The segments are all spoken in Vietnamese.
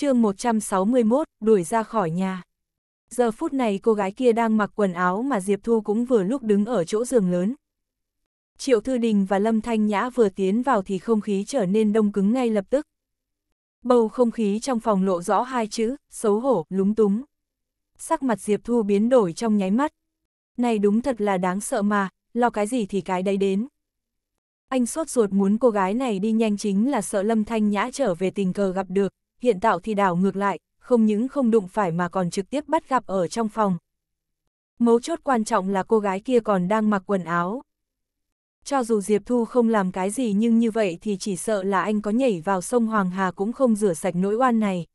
chương 161, đuổi ra khỏi nhà. Giờ phút này cô gái kia đang mặc quần áo mà Diệp Thu cũng vừa lúc đứng ở chỗ giường lớn. Triệu Thư Đình và Lâm Thanh Nhã vừa tiến vào thì không khí trở nên đông cứng ngay lập tức. Bầu không khí trong phòng lộ rõ hai chữ, xấu hổ, lúng túng. Sắc mặt Diệp Thu biến đổi trong nháy mắt. Này đúng thật là đáng sợ mà, lo cái gì thì cái đấy đến. Anh sốt ruột muốn cô gái này đi nhanh chính là sợ Lâm Thanh Nhã trở về tình cờ gặp được, hiện tạo thì đảo ngược lại, không những không đụng phải mà còn trực tiếp bắt gặp ở trong phòng. Mấu chốt quan trọng là cô gái kia còn đang mặc quần áo. Cho dù Diệp Thu không làm cái gì nhưng như vậy thì chỉ sợ là anh có nhảy vào sông Hoàng Hà cũng không rửa sạch nỗi oan này.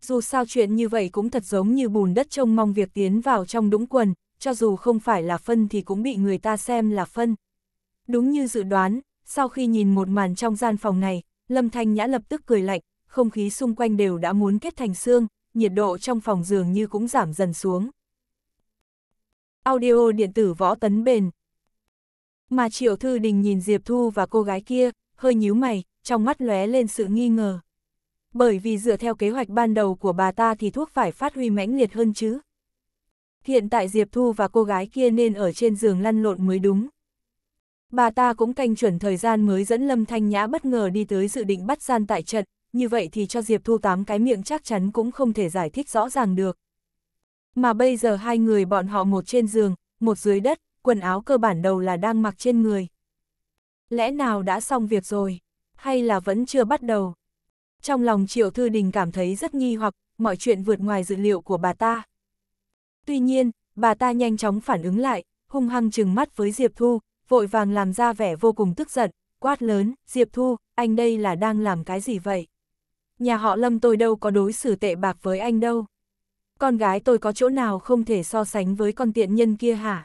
Dù sao chuyện như vậy cũng thật giống như bùn đất trông mong việc tiến vào trong đũng quần, cho dù không phải là phân thì cũng bị người ta xem là phân. Đúng như dự đoán, sau khi nhìn một màn trong gian phòng này, Lâm Thanh Nhã lập tức cười lạnh, không khí xung quanh đều đã muốn kết thành xương, nhiệt độ trong phòng dường như cũng giảm dần xuống. Audio điện tử võ tấn bền Mà Triệu Thư Đình nhìn Diệp Thu và cô gái kia, hơi nhíu mày, trong mắt lóe lên sự nghi ngờ. Bởi vì dựa theo kế hoạch ban đầu của bà ta thì thuốc phải phát huy mãnh liệt hơn chứ. Hiện tại Diệp Thu và cô gái kia nên ở trên giường lăn lộn mới đúng. Bà ta cũng canh chuẩn thời gian mới dẫn Lâm Thanh Nhã bất ngờ đi tới dự định bắt gian tại trận, như vậy thì cho Diệp Thu tám cái miệng chắc chắn cũng không thể giải thích rõ ràng được. Mà bây giờ hai người bọn họ một trên giường, một dưới đất, quần áo cơ bản đầu là đang mặc trên người. Lẽ nào đã xong việc rồi, hay là vẫn chưa bắt đầu? Trong lòng Triệu Thư Đình cảm thấy rất nghi hoặc, mọi chuyện vượt ngoài dự liệu của bà ta. Tuy nhiên, bà ta nhanh chóng phản ứng lại, hung hăng trừng mắt với Diệp Thu, vội vàng làm ra vẻ vô cùng tức giận, quát lớn, Diệp Thu, anh đây là đang làm cái gì vậy? Nhà họ Lâm tôi đâu có đối xử tệ bạc với anh đâu. Con gái tôi có chỗ nào không thể so sánh với con tiện nhân kia hả?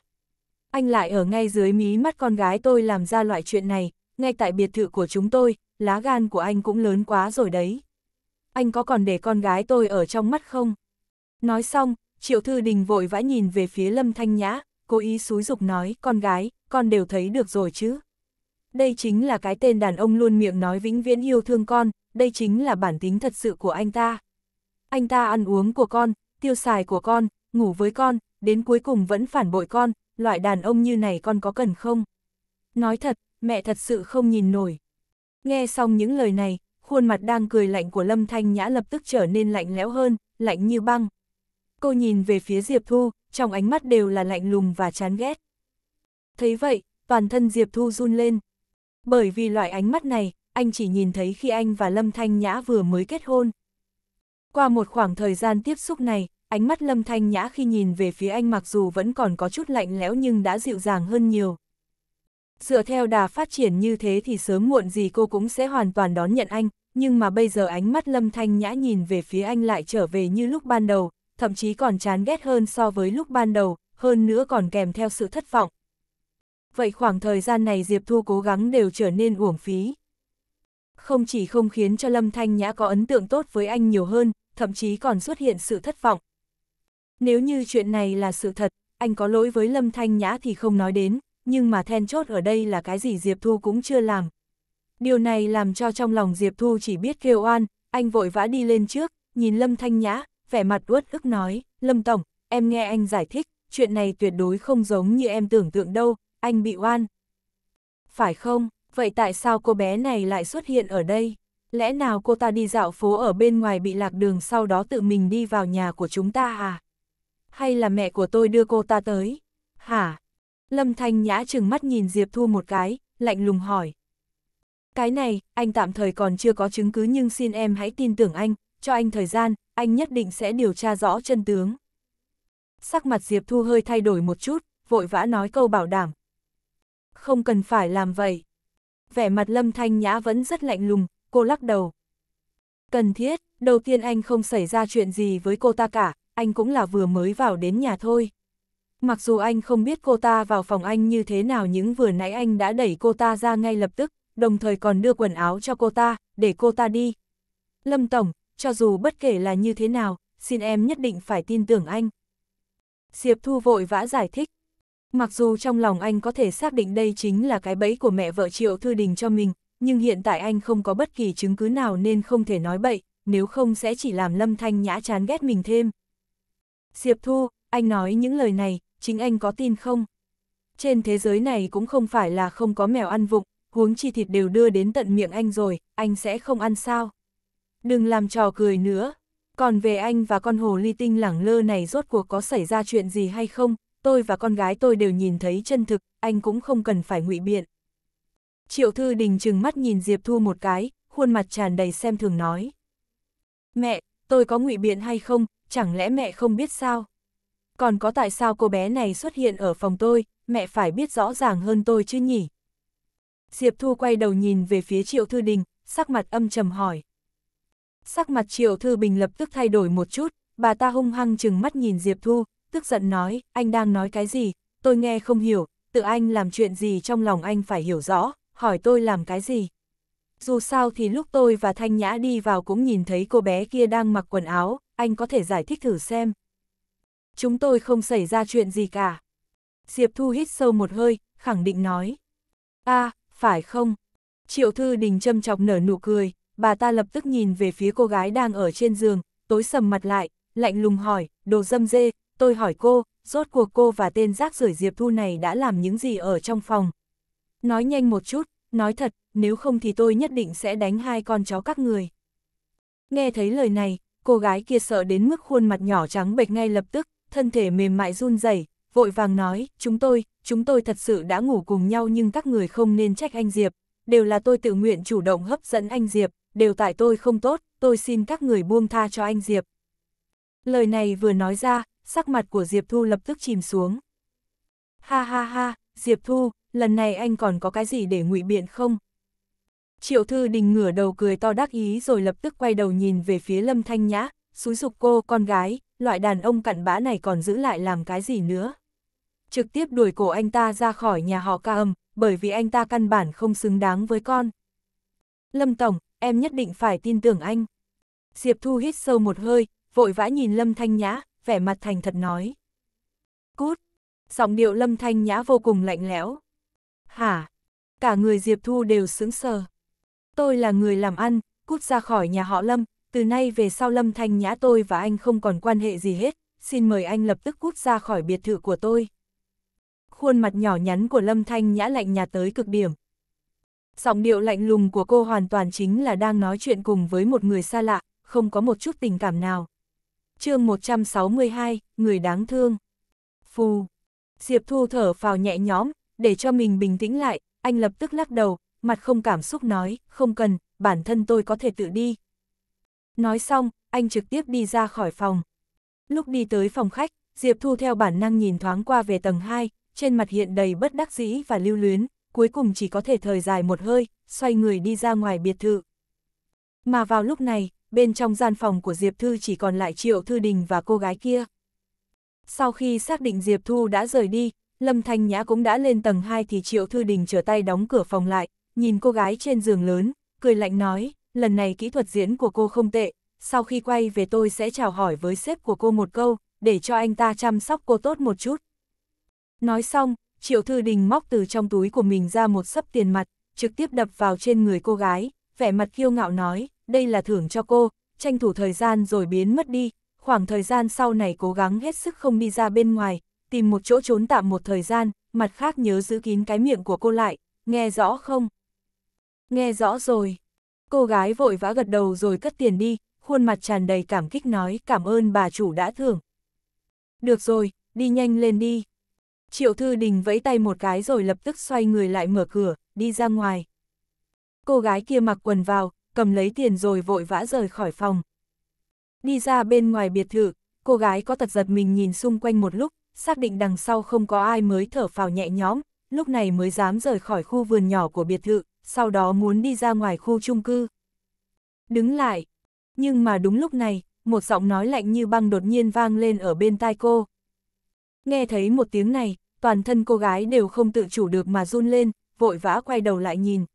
Anh lại ở ngay dưới mí mắt con gái tôi làm ra loại chuyện này, ngay tại biệt thự của chúng tôi, lá gan của anh cũng lớn quá rồi đấy. Anh có còn để con gái tôi ở trong mắt không? Nói xong, Triệu Thư Đình vội vã nhìn về phía Lâm Thanh Nhã, cố ý xúi dục nói, con gái, con đều thấy được rồi chứ. Đây chính là cái tên đàn ông luôn miệng nói vĩnh viễn yêu thương con, đây chính là bản tính thật sự của anh ta. Anh ta ăn uống của con, tiêu xài của con, ngủ với con, đến cuối cùng vẫn phản bội con, loại đàn ông như này con có cần không? Nói thật, mẹ thật sự không nhìn nổi. Nghe xong những lời này, khuôn mặt đang cười lạnh của Lâm Thanh Nhã lập tức trở nên lạnh lẽo hơn, lạnh như băng. Cô nhìn về phía Diệp Thu, trong ánh mắt đều là lạnh lùng và chán ghét. Thấy vậy, toàn thân Diệp Thu run lên. Bởi vì loại ánh mắt này, anh chỉ nhìn thấy khi anh và Lâm Thanh Nhã vừa mới kết hôn. Qua một khoảng thời gian tiếp xúc này, ánh mắt Lâm Thanh Nhã khi nhìn về phía anh mặc dù vẫn còn có chút lạnh lẽo nhưng đã dịu dàng hơn nhiều. Dựa theo đà phát triển như thế thì sớm muộn gì cô cũng sẽ hoàn toàn đón nhận anh, nhưng mà bây giờ ánh mắt Lâm Thanh Nhã nhìn về phía anh lại trở về như lúc ban đầu, thậm chí còn chán ghét hơn so với lúc ban đầu, hơn nữa còn kèm theo sự thất vọng. Vậy khoảng thời gian này Diệp Thu cố gắng đều trở nên uổng phí không chỉ không khiến cho Lâm Thanh Nhã có ấn tượng tốt với anh nhiều hơn, thậm chí còn xuất hiện sự thất vọng. Nếu như chuyện này là sự thật, anh có lỗi với Lâm Thanh Nhã thì không nói đến, nhưng mà then chốt ở đây là cái gì Diệp Thu cũng chưa làm. Điều này làm cho trong lòng Diệp Thu chỉ biết kêu oan, anh vội vã đi lên trước, nhìn Lâm Thanh Nhã, vẻ mặt uất ức nói, Lâm Tổng, em nghe anh giải thích, chuyện này tuyệt đối không giống như em tưởng tượng đâu, anh bị oan. Phải không? Vậy tại sao cô bé này lại xuất hiện ở đây? Lẽ nào cô ta đi dạo phố ở bên ngoài bị lạc đường sau đó tự mình đi vào nhà của chúng ta à? Hay là mẹ của tôi đưa cô ta tới? Hả? Lâm Thanh Nhã chừng mắt nhìn Diệp Thu một cái, lạnh lùng hỏi. Cái này, anh tạm thời còn chưa có chứng cứ nhưng xin em hãy tin tưởng anh, cho anh thời gian, anh nhất định sẽ điều tra rõ chân tướng. Sắc mặt Diệp Thu hơi thay đổi một chút, vội vã nói câu bảo đảm. Không cần phải làm vậy, vẻ mặt Lâm Thanh Nhã vẫn rất lạnh lùng, cô lắc đầu. Cần thiết, đầu tiên anh không xảy ra chuyện gì với cô ta cả, anh cũng là vừa mới vào đến nhà thôi. Mặc dù anh không biết cô ta vào phòng anh như thế nào nhưng vừa nãy anh đã đẩy cô ta ra ngay lập tức, đồng thời còn đưa quần áo cho cô ta, để cô ta đi. Lâm Tổng, cho dù bất kể là như thế nào, xin em nhất định phải tin tưởng anh. Diệp Thu vội vã giải thích. Mặc dù trong lòng anh có thể xác định đây chính là cái bẫy của mẹ vợ Triệu Thư Đình cho mình, nhưng hiện tại anh không có bất kỳ chứng cứ nào nên không thể nói bậy, nếu không sẽ chỉ làm Lâm Thanh Nhã chán ghét mình thêm. Diệp Thu, anh nói những lời này, chính anh có tin không? Trên thế giới này cũng không phải là không có mèo ăn vụng, huống chi thịt đều đưa đến tận miệng anh rồi, anh sẽ không ăn sao? Đừng làm trò cười nữa. Còn về anh và con hồ ly tinh lẳng lơ này rốt cuộc có xảy ra chuyện gì hay không, tôi và con gái tôi đều nhìn thấy chân thực, anh cũng không cần phải ngụy biện. Triệu Thư Đình chừng mắt nhìn Diệp Thu một cái, khuôn mặt tràn đầy xem thường nói. Mẹ, tôi có ngụy biện hay không, chẳng lẽ mẹ không biết sao? Còn có tại sao cô bé này xuất hiện ở phòng tôi, mẹ phải biết rõ ràng hơn tôi chứ nhỉ? Diệp Thu quay đầu nhìn về phía Triệu Thư Đình, sắc mặt âm trầm hỏi. Sắc mặt Triệu Thư Bình lập tức thay đổi một chút, bà ta hung hăng chừng mắt nhìn Diệp Thu, tức giận nói, anh đang nói cái gì, tôi nghe không hiểu, tự anh làm chuyện gì trong lòng anh phải hiểu rõ, hỏi tôi làm cái gì. Dù sao thì lúc tôi và Thanh Nhã đi vào cũng nhìn thấy cô bé kia đang mặc quần áo, anh có thể giải thích thử xem. Chúng tôi không xảy ra chuyện gì cả. Diệp Thu hít sâu một hơi, khẳng định nói. a à, phải không? Triệu Thư Đình châm chọc nở nụ cười, bà ta lập tức nhìn về phía cô gái đang ở trên giường, tối sầm mặt lại, lạnh lùng hỏi, đồ dâm dê, tôi hỏi cô, rốt cuộc cô và tên rác rưởi Diệp Thu này đã làm những gì ở trong phòng. Nói nhanh một chút, nói thật, nếu không thì tôi nhất định sẽ đánh hai con chó các người. Nghe thấy lời này, cô gái kia sợ đến mức khuôn mặt nhỏ trắng bệch ngay lập tức, thân thể mềm mại run rẩy, vội vàng nói, chúng tôi, chúng tôi thật sự đã ngủ cùng nhau nhưng các người không nên trách anh Diệp, đều là tôi tự nguyện chủ động hấp dẫn anh Diệp, đều tại tôi không tốt, tôi xin các người buông tha cho anh Diệp. Lời này vừa nói ra, sắc mặt của Diệp Thu lập tức chìm xuống. Ha ha ha, Diệp Thu, lần này anh còn có cái gì để ngụy biện không? Triệu Thư Đình ngửa đầu cười to đắc ý rồi lập tức quay đầu nhìn về phía Lâm Thanh Nhã, xúi dục cô con gái, loại đàn ông cặn bã này còn giữ lại làm cái gì nữa. Trực tiếp đuổi cổ anh ta ra khỏi nhà họ ca âm, bởi vì anh ta căn bản không xứng đáng với con. Lâm Tổng, em nhất định phải tin tưởng anh. Diệp Thu hít sâu một hơi, vội vã nhìn Lâm Thanh Nhã, vẻ mặt thành thật nói. Cút! Giọng điệu lâm thanh nhã vô cùng lạnh lẽo. Hả? Cả người Diệp Thu đều sững sờ. Tôi là người làm ăn, cút ra khỏi nhà họ Lâm, từ nay về sau Lâm Thanh Nhã tôi và anh không còn quan hệ gì hết, xin mời anh lập tức cút ra khỏi biệt thự của tôi. Khuôn mặt nhỏ nhắn của Lâm Thanh Nhã lạnh nhạt tới cực điểm. Giọng điệu lạnh lùng của cô hoàn toàn chính là đang nói chuyện cùng với một người xa lạ, không có một chút tình cảm nào chương 162, người đáng thương. Phù. Diệp Thu thở phào nhẹ nhõm, để cho mình bình tĩnh lại, anh lập tức lắc đầu, mặt không cảm xúc nói, không cần, bản thân tôi có thể tự đi. Nói xong, anh trực tiếp đi ra khỏi phòng. Lúc đi tới phòng khách, Diệp Thu theo bản năng nhìn thoáng qua về tầng 2, trên mặt hiện đầy bất đắc dĩ và lưu luyến, cuối cùng chỉ có thể thời dài một hơi, xoay người đi ra ngoài biệt thự. Mà vào lúc này, bên trong gian phòng của Diệp Thư chỉ còn lại Triệu Thư Đình và cô gái kia. Sau khi xác định Diệp Thu đã rời đi, Lâm Thanh Nhã cũng đã lên tầng 2 thì Triệu Thư Đình trở tay đóng cửa phòng lại, nhìn cô gái trên giường lớn, cười lạnh nói, lần này kỹ thuật diễn của cô không tệ, sau khi quay về tôi sẽ chào hỏi với sếp của cô một câu, để cho anh ta chăm sóc cô tốt một chút. Nói xong, Triệu Thư Đình móc từ trong túi của mình ra một sấp tiền mặt, trực tiếp đập vào trên người cô gái, vẻ mặt kiêu ngạo nói, đây là thưởng cho cô, tranh thủ thời gian rồi biến mất đi, khoảng thời gian sau này cố gắng hết sức không đi ra bên ngoài, tìm một chỗ trốn tạm một thời gian, mặt khác nhớ giữ kín cái miệng của cô lại, nghe rõ không? Nghe rõ rồi. Cô gái vội vã gật đầu rồi cất tiền đi, khuôn mặt tràn đầy cảm kích nói cảm ơn bà chủ đã thưởng. Được rồi, đi nhanh lên đi. Triệu Thư Đình vẫy tay một cái rồi lập tức xoay người lại mở cửa, đi ra ngoài. Cô gái kia mặc quần vào, cầm lấy tiền rồi vội vã rời khỏi phòng. Đi ra bên ngoài biệt thự, cô gái có tật giật mình nhìn xung quanh một lúc, xác định đằng sau không có ai mới thở phào nhẹ nhõm, lúc này mới dám rời khỏi khu vườn nhỏ của biệt thự, sau đó muốn đi ra ngoài khu chung cư. Đứng lại, nhưng mà đúng lúc này, một giọng nói lạnh như băng đột nhiên vang lên ở bên tai cô. Nghe thấy một tiếng này, toàn thân cô gái đều không tự chủ được mà run lên, vội vã quay đầu lại nhìn,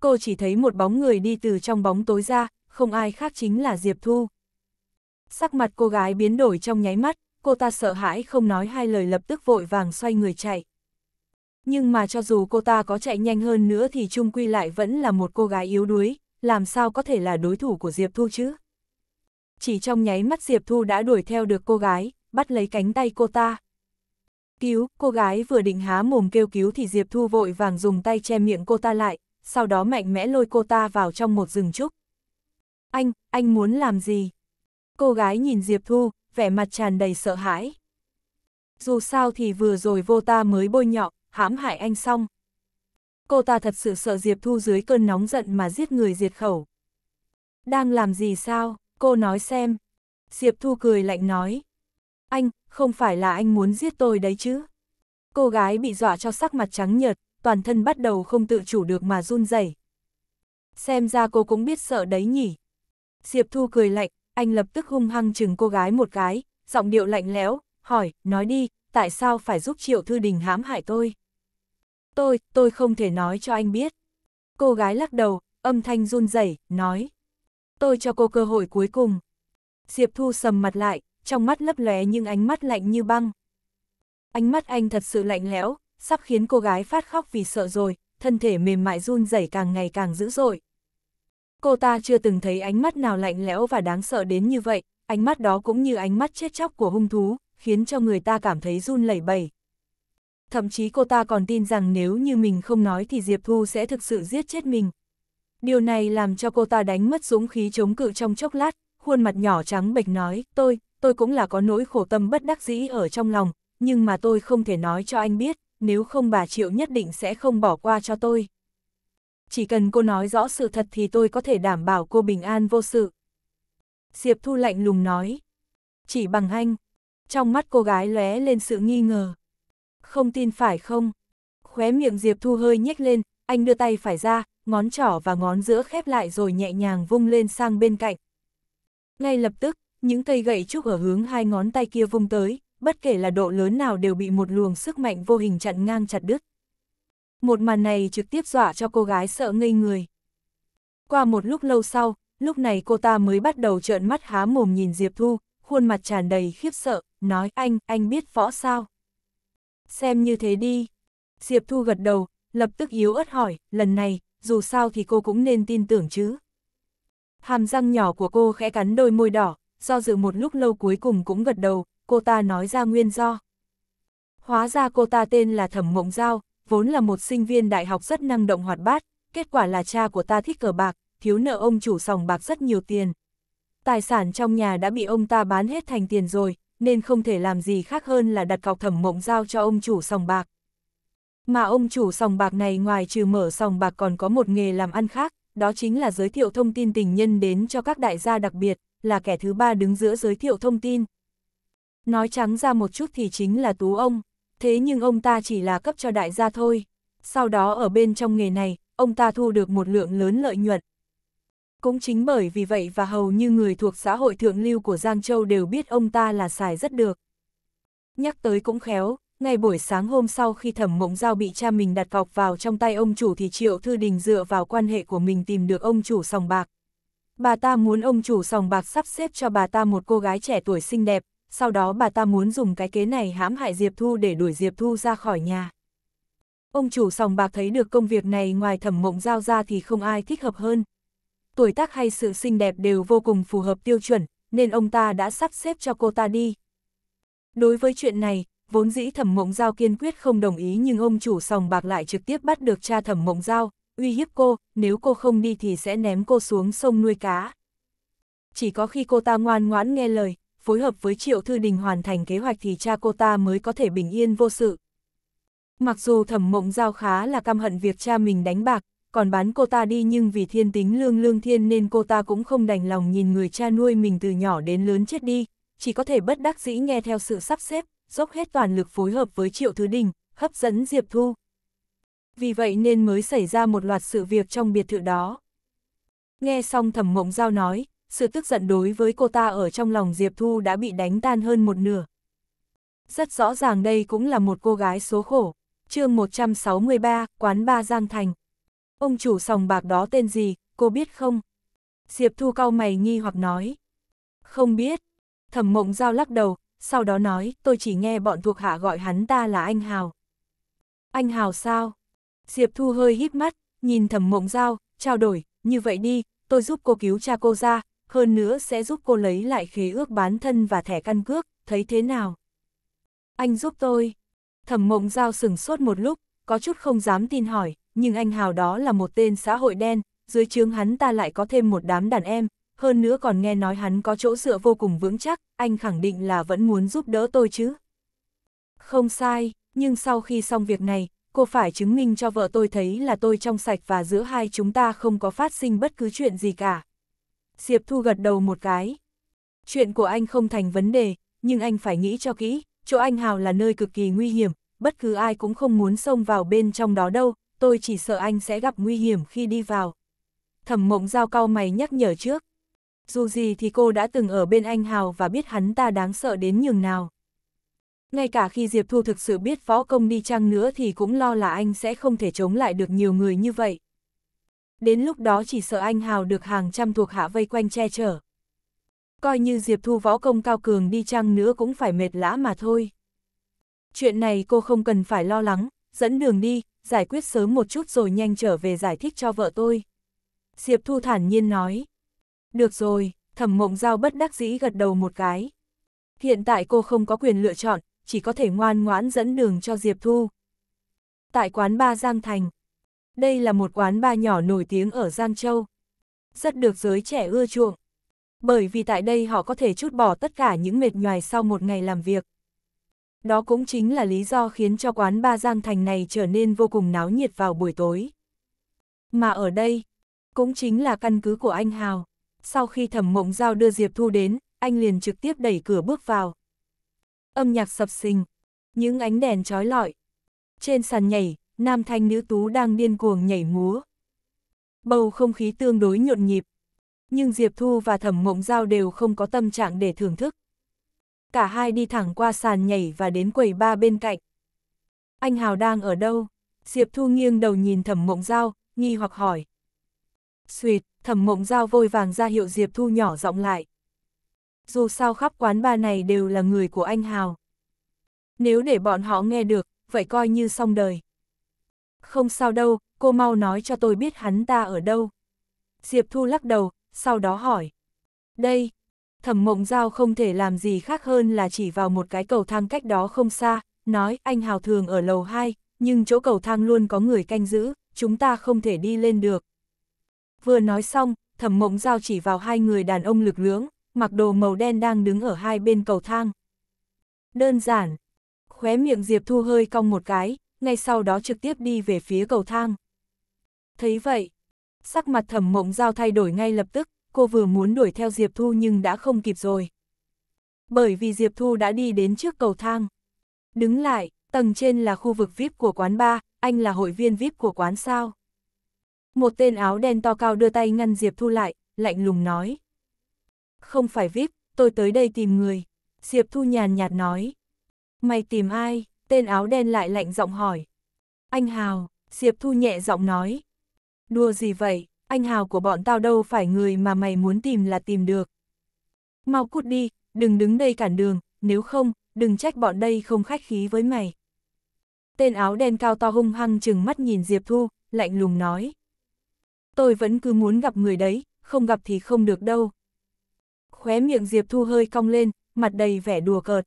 cô chỉ thấy một bóng người đi từ trong bóng tối ra, không ai khác chính là Diệp Thu. Sắc mặt cô gái biến đổi trong nháy mắt, cô ta sợ hãi không nói hai lời lập tức vội vàng xoay người chạy. Nhưng mà cho dù cô ta có chạy nhanh hơn nữa thì Trung Quy lại vẫn là một cô gái yếu đuối, làm sao có thể là đối thủ của Diệp Thu chứ? Chỉ trong nháy mắt Diệp Thu đã đuổi theo được cô gái, bắt lấy cánh tay cô ta. Cứu, cô gái vừa định há mồm kêu cứu thì Diệp Thu vội vàng dùng tay che miệng cô ta lại, sau đó mạnh mẽ lôi cô ta vào trong một rừng trúc. Anh, anh muốn làm gì? Cô gái nhìn Diệp Thu, vẻ mặt tràn đầy sợ hãi. Dù sao thì vừa rồi vô ta mới bôi nhọ, hãm hại anh xong. Cô ta thật sự sợ Diệp Thu dưới cơn nóng giận mà giết người diệt khẩu. Đang làm gì sao? Cô nói xem. Diệp Thu cười lạnh nói. Anh, không phải là anh muốn giết tôi đấy chứ? Cô gái bị dọa cho sắc mặt trắng nhợt, toàn thân bắt đầu không tự chủ được mà run rẩy. Xem ra cô cũng biết sợ đấy nhỉ. Diệp Thu cười lạnh, anh lập tức hung hăng chừng cô gái một cái, giọng điệu lạnh lẽo, hỏi, nói đi, tại sao phải giúp Triệu Thư Đình hãm hại tôi? Tôi, tôi không thể nói cho anh biết. Cô gái lắc đầu, âm thanh run rẩy nói. Tôi cho cô cơ hội cuối cùng. Diệp Thu sầm mặt lại, trong mắt lấp lóe nhưng ánh mắt lạnh như băng. Ánh mắt anh thật sự lạnh lẽo, sắp khiến cô gái phát khóc vì sợ rồi, thân thể mềm mại run rẩy càng ngày càng dữ dội. Cô ta chưa từng thấy ánh mắt nào lạnh lẽo và đáng sợ đến như vậy, ánh mắt đó cũng như ánh mắt chết chóc của hung thú, khiến cho người ta cảm thấy run lẩy bẩy. Thậm chí cô ta còn tin rằng nếu như mình không nói thì Diệp Thu sẽ thực sự giết chết mình. Điều này làm cho cô ta đánh mất dũng khí chống cự trong chốc lát, khuôn mặt nhỏ trắng bệch nói, tôi, tôi cũng là có nỗi khổ tâm bất đắc dĩ ở trong lòng, nhưng mà tôi không thể nói cho anh biết, nếu không bà Triệu nhất định sẽ không bỏ qua cho tôi. Chỉ cần cô nói rõ sự thật thì tôi có thể đảm bảo cô bình an vô sự. Diệp Thu lạnh lùng nói. Chỉ bằng anh. Trong mắt cô gái lóe lên sự nghi ngờ. Không tin phải không? Khóe miệng Diệp Thu hơi nhếch lên, anh đưa tay phải ra, ngón trỏ và ngón giữa khép lại rồi nhẹ nhàng vung lên sang bên cạnh. Ngay lập tức, những cây gậy trúc ở hướng hai ngón tay kia vung tới, bất kể là độ lớn nào đều bị một luồng sức mạnh vô hình chặn ngang chặt đứt. Một màn này trực tiếp dọa cho cô gái sợ ngây người. Qua một lúc lâu sau, lúc này cô ta mới bắt đầu trợn mắt há mồm nhìn Diệp Thu, khuôn mặt tràn đầy khiếp sợ, nói anh, anh biết võ sao? Xem như thế đi. Diệp Thu gật đầu, lập tức yếu ớt hỏi, lần này, dù sao thì cô cũng nên tin tưởng chứ. Hàm răng nhỏ của cô khẽ cắn đôi môi đỏ, do dự một lúc lâu cuối cùng cũng gật đầu, cô ta nói ra nguyên do. Hóa ra cô ta tên là Thẩm Mộng Giao, vốn là một sinh viên đại học rất năng động hoạt bát, kết quả là cha của ta thích cờ bạc, thiếu nợ ông chủ sòng bạc rất nhiều tiền. Tài sản trong nhà đã bị ông ta bán hết thành tiền rồi, nên không thể làm gì khác hơn là đặt cọc Thẩm Mộng Giao cho ông chủ sòng bạc. Mà ông chủ sòng bạc này ngoài trừ mở sòng bạc còn có một nghề làm ăn khác, đó chính là giới thiệu thông tin tình nhân đến cho các đại gia đặc biệt, là kẻ thứ ba đứng giữa giới thiệu thông tin, Nói trắng ra một chút thì chính là tú ông, thế nhưng ông ta chỉ là cấp cho đại gia thôi. Sau đó ở bên trong nghề này, ông ta thu được một lượng lớn lợi nhuận. Cũng chính bởi vì vậy và hầu như người thuộc xã hội thượng lưu của Giang Châu đều biết ông ta là xài rất được. Nhắc tới cũng khéo, ngay buổi sáng hôm sau khi thẩm mộng giao bị cha mình đặt cọc vào trong tay ông chủ thì Triệu Thư Đình dựa vào quan hệ của mình tìm được ông chủ sòng bạc. Bà ta muốn ông chủ sòng bạc sắp xếp cho bà ta một cô gái trẻ tuổi xinh đẹp, sau đó bà ta muốn dùng cái kế này hãm hại Diệp Thu để đuổi Diệp Thu ra khỏi nhà. Ông chủ sòng bạc thấy được công việc này ngoài thẩm mộng giao ra thì không ai thích hợp hơn. Tuổi tác hay sự xinh đẹp đều vô cùng phù hợp tiêu chuẩn, nên ông ta đã sắp xếp cho cô ta đi. Đối với chuyện này, vốn dĩ thẩm mộng giao kiên quyết không đồng ý nhưng ông chủ sòng bạc lại trực tiếp bắt được cha thẩm mộng giao, uy hiếp cô, nếu cô không đi thì sẽ ném cô xuống sông nuôi cá. Chỉ có khi cô ta ngoan ngoãn nghe lời, phối hợp với Triệu Thư Đình hoàn thành kế hoạch thì cha cô ta mới có thể bình yên vô sự. Mặc dù thẩm mộng giao khá là căm hận việc cha mình đánh bạc, còn bán cô ta đi nhưng vì thiên tính lương lương thiên nên cô ta cũng không đành lòng nhìn người cha nuôi mình từ nhỏ đến lớn chết đi, chỉ có thể bất đắc dĩ nghe theo sự sắp xếp, dốc hết toàn lực phối hợp với Triệu thư Đình, hấp dẫn Diệp Thu. Vì vậy nên mới xảy ra một loạt sự việc trong biệt thự đó. Nghe xong thẩm mộng giao nói, sự tức giận đối với cô ta ở trong lòng Diệp Thu đã bị đánh tan hơn một nửa. Rất rõ ràng đây cũng là một cô gái số khổ. chương 163, quán ba Giang Thành. Ông chủ sòng bạc đó tên gì, cô biết không? Diệp Thu cau mày nghi hoặc nói. Không biết. Thẩm mộng giao lắc đầu, sau đó nói, tôi chỉ nghe bọn thuộc hạ gọi hắn ta là anh Hào. Anh Hào sao? Diệp Thu hơi hít mắt, nhìn thẩm mộng giao, trao đổi, như vậy đi, tôi giúp cô cứu cha cô ra, hơn nữa sẽ giúp cô lấy lại khí ước bán thân và thẻ căn cước, thấy thế nào? Anh giúp tôi. Thẩm mộng giao sừng sốt một lúc, có chút không dám tin hỏi, nhưng anh Hào đó là một tên xã hội đen, dưới trướng hắn ta lại có thêm một đám đàn em, hơn nữa còn nghe nói hắn có chỗ dựa vô cùng vững chắc, anh khẳng định là vẫn muốn giúp đỡ tôi chứ. Không sai, nhưng sau khi xong việc này, cô phải chứng minh cho vợ tôi thấy là tôi trong sạch và giữa hai chúng ta không có phát sinh bất cứ chuyện gì cả. Diệp Thu gật đầu một cái. Chuyện của anh không thành vấn đề, nhưng anh phải nghĩ cho kỹ, chỗ anh Hào là nơi cực kỳ nguy hiểm, bất cứ ai cũng không muốn xông vào bên trong đó đâu, tôi chỉ sợ anh sẽ gặp nguy hiểm khi đi vào. Thẩm mộng giao cao mày nhắc nhở trước. Dù gì thì cô đã từng ở bên anh Hào và biết hắn ta đáng sợ đến nhường nào. Ngay cả khi Diệp Thu thực sự biết võ công đi chăng nữa thì cũng lo là anh sẽ không thể chống lại được nhiều người như vậy đến lúc đó chỉ sợ anh hào được hàng trăm thuộc hạ vây quanh che chở. Coi như Diệp Thu võ công cao cường đi chăng nữa cũng phải mệt lã mà thôi. Chuyện này cô không cần phải lo lắng, dẫn đường đi, giải quyết sớm một chút rồi nhanh trở về giải thích cho vợ tôi. Diệp Thu thản nhiên nói. Được rồi, thẩm mộng giao bất đắc dĩ gật đầu một cái. Hiện tại cô không có quyền lựa chọn, chỉ có thể ngoan ngoãn dẫn đường cho Diệp Thu. Tại quán ba Giang Thành, đây là một quán ba nhỏ nổi tiếng ở Giang Châu. Rất được giới trẻ ưa chuộng. Bởi vì tại đây họ có thể chút bỏ tất cả những mệt nhoài sau một ngày làm việc. Đó cũng chính là lý do khiến cho quán ba Giang Thành này trở nên vô cùng náo nhiệt vào buổi tối. Mà ở đây, cũng chính là căn cứ của anh Hào. Sau khi thẩm mộng giao đưa Diệp Thu đến, anh liền trực tiếp đẩy cửa bước vào. Âm nhạc sập sình, những ánh đèn trói lọi. Trên sàn nhảy, nam thanh nữ tú đang điên cuồng nhảy múa. Bầu không khí tương đối nhộn nhịp, nhưng Diệp Thu và Thẩm Mộng Giao đều không có tâm trạng để thưởng thức. Cả hai đi thẳng qua sàn nhảy và đến quầy ba bên cạnh. Anh Hào đang ở đâu? Diệp Thu nghiêng đầu nhìn Thẩm Mộng Giao, nghi hoặc hỏi. Xuyệt, Thẩm Mộng Giao vôi vàng ra hiệu Diệp Thu nhỏ giọng lại. Dù sao khắp quán ba này đều là người của anh Hào. Nếu để bọn họ nghe được, vậy coi như xong đời. Không sao đâu, cô mau nói cho tôi biết hắn ta ở đâu. Diệp Thu lắc đầu, sau đó hỏi. Đây, thẩm mộng giao không thể làm gì khác hơn là chỉ vào một cái cầu thang cách đó không xa, nói anh Hào thường ở lầu 2, nhưng chỗ cầu thang luôn có người canh giữ, chúng ta không thể đi lên được. Vừa nói xong, thẩm mộng giao chỉ vào hai người đàn ông lực lưỡng, mặc đồ màu đen đang đứng ở hai bên cầu thang. Đơn giản, khóe miệng Diệp Thu hơi cong một cái, ngay sau đó trực tiếp đi về phía cầu thang. Thấy vậy, sắc mặt thẩm mộng giao thay đổi ngay lập tức, cô vừa muốn đuổi theo Diệp Thu nhưng đã không kịp rồi. Bởi vì Diệp Thu đã đi đến trước cầu thang. Đứng lại, tầng trên là khu vực VIP của quán ba, anh là hội viên VIP của quán sao. Một tên áo đen to cao đưa tay ngăn Diệp Thu lại, lạnh lùng nói. Không phải VIP, tôi tới đây tìm người. Diệp Thu nhàn nhạt nói. Mày tìm ai? tên áo đen lại lạnh giọng hỏi. Anh Hào, Diệp Thu nhẹ giọng nói. Đùa gì vậy, anh Hào của bọn tao đâu phải người mà mày muốn tìm là tìm được. Mau cút đi, đừng đứng đây cản đường, nếu không, đừng trách bọn đây không khách khí với mày. Tên áo đen cao to hung hăng chừng mắt nhìn Diệp Thu, lạnh lùng nói. Tôi vẫn cứ muốn gặp người đấy, không gặp thì không được đâu. Khóe miệng Diệp Thu hơi cong lên, mặt đầy vẻ đùa cợt.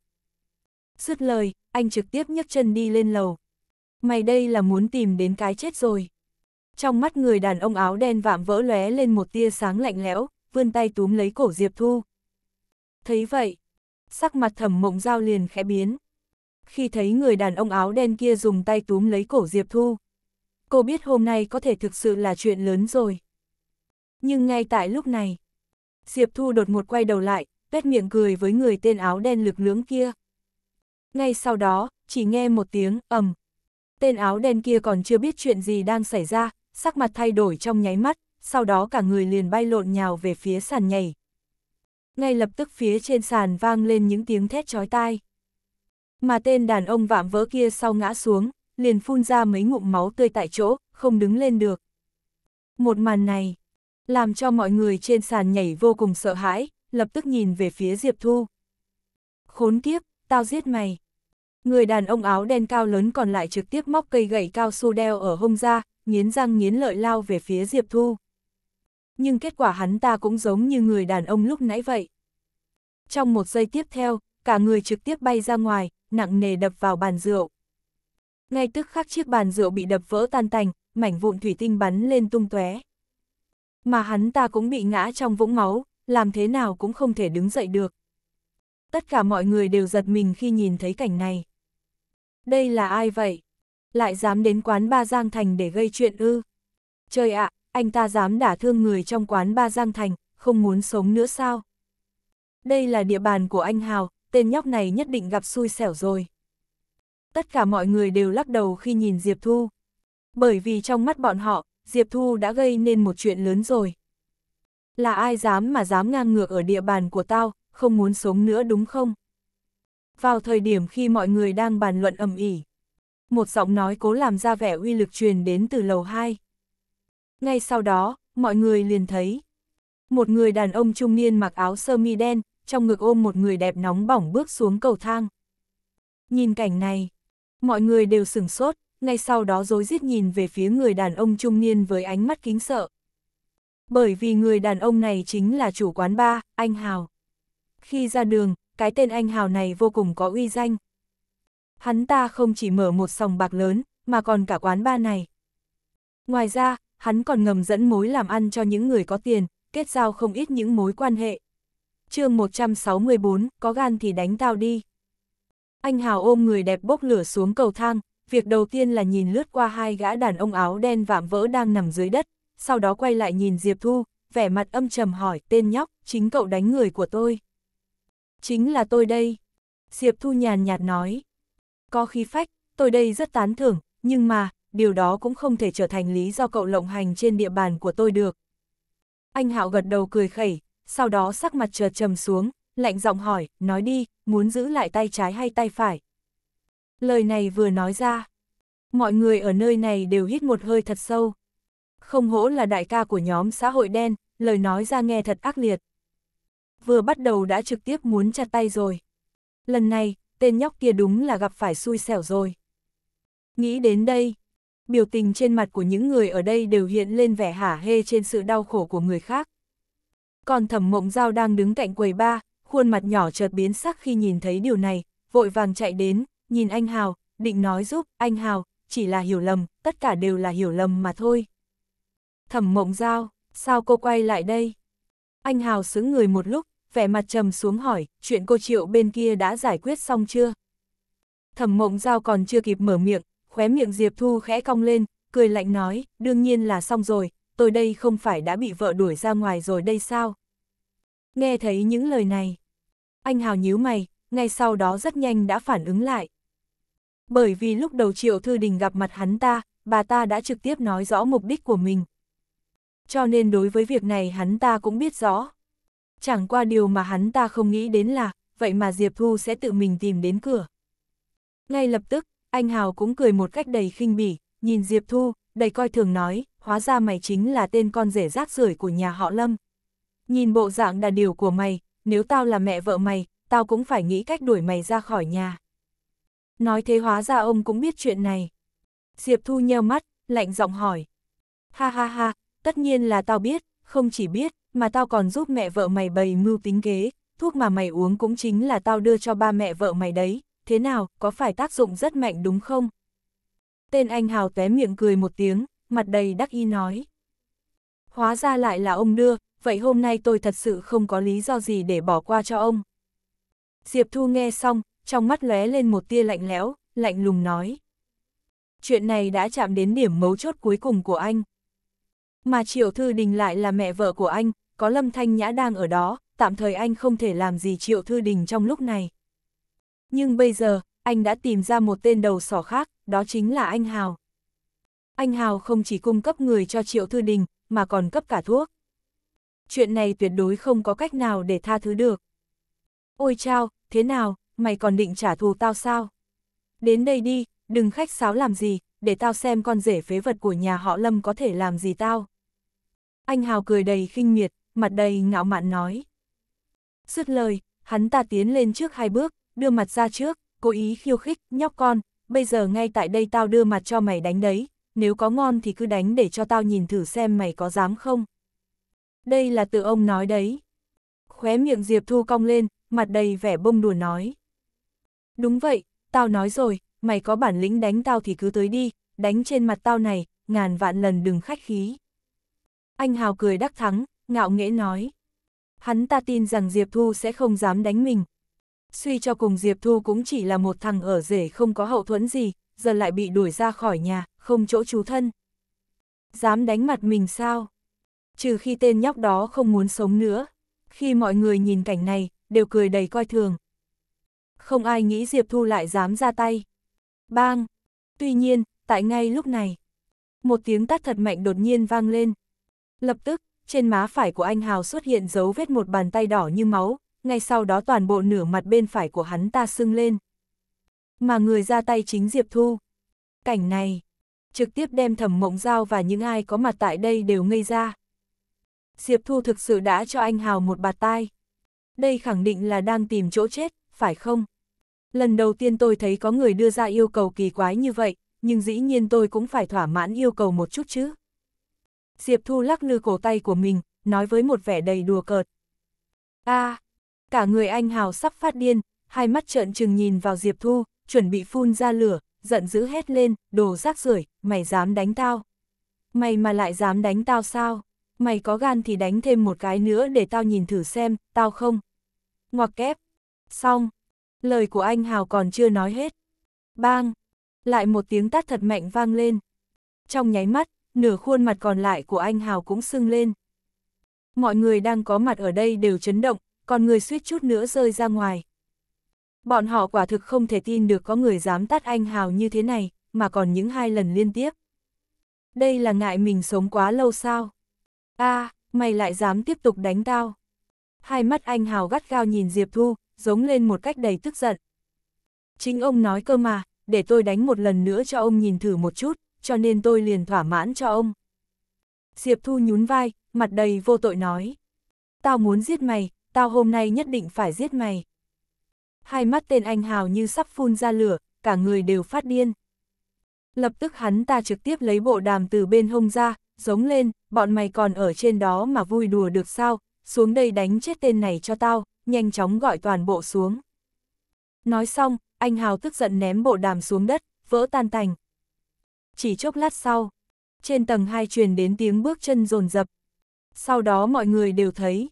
Sứt lời, anh trực tiếp nhấc chân đi lên lầu. Mày đây là muốn tìm đến cái chết rồi. Trong mắt người đàn ông áo đen vạm vỡ lóe lên một tia sáng lạnh lẽo, vươn tay túm lấy cổ Diệp Thu. Thấy vậy, sắc mặt thẩm mộng giao liền khẽ biến. Khi thấy người đàn ông áo đen kia dùng tay túm lấy cổ Diệp Thu, cô biết hôm nay có thể thực sự là chuyện lớn rồi. Nhưng ngay tại lúc này, Diệp Thu đột ngột quay đầu lại, tét miệng cười với người tên áo đen lực lưỡng kia ngay sau đó, chỉ nghe một tiếng ầm. Tên áo đen kia còn chưa biết chuyện gì đang xảy ra, sắc mặt thay đổi trong nháy mắt, sau đó cả người liền bay lộn nhào về phía sàn nhảy. Ngay lập tức phía trên sàn vang lên những tiếng thét chói tai. Mà tên đàn ông vạm vỡ kia sau ngã xuống, liền phun ra mấy ngụm máu tươi tại chỗ, không đứng lên được. Một màn này, làm cho mọi người trên sàn nhảy vô cùng sợ hãi, lập tức nhìn về phía Diệp Thu. Khốn kiếp, tao giết mày. Người đàn ông áo đen cao lớn còn lại trực tiếp móc cây gậy cao su đeo ở hông ra, nghiến răng nghiến lợi lao về phía Diệp Thu. Nhưng kết quả hắn ta cũng giống như người đàn ông lúc nãy vậy. Trong một giây tiếp theo, cả người trực tiếp bay ra ngoài, nặng nề đập vào bàn rượu. Ngay tức khắc chiếc bàn rượu bị đập vỡ tan tành, mảnh vụn thủy tinh bắn lên tung tóe. Mà hắn ta cũng bị ngã trong vũng máu, làm thế nào cũng không thể đứng dậy được. Tất cả mọi người đều giật mình khi nhìn thấy cảnh này. Đây là ai vậy? Lại dám đến quán ba Giang Thành để gây chuyện ư? Trời ạ, anh ta dám đả thương người trong quán ba Giang Thành, không muốn sống nữa sao? Đây là địa bàn của anh Hào, tên nhóc này nhất định gặp xui xẻo rồi. Tất cả mọi người đều lắc đầu khi nhìn Diệp Thu. Bởi vì trong mắt bọn họ, Diệp Thu đã gây nên một chuyện lớn rồi. Là ai dám mà dám ngang ngược ở địa bàn của tao, không muốn sống nữa đúng không? Vào thời điểm khi mọi người đang bàn luận ầm ĩ, một giọng nói cố làm ra vẻ uy lực truyền đến từ lầu 2. Ngay sau đó, mọi người liền thấy một người đàn ông trung niên mặc áo sơ mi đen, trong ngực ôm một người đẹp nóng bỏng bước xuống cầu thang. Nhìn cảnh này, mọi người đều sửng sốt, ngay sau đó dối rít nhìn về phía người đàn ông trung niên với ánh mắt kính sợ. Bởi vì người đàn ông này chính là chủ quán ba, anh Hào. Khi ra đường, cái tên anh hào này vô cùng có uy danh. Hắn ta không chỉ mở một sòng bạc lớn, mà còn cả quán ba này. Ngoài ra, hắn còn ngầm dẫn mối làm ăn cho những người có tiền, kết giao không ít những mối quan hệ. chương 164, có gan thì đánh tao đi. Anh Hào ôm người đẹp bốc lửa xuống cầu thang, việc đầu tiên là nhìn lướt qua hai gã đàn ông áo đen vạm vỡ đang nằm dưới đất, sau đó quay lại nhìn Diệp Thu, vẻ mặt âm trầm hỏi tên nhóc, chính cậu đánh người của tôi chính là tôi đây. Diệp Thu nhàn nhạt nói. Có khí phách, tôi đây rất tán thưởng, nhưng mà, điều đó cũng không thể trở thành lý do cậu lộng hành trên địa bàn của tôi được. Anh Hạo gật đầu cười khẩy, sau đó sắc mặt chợt trầm xuống, lạnh giọng hỏi, nói đi, muốn giữ lại tay trái hay tay phải. Lời này vừa nói ra, mọi người ở nơi này đều hít một hơi thật sâu. Không hỗ là đại ca của nhóm xã hội đen, lời nói ra nghe thật ác liệt vừa bắt đầu đã trực tiếp muốn chặt tay rồi. Lần này, tên nhóc kia đúng là gặp phải xui xẻo rồi. Nghĩ đến đây, biểu tình trên mặt của những người ở đây đều hiện lên vẻ hả hê trên sự đau khổ của người khác. Còn thẩm mộng giao đang đứng cạnh quầy ba, khuôn mặt nhỏ chợt biến sắc khi nhìn thấy điều này, vội vàng chạy đến, nhìn anh Hào, định nói giúp, anh Hào, chỉ là hiểu lầm, tất cả đều là hiểu lầm mà thôi. Thẩm mộng giao, sao cô quay lại đây? Anh Hào xứng người một lúc, vẻ mặt trầm xuống hỏi, chuyện cô Triệu bên kia đã giải quyết xong chưa? Thẩm mộng giao còn chưa kịp mở miệng, khóe miệng Diệp Thu khẽ cong lên, cười lạnh nói, đương nhiên là xong rồi, tôi đây không phải đã bị vợ đuổi ra ngoài rồi đây sao? Nghe thấy những lời này, anh Hào nhíu mày, ngay sau đó rất nhanh đã phản ứng lại. Bởi vì lúc đầu Triệu Thư Đình gặp mặt hắn ta, bà ta đã trực tiếp nói rõ mục đích của mình. Cho nên đối với việc này hắn ta cũng biết rõ, chẳng qua điều mà hắn ta không nghĩ đến là, vậy mà Diệp Thu sẽ tự mình tìm đến cửa. Ngay lập tức, anh Hào cũng cười một cách đầy khinh bỉ, nhìn Diệp Thu, đầy coi thường nói, hóa ra mày chính là tên con rể rác rưởi của nhà họ Lâm. Nhìn bộ dạng đà điều của mày, nếu tao là mẹ vợ mày, tao cũng phải nghĩ cách đuổi mày ra khỏi nhà. Nói thế hóa ra ông cũng biết chuyện này. Diệp Thu nheo mắt, lạnh giọng hỏi. Ha ha ha, tất nhiên là tao biết, không chỉ biết, mà tao còn giúp mẹ vợ mày bày mưu tính kế, thuốc mà mày uống cũng chính là tao đưa cho ba mẹ vợ mày đấy, thế nào, có phải tác dụng rất mạnh đúng không? Tên anh hào té miệng cười một tiếng, mặt đầy đắc ý nói. Hóa ra lại là ông đưa, vậy hôm nay tôi thật sự không có lý do gì để bỏ qua cho ông. Diệp Thu nghe xong, trong mắt lóe lên một tia lạnh lẽo, lạnh lùng nói. Chuyện này đã chạm đến điểm mấu chốt cuối cùng của anh. Mà Triệu Thư Đình lại là mẹ vợ của anh, có Lâm Thanh Nhã đang ở đó, tạm thời anh không thể làm gì Triệu Thư Đình trong lúc này. Nhưng bây giờ, anh đã tìm ra một tên đầu sỏ khác, đó chính là anh Hào. Anh Hào không chỉ cung cấp người cho Triệu Thư Đình, mà còn cấp cả thuốc. Chuyện này tuyệt đối không có cách nào để tha thứ được. Ôi chao, thế nào, mày còn định trả thù tao sao? Đến đây đi, đừng khách sáo làm gì, để tao xem con rể phế vật của nhà họ Lâm có thể làm gì tao. Anh Hào cười đầy khinh miệt, mặt đầy ngạo mạn nói. Dứt lời, hắn ta tiến lên trước hai bước, đưa mặt ra trước, cố ý khiêu khích, nhóc con, bây giờ ngay tại đây tao đưa mặt cho mày đánh đấy, nếu có ngon thì cứ đánh để cho tao nhìn thử xem mày có dám không. Đây là từ ông nói đấy. Khóe miệng Diệp Thu cong lên, mặt đầy vẻ bông đùa nói. Đúng vậy, tao nói rồi, mày có bản lĩnh đánh tao thì cứ tới đi, đánh trên mặt tao này, ngàn vạn lần đừng khách khí. Anh Hào cười đắc thắng, ngạo nghễ nói. Hắn ta tin rằng Diệp Thu sẽ không dám đánh mình. Suy cho cùng Diệp Thu cũng chỉ là một thằng ở rể không có hậu thuẫn gì, giờ lại bị đuổi ra khỏi nhà, không chỗ trú thân. Dám đánh mặt mình sao? Trừ khi tên nhóc đó không muốn sống nữa. Khi mọi người nhìn cảnh này, đều cười đầy coi thường. Không ai nghĩ Diệp Thu lại dám ra tay. Bang! Tuy nhiên, tại ngay lúc này, một tiếng tát thật mạnh đột nhiên vang lên. Lập tức, trên má phải của anh Hào xuất hiện dấu vết một bàn tay đỏ như máu, ngay sau đó toàn bộ nửa mặt bên phải của hắn ta sưng lên. Mà người ra tay chính Diệp Thu. Cảnh này, trực tiếp đem thẩm mộng giao và những ai có mặt tại đây đều ngây ra. Diệp Thu thực sự đã cho anh Hào một bạt tai. Đây khẳng định là đang tìm chỗ chết, phải không? Lần đầu tiên tôi thấy có người đưa ra yêu cầu kỳ quái như vậy, nhưng dĩ nhiên tôi cũng phải thỏa mãn yêu cầu một chút chứ. Diệp Thu lắc lư cổ tay của mình, nói với một vẻ đầy đùa cợt. a à, cả người anh hào sắp phát điên, hai mắt trợn trừng nhìn vào Diệp Thu, chuẩn bị phun ra lửa, giận dữ hét lên, đồ rác rưởi, mày dám đánh tao. Mày mà lại dám đánh tao sao? Mày có gan thì đánh thêm một cái nữa để tao nhìn thử xem, tao không. Ngoặc kép. Xong. Lời của anh Hào còn chưa nói hết. Bang. Lại một tiếng tát thật mạnh vang lên. Trong nháy mắt, nửa khuôn mặt còn lại của anh Hào cũng sưng lên. Mọi người đang có mặt ở đây đều chấn động, còn người suýt chút nữa rơi ra ngoài. Bọn họ quả thực không thể tin được có người dám tắt anh Hào như thế này, mà còn những hai lần liên tiếp. Đây là ngại mình sống quá lâu sao? a à, mày lại dám tiếp tục đánh tao. Hai mắt anh Hào gắt gao nhìn Diệp Thu, giống lên một cách đầy tức giận. Chính ông nói cơ mà, để tôi đánh một lần nữa cho ông nhìn thử một chút cho nên tôi liền thỏa mãn cho ông. Diệp Thu nhún vai, mặt đầy vô tội nói. Tao muốn giết mày, tao hôm nay nhất định phải giết mày. Hai mắt tên anh hào như sắp phun ra lửa, cả người đều phát điên. Lập tức hắn ta trực tiếp lấy bộ đàm từ bên hông ra, giống lên, bọn mày còn ở trên đó mà vui đùa được sao, xuống đây đánh chết tên này cho tao, nhanh chóng gọi toàn bộ xuống. Nói xong, anh Hào tức giận ném bộ đàm xuống đất, vỡ tan tành. Chỉ chốc lát sau, trên tầng hai truyền đến tiếng bước chân rồn rập. Sau đó mọi người đều thấy.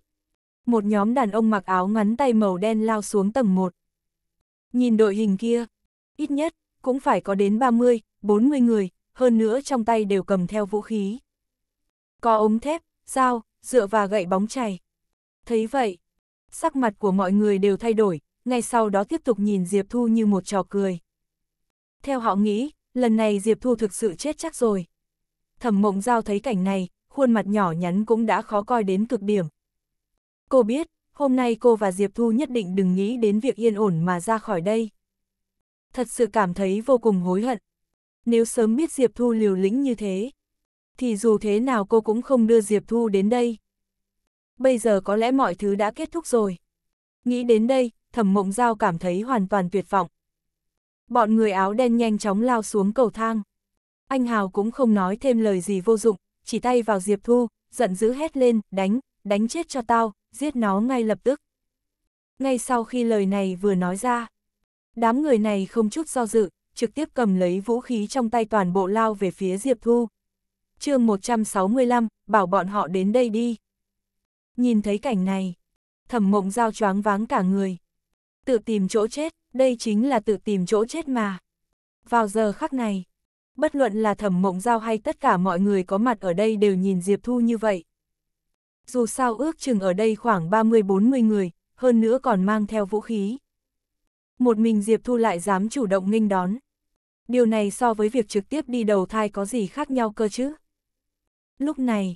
Một nhóm đàn ông mặc áo ngắn tay màu đen lao xuống tầng 1. Nhìn đội hình kia, ít nhất cũng phải có đến 30, 40 người, hơn nữa trong tay đều cầm theo vũ khí. Có ống thép, dao, dựa và gậy bóng chày. Thấy vậy, sắc mặt của mọi người đều thay đổi, ngay sau đó tiếp tục nhìn Diệp Thu như một trò cười. Theo họ nghĩ, lần này Diệp Thu thực sự chết chắc rồi. Thẩm mộng giao thấy cảnh này, khuôn mặt nhỏ nhắn cũng đã khó coi đến cực điểm. Cô biết, hôm nay cô và Diệp Thu nhất định đừng nghĩ đến việc yên ổn mà ra khỏi đây. Thật sự cảm thấy vô cùng hối hận. Nếu sớm biết Diệp Thu liều lĩnh như thế, thì dù thế nào cô cũng không đưa Diệp Thu đến đây. Bây giờ có lẽ mọi thứ đã kết thúc rồi. Nghĩ đến đây, thẩm mộng giao cảm thấy hoàn toàn tuyệt vọng bọn người áo đen nhanh chóng lao xuống cầu thang. Anh Hào cũng không nói thêm lời gì vô dụng, chỉ tay vào Diệp Thu, giận dữ hét lên, đánh, đánh chết cho tao, giết nó ngay lập tức. Ngay sau khi lời này vừa nói ra, đám người này không chút do dự, trực tiếp cầm lấy vũ khí trong tay toàn bộ lao về phía Diệp Thu. chương 165, bảo bọn họ đến đây đi. Nhìn thấy cảnh này, thẩm mộng giao choáng váng cả người. Tự tìm chỗ chết, đây chính là tự tìm chỗ chết mà. Vào giờ khắc này, bất luận là thẩm mộng giao hay tất cả mọi người có mặt ở đây đều nhìn Diệp Thu như vậy. Dù sao ước chừng ở đây khoảng 30-40 người, hơn nữa còn mang theo vũ khí. Một mình Diệp Thu lại dám chủ động nghênh đón. Điều này so với việc trực tiếp đi đầu thai có gì khác nhau cơ chứ? Lúc này,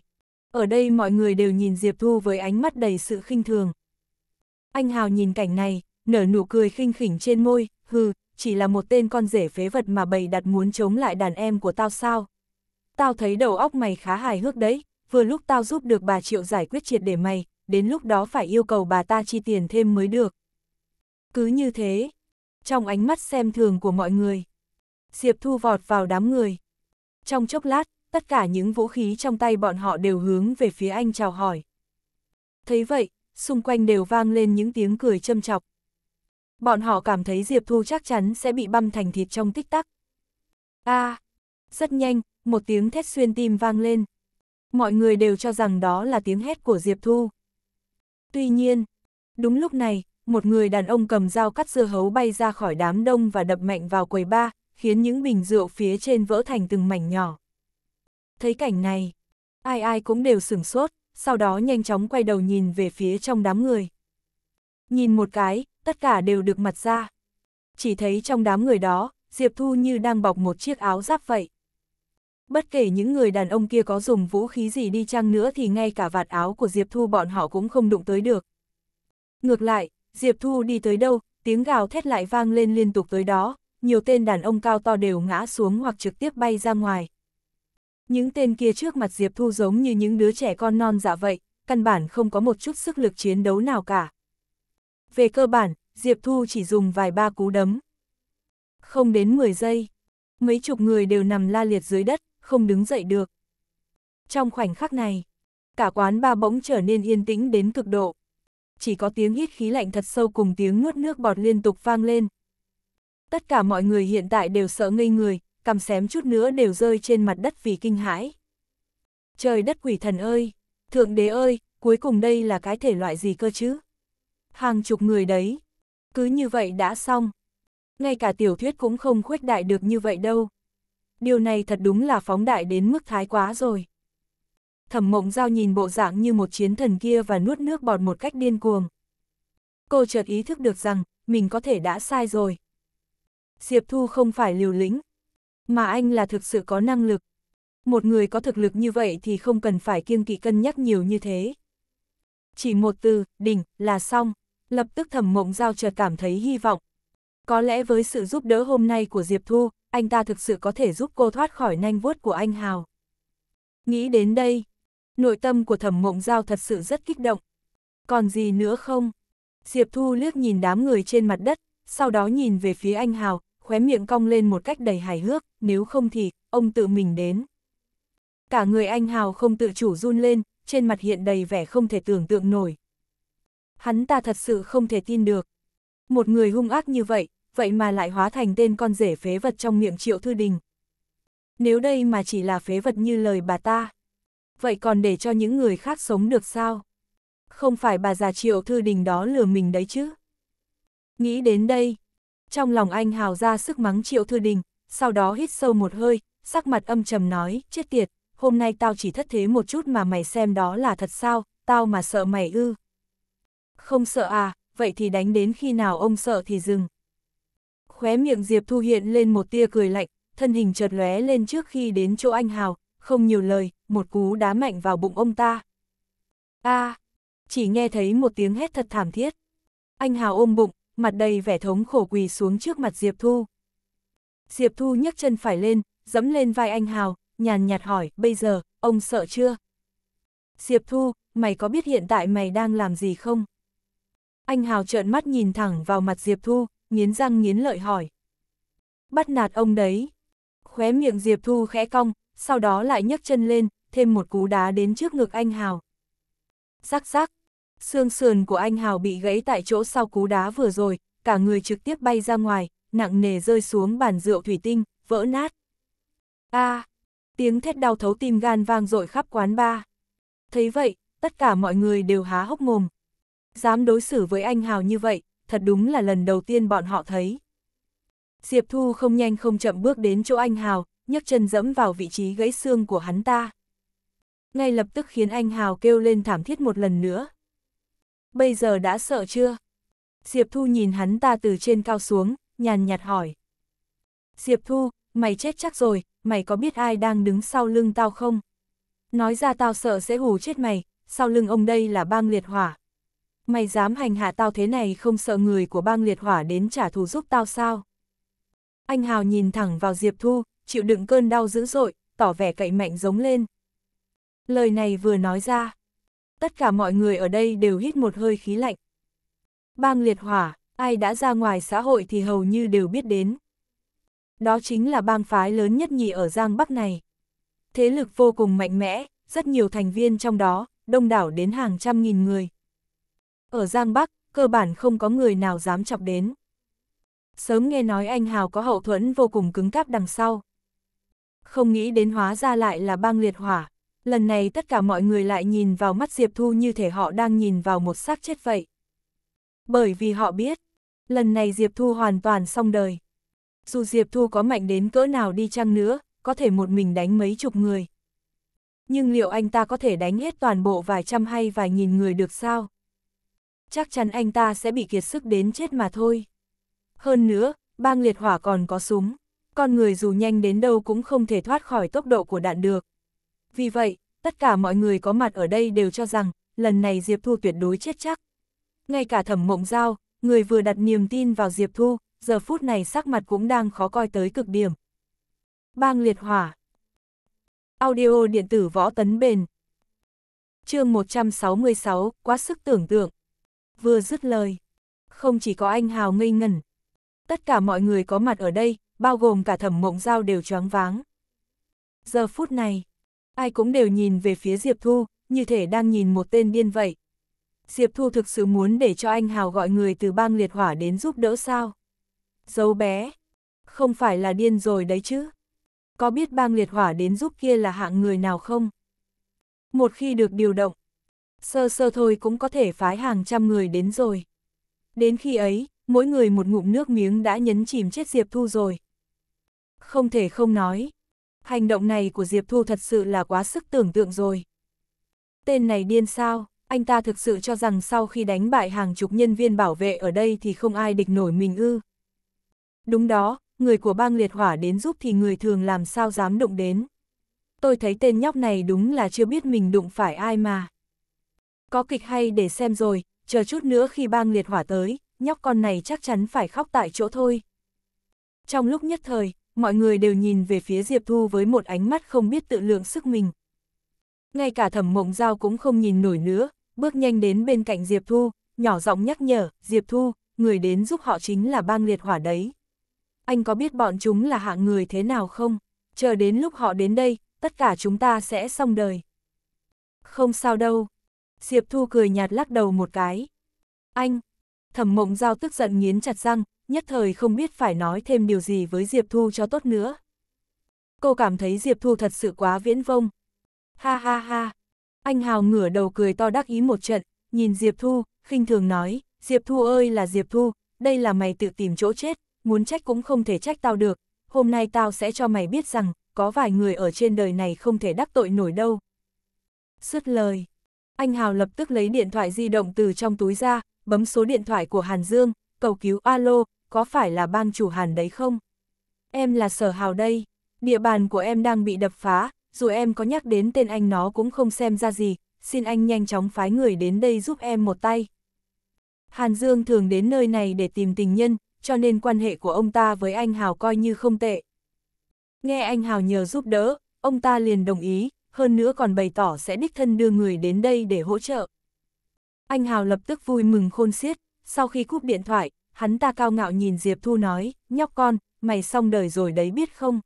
ở đây mọi người đều nhìn Diệp Thu với ánh mắt đầy sự khinh thường. Anh Hào nhìn cảnh này, nở nụ cười khinh khỉnh trên môi, hừ, chỉ là một tên con rể phế vật mà bầy đặt muốn chống lại đàn em của tao sao. Tao thấy đầu óc mày khá hài hước đấy, vừa lúc tao giúp được bà Triệu giải quyết triệt để mày, đến lúc đó phải yêu cầu bà ta chi tiền thêm mới được. Cứ như thế, trong ánh mắt xem thường của mọi người, Diệp Thu vọt vào đám người. Trong chốc lát, tất cả những vũ khí trong tay bọn họ đều hướng về phía anh chào hỏi. Thấy vậy, xung quanh đều vang lên những tiếng cười châm chọc. Bọn họ cảm thấy Diệp Thu chắc chắn sẽ bị băm thành thịt trong tích tắc. A, à, rất nhanh, một tiếng thét xuyên tim vang lên. Mọi người đều cho rằng đó là tiếng hét của Diệp Thu. Tuy nhiên, đúng lúc này, một người đàn ông cầm dao cắt dưa hấu bay ra khỏi đám đông và đập mạnh vào quầy ba, khiến những bình rượu phía trên vỡ thành từng mảnh nhỏ. Thấy cảnh này, ai ai cũng đều sửng sốt, sau đó nhanh chóng quay đầu nhìn về phía trong đám người. Nhìn một cái, tất cả đều được mặt ra. Chỉ thấy trong đám người đó, Diệp Thu như đang bọc một chiếc áo giáp vậy. Bất kể những người đàn ông kia có dùng vũ khí gì đi chăng nữa thì ngay cả vạt áo của Diệp Thu bọn họ cũng không đụng tới được. Ngược lại, Diệp Thu đi tới đâu, tiếng gào thét lại vang lên liên tục tới đó, nhiều tên đàn ông cao to đều ngã xuống hoặc trực tiếp bay ra ngoài. Những tên kia trước mặt Diệp Thu giống như những đứa trẻ con non dạ vậy, căn bản không có một chút sức lực chiến đấu nào cả về cơ bản, Diệp Thu chỉ dùng vài ba cú đấm. Không đến 10 giây, mấy chục người đều nằm la liệt dưới đất, không đứng dậy được. Trong khoảnh khắc này, cả quán ba bỗng trở nên yên tĩnh đến cực độ. Chỉ có tiếng hít khí lạnh thật sâu cùng tiếng nuốt nước bọt liên tục vang lên. Tất cả mọi người hiện tại đều sợ ngây người, cầm xém chút nữa đều rơi trên mặt đất vì kinh hãi. Trời đất quỷ thần ơi, thượng đế ơi, cuối cùng đây là cái thể loại gì cơ chứ? hàng chục người đấy. Cứ như vậy đã xong. Ngay cả tiểu thuyết cũng không khuếch đại được như vậy đâu. Điều này thật đúng là phóng đại đến mức thái quá rồi. Thẩm mộng giao nhìn bộ dạng như một chiến thần kia và nuốt nước bọt một cách điên cuồng. Cô chợt ý thức được rằng, mình có thể đã sai rồi. Diệp Thu không phải liều lĩnh, mà anh là thực sự có năng lực. Một người có thực lực như vậy thì không cần phải kiêng kỵ cân nhắc nhiều như thế. Chỉ một từ, đỉnh, là xong lập tức thẩm mộng giao chợt cảm thấy hy vọng. Có lẽ với sự giúp đỡ hôm nay của Diệp Thu, anh ta thực sự có thể giúp cô thoát khỏi nanh vuốt của anh Hào. Nghĩ đến đây, nội tâm của thẩm mộng giao thật sự rất kích động. Còn gì nữa không? Diệp Thu liếc nhìn đám người trên mặt đất, sau đó nhìn về phía anh Hào, khóe miệng cong lên một cách đầy hài hước, nếu không thì, ông tự mình đến. Cả người anh Hào không tự chủ run lên, trên mặt hiện đầy vẻ không thể tưởng tượng nổi. Hắn ta thật sự không thể tin được. Một người hung ác như vậy, vậy mà lại hóa thành tên con rể phế vật trong miệng triệu thư đình. Nếu đây mà chỉ là phế vật như lời bà ta, vậy còn để cho những người khác sống được sao? Không phải bà già triệu thư đình đó lừa mình đấy chứ? Nghĩ đến đây, trong lòng anh hào ra sức mắng triệu thư đình, sau đó hít sâu một hơi, sắc mặt âm trầm nói, chết tiệt, hôm nay tao chỉ thất thế một chút mà mày xem đó là thật sao, tao mà sợ mày ư không sợ à, vậy thì đánh đến khi nào ông sợ thì dừng. Khóe miệng Diệp Thu hiện lên một tia cười lạnh, thân hình chợt lóe lên trước khi đến chỗ anh Hào, không nhiều lời, một cú đá mạnh vào bụng ông ta. a à, chỉ nghe thấy một tiếng hét thật thảm thiết. Anh Hào ôm bụng, mặt đầy vẻ thống khổ quỳ xuống trước mặt Diệp Thu. Diệp Thu nhấc chân phải lên, dẫm lên vai anh Hào, nhàn nhạt hỏi, bây giờ, ông sợ chưa? Diệp Thu, mày có biết hiện tại mày đang làm gì không? Anh Hào trợn mắt nhìn thẳng vào mặt Diệp Thu, nghiến răng nghiến lợi hỏi. Bắt nạt ông đấy. Khóe miệng Diệp Thu khẽ cong, sau đó lại nhấc chân lên, thêm một cú đá đến trước ngực anh Hào. Rắc rắc, xương sườn của anh Hào bị gãy tại chỗ sau cú đá vừa rồi, cả người trực tiếp bay ra ngoài, nặng nề rơi xuống bàn rượu thủy tinh, vỡ nát. A, à, tiếng thét đau thấu tim gan vang dội khắp quán ba. Thấy vậy, tất cả mọi người đều há hốc mồm, Dám đối xử với anh hào như vậy, thật đúng là lần đầu tiên bọn họ thấy. Diệp Thu không nhanh không chậm bước đến chỗ anh hào, nhấc chân dẫm vào vị trí gãy xương của hắn ta. Ngay lập tức khiến anh hào kêu lên thảm thiết một lần nữa. Bây giờ đã sợ chưa? Diệp Thu nhìn hắn ta từ trên cao xuống, nhàn nhạt hỏi. Diệp Thu, mày chết chắc rồi, mày có biết ai đang đứng sau lưng tao không? Nói ra tao sợ sẽ hù chết mày, sau lưng ông đây là bang liệt hỏa, mày dám hành hạ tao thế này không sợ người của bang liệt hỏa đến trả thù giúp tao sao? Anh Hào nhìn thẳng vào Diệp Thu, chịu đựng cơn đau dữ dội, tỏ vẻ cậy mạnh giống lên. Lời này vừa nói ra, tất cả mọi người ở đây đều hít một hơi khí lạnh. Bang liệt hỏa, ai đã ra ngoài xã hội thì hầu như đều biết đến. Đó chính là bang phái lớn nhất nhì ở Giang Bắc này. Thế lực vô cùng mạnh mẽ, rất nhiều thành viên trong đó, đông đảo đến hàng trăm nghìn người. Ở Giang Bắc, cơ bản không có người nào dám chọc đến. Sớm nghe nói anh Hào có hậu thuẫn vô cùng cứng cáp đằng sau. Không nghĩ đến hóa ra lại là bang liệt hỏa. Lần này tất cả mọi người lại nhìn vào mắt Diệp Thu như thể họ đang nhìn vào một xác chết vậy. Bởi vì họ biết, lần này Diệp Thu hoàn toàn xong đời. Dù Diệp Thu có mạnh đến cỡ nào đi chăng nữa, có thể một mình đánh mấy chục người. Nhưng liệu anh ta có thể đánh hết toàn bộ vài trăm hay vài nghìn người được sao? chắc chắn anh ta sẽ bị kiệt sức đến chết mà thôi. Hơn nữa, bang liệt hỏa còn có súng, con người dù nhanh đến đâu cũng không thể thoát khỏi tốc độ của đạn được. Vì vậy, tất cả mọi người có mặt ở đây đều cho rằng, lần này Diệp Thu tuyệt đối chết chắc. Ngay cả thẩm mộng giao, người vừa đặt niềm tin vào Diệp Thu, giờ phút này sắc mặt cũng đang khó coi tới cực điểm. Bang liệt hỏa Audio điện tử võ tấn bền Chương 166, quá sức tưởng tượng Vừa dứt lời, không chỉ có anh Hào ngây ngẩn. Tất cả mọi người có mặt ở đây, bao gồm cả thẩm mộng giao đều choáng váng. Giờ phút này, ai cũng đều nhìn về phía Diệp Thu, như thể đang nhìn một tên điên vậy. Diệp Thu thực sự muốn để cho anh Hào gọi người từ bang liệt hỏa đến giúp đỡ sao? Dấu bé, không phải là điên rồi đấy chứ? Có biết bang liệt hỏa đến giúp kia là hạng người nào không? Một khi được điều động, sơ sơ thôi cũng có thể phái hàng trăm người đến rồi. Đến khi ấy, mỗi người một ngụm nước miếng đã nhấn chìm chết Diệp Thu rồi. Không thể không nói, hành động này của Diệp Thu thật sự là quá sức tưởng tượng rồi. Tên này điên sao, anh ta thực sự cho rằng sau khi đánh bại hàng chục nhân viên bảo vệ ở đây thì không ai địch nổi mình ư. Đúng đó, người của bang liệt hỏa đến giúp thì người thường làm sao dám đụng đến. Tôi thấy tên nhóc này đúng là chưa biết mình đụng phải ai mà. Có kịch hay để xem rồi, chờ chút nữa khi bang liệt hỏa tới, nhóc con này chắc chắn phải khóc tại chỗ thôi. Trong lúc nhất thời, mọi người đều nhìn về phía Diệp Thu với một ánh mắt không biết tự lượng sức mình. Ngay cả thẩm mộng giao cũng không nhìn nổi nữa, bước nhanh đến bên cạnh Diệp Thu, nhỏ giọng nhắc nhở, Diệp Thu, người đến giúp họ chính là bang liệt hỏa đấy. Anh có biết bọn chúng là hạng người thế nào không? Chờ đến lúc họ đến đây, tất cả chúng ta sẽ xong đời. Không sao đâu, Diệp Thu cười nhạt lắc đầu một cái. Anh! Thẩm mộng giao tức giận nghiến chặt răng, nhất thời không biết phải nói thêm điều gì với Diệp Thu cho tốt nữa. Cô cảm thấy Diệp Thu thật sự quá viễn vông. Ha ha ha! Anh Hào ngửa đầu cười to đắc ý một trận, nhìn Diệp Thu, khinh thường nói, Diệp Thu ơi là Diệp Thu, đây là mày tự tìm chỗ chết, muốn trách cũng không thể trách tao được, hôm nay tao sẽ cho mày biết rằng, có vài người ở trên đời này không thể đắc tội nổi đâu. Sứt lời, anh Hào lập tức lấy điện thoại di động từ trong túi ra, bấm số điện thoại của Hàn Dương, cầu cứu alo, có phải là bang chủ Hàn đấy không? Em là sở hào đây, địa bàn của em đang bị đập phá, dù em có nhắc đến tên anh nó cũng không xem ra gì, xin anh nhanh chóng phái người đến đây giúp em một tay. Hàn Dương thường đến nơi này để tìm tình nhân, cho nên quan hệ của ông ta với anh Hào coi như không tệ. Nghe anh Hào nhờ giúp đỡ, ông ta liền đồng ý, hơn nữa còn bày tỏ sẽ đích thân đưa người đến đây để hỗ trợ. Anh Hào lập tức vui mừng khôn xiết, sau khi cúp điện thoại, hắn ta cao ngạo nhìn Diệp Thu nói, nhóc con, mày xong đời rồi đấy biết không?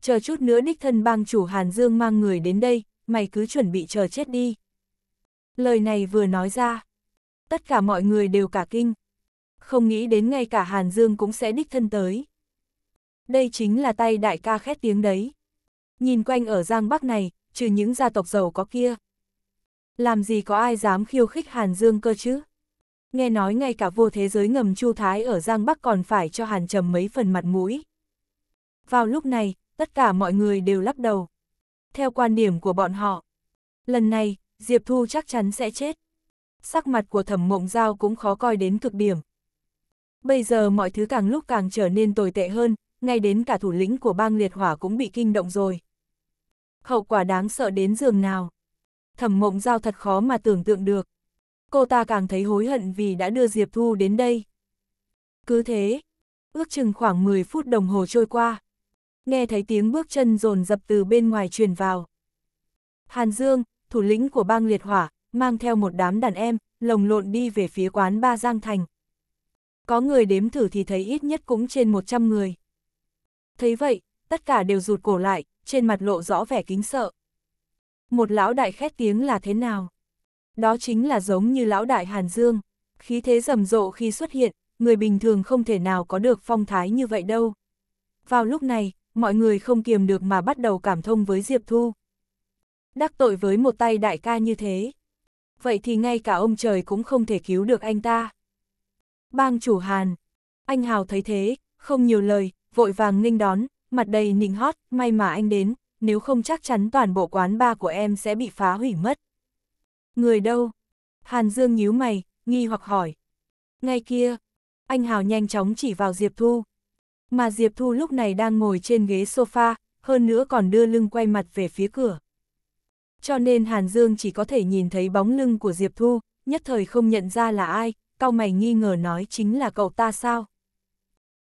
Chờ chút nữa đích thân bang chủ Hàn Dương mang người đến đây, mày cứ chuẩn bị chờ chết đi. Lời này vừa nói ra, tất cả mọi người đều cả kinh. Không nghĩ đến ngay cả Hàn Dương cũng sẽ đích thân tới. Đây chính là tay đại ca khét tiếng đấy. Nhìn quanh ở Giang Bắc này, trừ những gia tộc giàu có kia. Làm gì có ai dám khiêu khích Hàn Dương cơ chứ? Nghe nói ngay cả vô thế giới ngầm Chu Thái ở Giang Bắc còn phải cho Hàn Trầm mấy phần mặt mũi. Vào lúc này, tất cả mọi người đều lắc đầu. Theo quan điểm của bọn họ, lần này, Diệp Thu chắc chắn sẽ chết. Sắc mặt của thẩm mộng giao cũng khó coi đến cực điểm. Bây giờ mọi thứ càng lúc càng trở nên tồi tệ hơn, ngay đến cả thủ lĩnh của bang liệt hỏa cũng bị kinh động rồi hậu quả đáng sợ đến giường nào. Thẩm mộng giao thật khó mà tưởng tượng được. Cô ta càng thấy hối hận vì đã đưa Diệp Thu đến đây. Cứ thế, ước chừng khoảng 10 phút đồng hồ trôi qua. Nghe thấy tiếng bước chân rồn dập từ bên ngoài truyền vào. Hàn Dương, thủ lĩnh của bang liệt hỏa, mang theo một đám đàn em, lồng lộn đi về phía quán Ba Giang Thành. Có người đếm thử thì thấy ít nhất cũng trên 100 người. Thấy vậy, tất cả đều rụt cổ lại, trên mặt lộ rõ vẻ kính sợ. Một lão đại khét tiếng là thế nào? Đó chính là giống như lão đại Hàn Dương, khí thế rầm rộ khi xuất hiện, người bình thường không thể nào có được phong thái như vậy đâu. Vào lúc này, mọi người không kiềm được mà bắt đầu cảm thông với Diệp Thu. Đắc tội với một tay đại ca như thế. Vậy thì ngay cả ông trời cũng không thể cứu được anh ta. Bang chủ Hàn. Anh Hào thấy thế, không nhiều lời, vội vàng nghênh đón, mặt đầy nịnh hót, may mà anh đến, nếu không chắc chắn toàn bộ quán ba của em sẽ bị phá hủy mất. Người đâu? Hàn Dương nhíu mày, nghi hoặc hỏi. Ngay kia, anh Hào nhanh chóng chỉ vào Diệp Thu. Mà Diệp Thu lúc này đang ngồi trên ghế sofa, hơn nữa còn đưa lưng quay mặt về phía cửa. Cho nên Hàn Dương chỉ có thể nhìn thấy bóng lưng của Diệp Thu, nhất thời không nhận ra là ai, Cao mày nghi ngờ nói chính là cậu ta sao.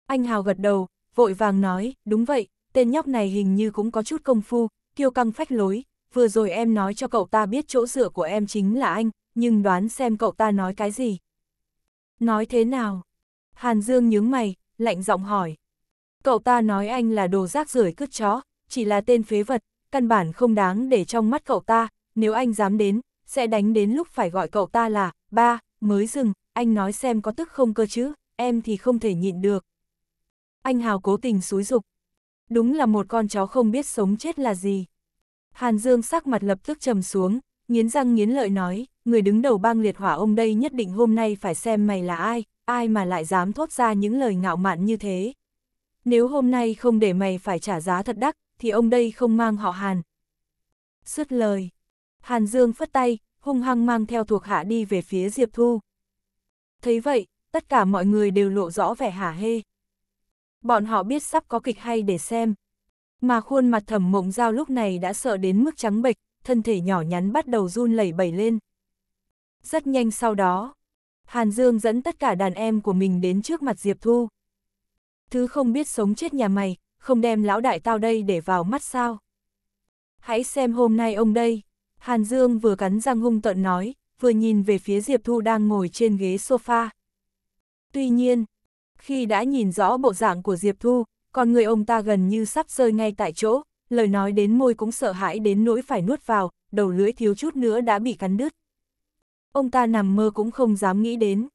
Anh Hào gật đầu, vội vàng nói, đúng vậy, tên nhóc này hình như cũng có chút công phu, kiêu căng phách lối, vừa rồi em nói cho cậu ta biết chỗ dựa của em chính là anh, nhưng đoán xem cậu ta nói cái gì. Nói thế nào? Hàn Dương nhướng mày, lạnh giọng hỏi. Cậu ta nói anh là đồ rác rưởi cướp chó, chỉ là tên phế vật, căn bản không đáng để trong mắt cậu ta, nếu anh dám đến, sẽ đánh đến lúc phải gọi cậu ta là, ba, mới dừng, anh nói xem có tức không cơ chứ, em thì không thể nhịn được anh Hào cố tình xúi dục. Đúng là một con chó không biết sống chết là gì. Hàn Dương sắc mặt lập tức trầm xuống, nghiến răng nghiến lợi nói, người đứng đầu bang liệt hỏa ông đây nhất định hôm nay phải xem mày là ai, ai mà lại dám thốt ra những lời ngạo mạn như thế. Nếu hôm nay không để mày phải trả giá thật đắt, thì ông đây không mang họ Hàn. Xuất lời. Hàn Dương phất tay, hung hăng mang theo thuộc hạ đi về phía Diệp Thu. Thấy vậy, tất cả mọi người đều lộ rõ vẻ hả hê bọn họ biết sắp có kịch hay để xem. Mà khuôn mặt thẩm mộng giao lúc này đã sợ đến mức trắng bệch, thân thể nhỏ nhắn bắt đầu run lẩy bẩy lên. Rất nhanh sau đó, Hàn Dương dẫn tất cả đàn em của mình đến trước mặt Diệp Thu. Thứ không biết sống chết nhà mày, không đem lão đại tao đây để vào mắt sao. Hãy xem hôm nay ông đây. Hàn Dương vừa cắn răng hung tợn nói, vừa nhìn về phía Diệp Thu đang ngồi trên ghế sofa. Tuy nhiên, khi đã nhìn rõ bộ dạng của Diệp Thu, con người ông ta gần như sắp rơi ngay tại chỗ, lời nói đến môi cũng sợ hãi đến nỗi phải nuốt vào, đầu lưỡi thiếu chút nữa đã bị cắn đứt. Ông ta nằm mơ cũng không dám nghĩ đến.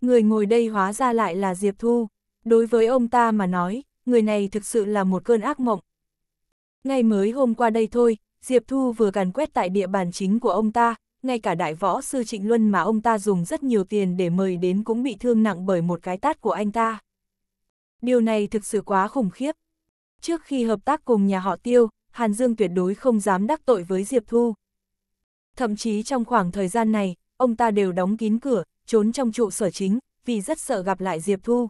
Người ngồi đây hóa ra lại là Diệp Thu. Đối với ông ta mà nói, người này thực sự là một cơn ác mộng. Ngày mới hôm qua đây thôi, Diệp Thu vừa càn quét tại địa bàn chính của ông ta, ngay cả đại võ sư Trịnh Luân mà ông ta dùng rất nhiều tiền để mời đến cũng bị thương nặng bởi một cái tát của anh ta. Điều này thực sự quá khủng khiếp. Trước khi hợp tác cùng nhà họ Tiêu, Hàn Dương tuyệt đối không dám đắc tội với Diệp Thu. Thậm chí trong khoảng thời gian này, ông ta đều đóng kín cửa, trốn trong trụ sở chính, vì rất sợ gặp lại Diệp Thu.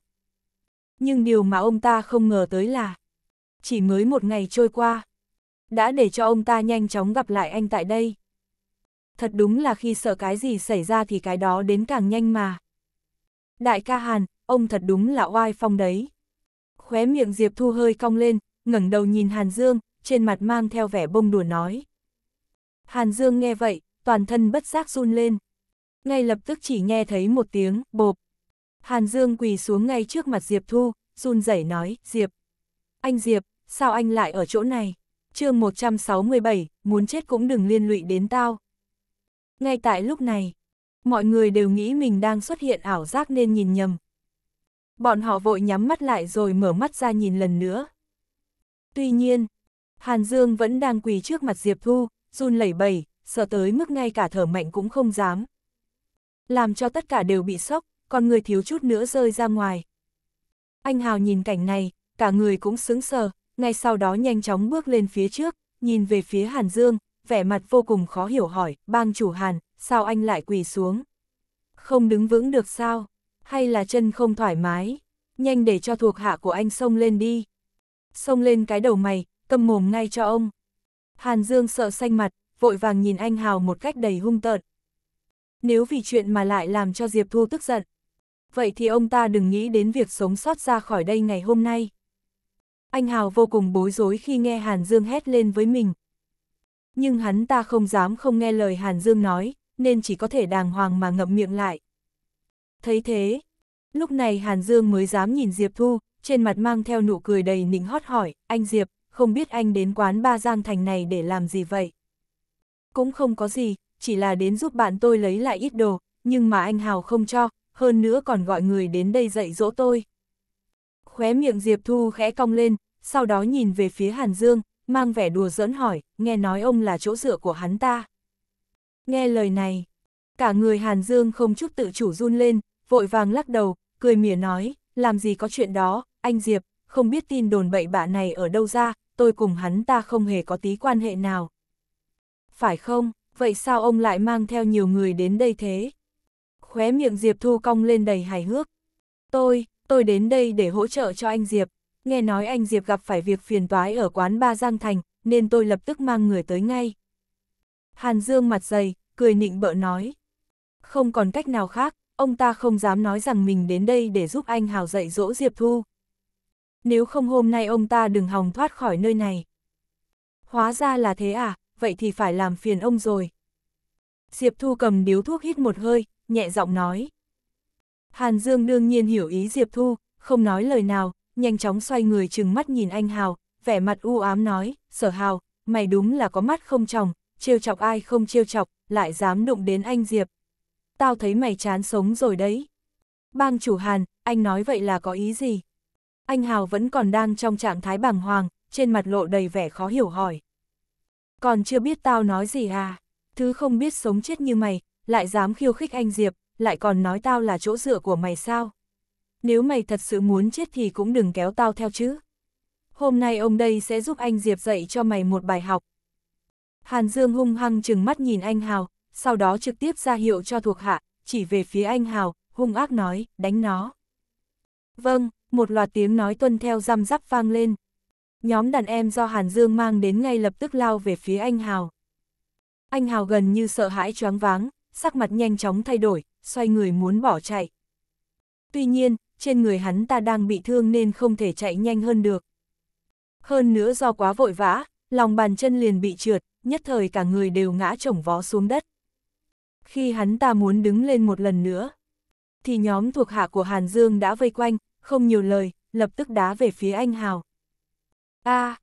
Nhưng điều mà ông ta không ngờ tới là, chỉ mới một ngày trôi qua, đã để cho ông ta nhanh chóng gặp lại anh tại đây thật đúng là khi sợ cái gì xảy ra thì cái đó đến càng nhanh mà. Đại ca Hàn, ông thật đúng là oai phong đấy. Khóe miệng Diệp Thu hơi cong lên, ngẩng đầu nhìn Hàn Dương, trên mặt mang theo vẻ bông đùa nói. Hàn Dương nghe vậy, toàn thân bất giác run lên. Ngay lập tức chỉ nghe thấy một tiếng bộp. Hàn Dương quỳ xuống ngay trước mặt Diệp Thu, run rẩy nói, Diệp. Anh Diệp, sao anh lại ở chỗ này? chương 167, muốn chết cũng đừng liên lụy đến tao. Ngay tại lúc này, mọi người đều nghĩ mình đang xuất hiện ảo giác nên nhìn nhầm. Bọn họ vội nhắm mắt lại rồi mở mắt ra nhìn lần nữa. Tuy nhiên, Hàn Dương vẫn đang quỳ trước mặt Diệp Thu, run lẩy bẩy, sợ tới mức ngay cả thở mạnh cũng không dám. Làm cho tất cả đều bị sốc, còn người thiếu chút nữa rơi ra ngoài. Anh Hào nhìn cảnh này, cả người cũng sững sờ, ngay sau đó nhanh chóng bước lên phía trước, nhìn về phía Hàn Dương, vẻ mặt vô cùng khó hiểu hỏi, bang chủ Hàn, sao anh lại quỳ xuống? Không đứng vững được sao? Hay là chân không thoải mái? Nhanh để cho thuộc hạ của anh xông lên đi. Xông lên cái đầu mày, câm mồm ngay cho ông. Hàn Dương sợ xanh mặt, vội vàng nhìn anh Hào một cách đầy hung tợn. Nếu vì chuyện mà lại làm cho Diệp Thu tức giận, vậy thì ông ta đừng nghĩ đến việc sống sót ra khỏi đây ngày hôm nay. Anh Hào vô cùng bối rối khi nghe Hàn Dương hét lên với mình, nhưng hắn ta không dám không nghe lời Hàn Dương nói, nên chỉ có thể đàng hoàng mà ngậm miệng lại. Thấy thế, lúc này Hàn Dương mới dám nhìn Diệp Thu, trên mặt mang theo nụ cười đầy nịnh hót hỏi, anh Diệp, không biết anh đến quán Ba Giang Thành này để làm gì vậy? Cũng không có gì, chỉ là đến giúp bạn tôi lấy lại ít đồ, nhưng mà anh Hào không cho, hơn nữa còn gọi người đến đây dạy dỗ tôi. Khóe miệng Diệp Thu khẽ cong lên, sau đó nhìn về phía Hàn Dương, mang vẻ đùa giỡn hỏi, nghe nói ông là chỗ dựa của hắn ta. Nghe lời này, cả người Hàn Dương không chút tự chủ run lên, vội vàng lắc đầu, cười mỉa nói, làm gì có chuyện đó, anh Diệp, không biết tin đồn bậy bạ này ở đâu ra, tôi cùng hắn ta không hề có tí quan hệ nào. Phải không, vậy sao ông lại mang theo nhiều người đến đây thế? Khóe miệng Diệp Thu cong lên đầy hài hước. Tôi, tôi đến đây để hỗ trợ cho anh Diệp nghe nói anh Diệp gặp phải việc phiền toái ở quán Ba Giang Thành, nên tôi lập tức mang người tới ngay. Hàn Dương mặt dày, cười nịnh bợ nói. Không còn cách nào khác, ông ta không dám nói rằng mình đến đây để giúp anh Hào dạy dỗ Diệp Thu. Nếu không hôm nay ông ta đừng hòng thoát khỏi nơi này. Hóa ra là thế à, vậy thì phải làm phiền ông rồi. Diệp Thu cầm điếu thuốc hít một hơi, nhẹ giọng nói. Hàn Dương đương nhiên hiểu ý Diệp Thu, không nói lời nào, nhanh chóng xoay người chừng mắt nhìn anh Hào, vẻ mặt u ám nói, sở Hào, mày đúng là có mắt không tròng, trêu chọc ai không trêu chọc, lại dám đụng đến anh Diệp. Tao thấy mày chán sống rồi đấy. Bang chủ Hàn, anh nói vậy là có ý gì? Anh Hào vẫn còn đang trong trạng thái bàng hoàng, trên mặt lộ đầy vẻ khó hiểu hỏi. Còn chưa biết tao nói gì à? Thứ không biết sống chết như mày, lại dám khiêu khích anh Diệp, lại còn nói tao là chỗ dựa của mày sao? nếu mày thật sự muốn chết thì cũng đừng kéo tao theo chứ. Hôm nay ông đây sẽ giúp anh Diệp dạy cho mày một bài học. Hàn Dương hung hăng chừng mắt nhìn anh Hào, sau đó trực tiếp ra hiệu cho thuộc hạ, chỉ về phía anh Hào, hung ác nói, đánh nó. Vâng, một loạt tiếng nói tuân theo răm rắp vang lên. Nhóm đàn em do Hàn Dương mang đến ngay lập tức lao về phía anh Hào. Anh Hào gần như sợ hãi choáng váng, sắc mặt nhanh chóng thay đổi, xoay người muốn bỏ chạy. Tuy nhiên, trên người hắn ta đang bị thương nên không thể chạy nhanh hơn được. Hơn nữa do quá vội vã, lòng bàn chân liền bị trượt, nhất thời cả người đều ngã chổng vó xuống đất. Khi hắn ta muốn đứng lên một lần nữa, thì nhóm thuộc hạ của Hàn Dương đã vây quanh, không nhiều lời, lập tức đá về phía anh Hào. a à,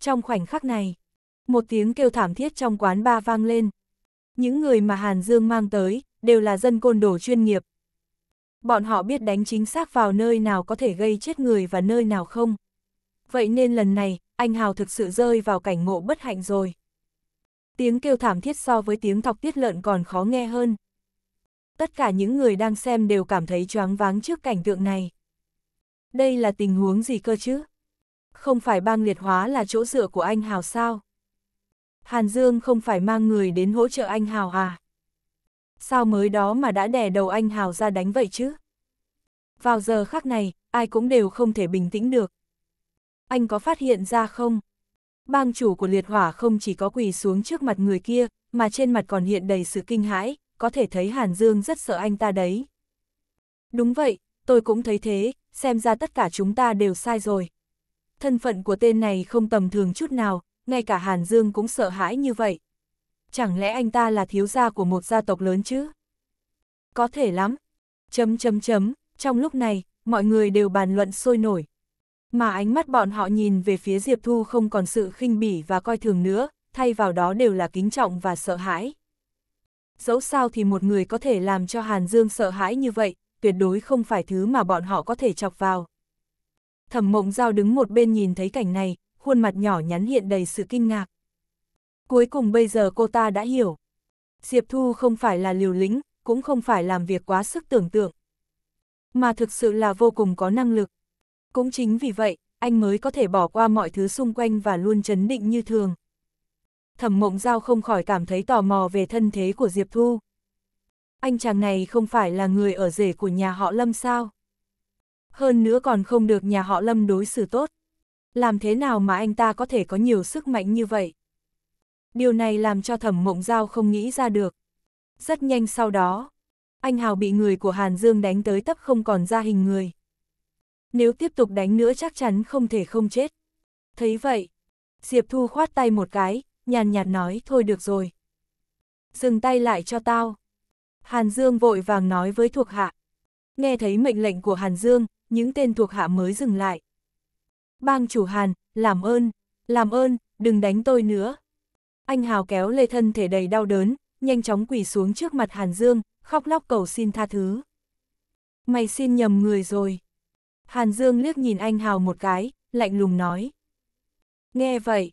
trong khoảnh khắc này, một tiếng kêu thảm thiết trong quán ba vang lên. Những người mà Hàn Dương mang tới, đều là dân côn đồ chuyên nghiệp, Bọn họ biết đánh chính xác vào nơi nào có thể gây chết người và nơi nào không. Vậy nên lần này, anh Hào thực sự rơi vào cảnh ngộ bất hạnh rồi. Tiếng kêu thảm thiết so với tiếng thọc tiết lợn còn khó nghe hơn. Tất cả những người đang xem đều cảm thấy choáng váng trước cảnh tượng này. Đây là tình huống gì cơ chứ? Không phải bang liệt hóa là chỗ dựa của anh Hào sao? Hàn Dương không phải mang người đến hỗ trợ anh Hào à? sao mới đó mà đã đè đầu anh Hào ra đánh vậy chứ? Vào giờ khác này, ai cũng đều không thể bình tĩnh được. Anh có phát hiện ra không? Bang chủ của liệt hỏa không chỉ có quỳ xuống trước mặt người kia, mà trên mặt còn hiện đầy sự kinh hãi, có thể thấy Hàn Dương rất sợ anh ta đấy. Đúng vậy, tôi cũng thấy thế, xem ra tất cả chúng ta đều sai rồi. Thân phận của tên này không tầm thường chút nào, ngay cả Hàn Dương cũng sợ hãi như vậy chẳng lẽ anh ta là thiếu gia của một gia tộc lớn chứ? Có thể lắm. Chấm chấm chấm, trong lúc này, mọi người đều bàn luận sôi nổi. Mà ánh mắt bọn họ nhìn về phía Diệp Thu không còn sự khinh bỉ và coi thường nữa, thay vào đó đều là kính trọng và sợ hãi. Dẫu sao thì một người có thể làm cho Hàn Dương sợ hãi như vậy, tuyệt đối không phải thứ mà bọn họ có thể chọc vào. Thẩm mộng giao đứng một bên nhìn thấy cảnh này, khuôn mặt nhỏ nhắn hiện đầy sự kinh ngạc. Cuối cùng bây giờ cô ta đã hiểu. Diệp Thu không phải là liều lĩnh, cũng không phải làm việc quá sức tưởng tượng. Mà thực sự là vô cùng có năng lực. Cũng chính vì vậy, anh mới có thể bỏ qua mọi thứ xung quanh và luôn chấn định như thường. Thẩm mộng giao không khỏi cảm thấy tò mò về thân thế của Diệp Thu. Anh chàng này không phải là người ở rể của nhà họ Lâm sao? Hơn nữa còn không được nhà họ Lâm đối xử tốt. Làm thế nào mà anh ta có thể có nhiều sức mạnh như vậy? Điều này làm cho thẩm mộng giao không nghĩ ra được. Rất nhanh sau đó, anh Hào bị người của Hàn Dương đánh tới tấp không còn ra hình người. Nếu tiếp tục đánh nữa chắc chắn không thể không chết. Thấy vậy, Diệp Thu khoát tay một cái, nhàn nhạt nói thôi được rồi. Dừng tay lại cho tao. Hàn Dương vội vàng nói với thuộc hạ. Nghe thấy mệnh lệnh của Hàn Dương, những tên thuộc hạ mới dừng lại. Bang chủ Hàn, làm ơn, làm ơn, đừng đánh tôi nữa, anh Hào kéo lê thân thể đầy đau đớn, nhanh chóng quỳ xuống trước mặt Hàn Dương, khóc lóc cầu xin tha thứ. Mày xin nhầm người rồi. Hàn Dương liếc nhìn anh Hào một cái, lạnh lùng nói. Nghe vậy,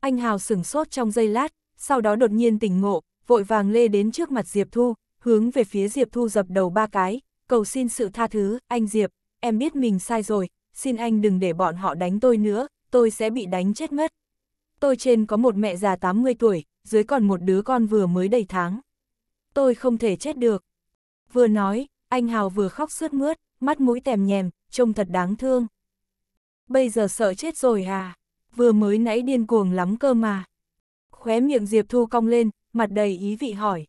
anh Hào sửng sốt trong giây lát, sau đó đột nhiên tỉnh ngộ, vội vàng lê đến trước mặt Diệp Thu, hướng về phía Diệp Thu dập đầu ba cái, cầu xin sự tha thứ, anh Diệp, em biết mình sai rồi, xin anh đừng để bọn họ đánh tôi nữa, tôi sẽ bị đánh chết mất, Tôi trên có một mẹ già 80 tuổi, dưới còn một đứa con vừa mới đầy tháng. Tôi không thể chết được. Vừa nói, anh Hào vừa khóc sướt mướt, mắt mũi tèm nhèm, trông thật đáng thương. Bây giờ sợ chết rồi à? Vừa mới nãy điên cuồng lắm cơ mà. Khóe miệng Diệp Thu cong lên, mặt đầy ý vị hỏi.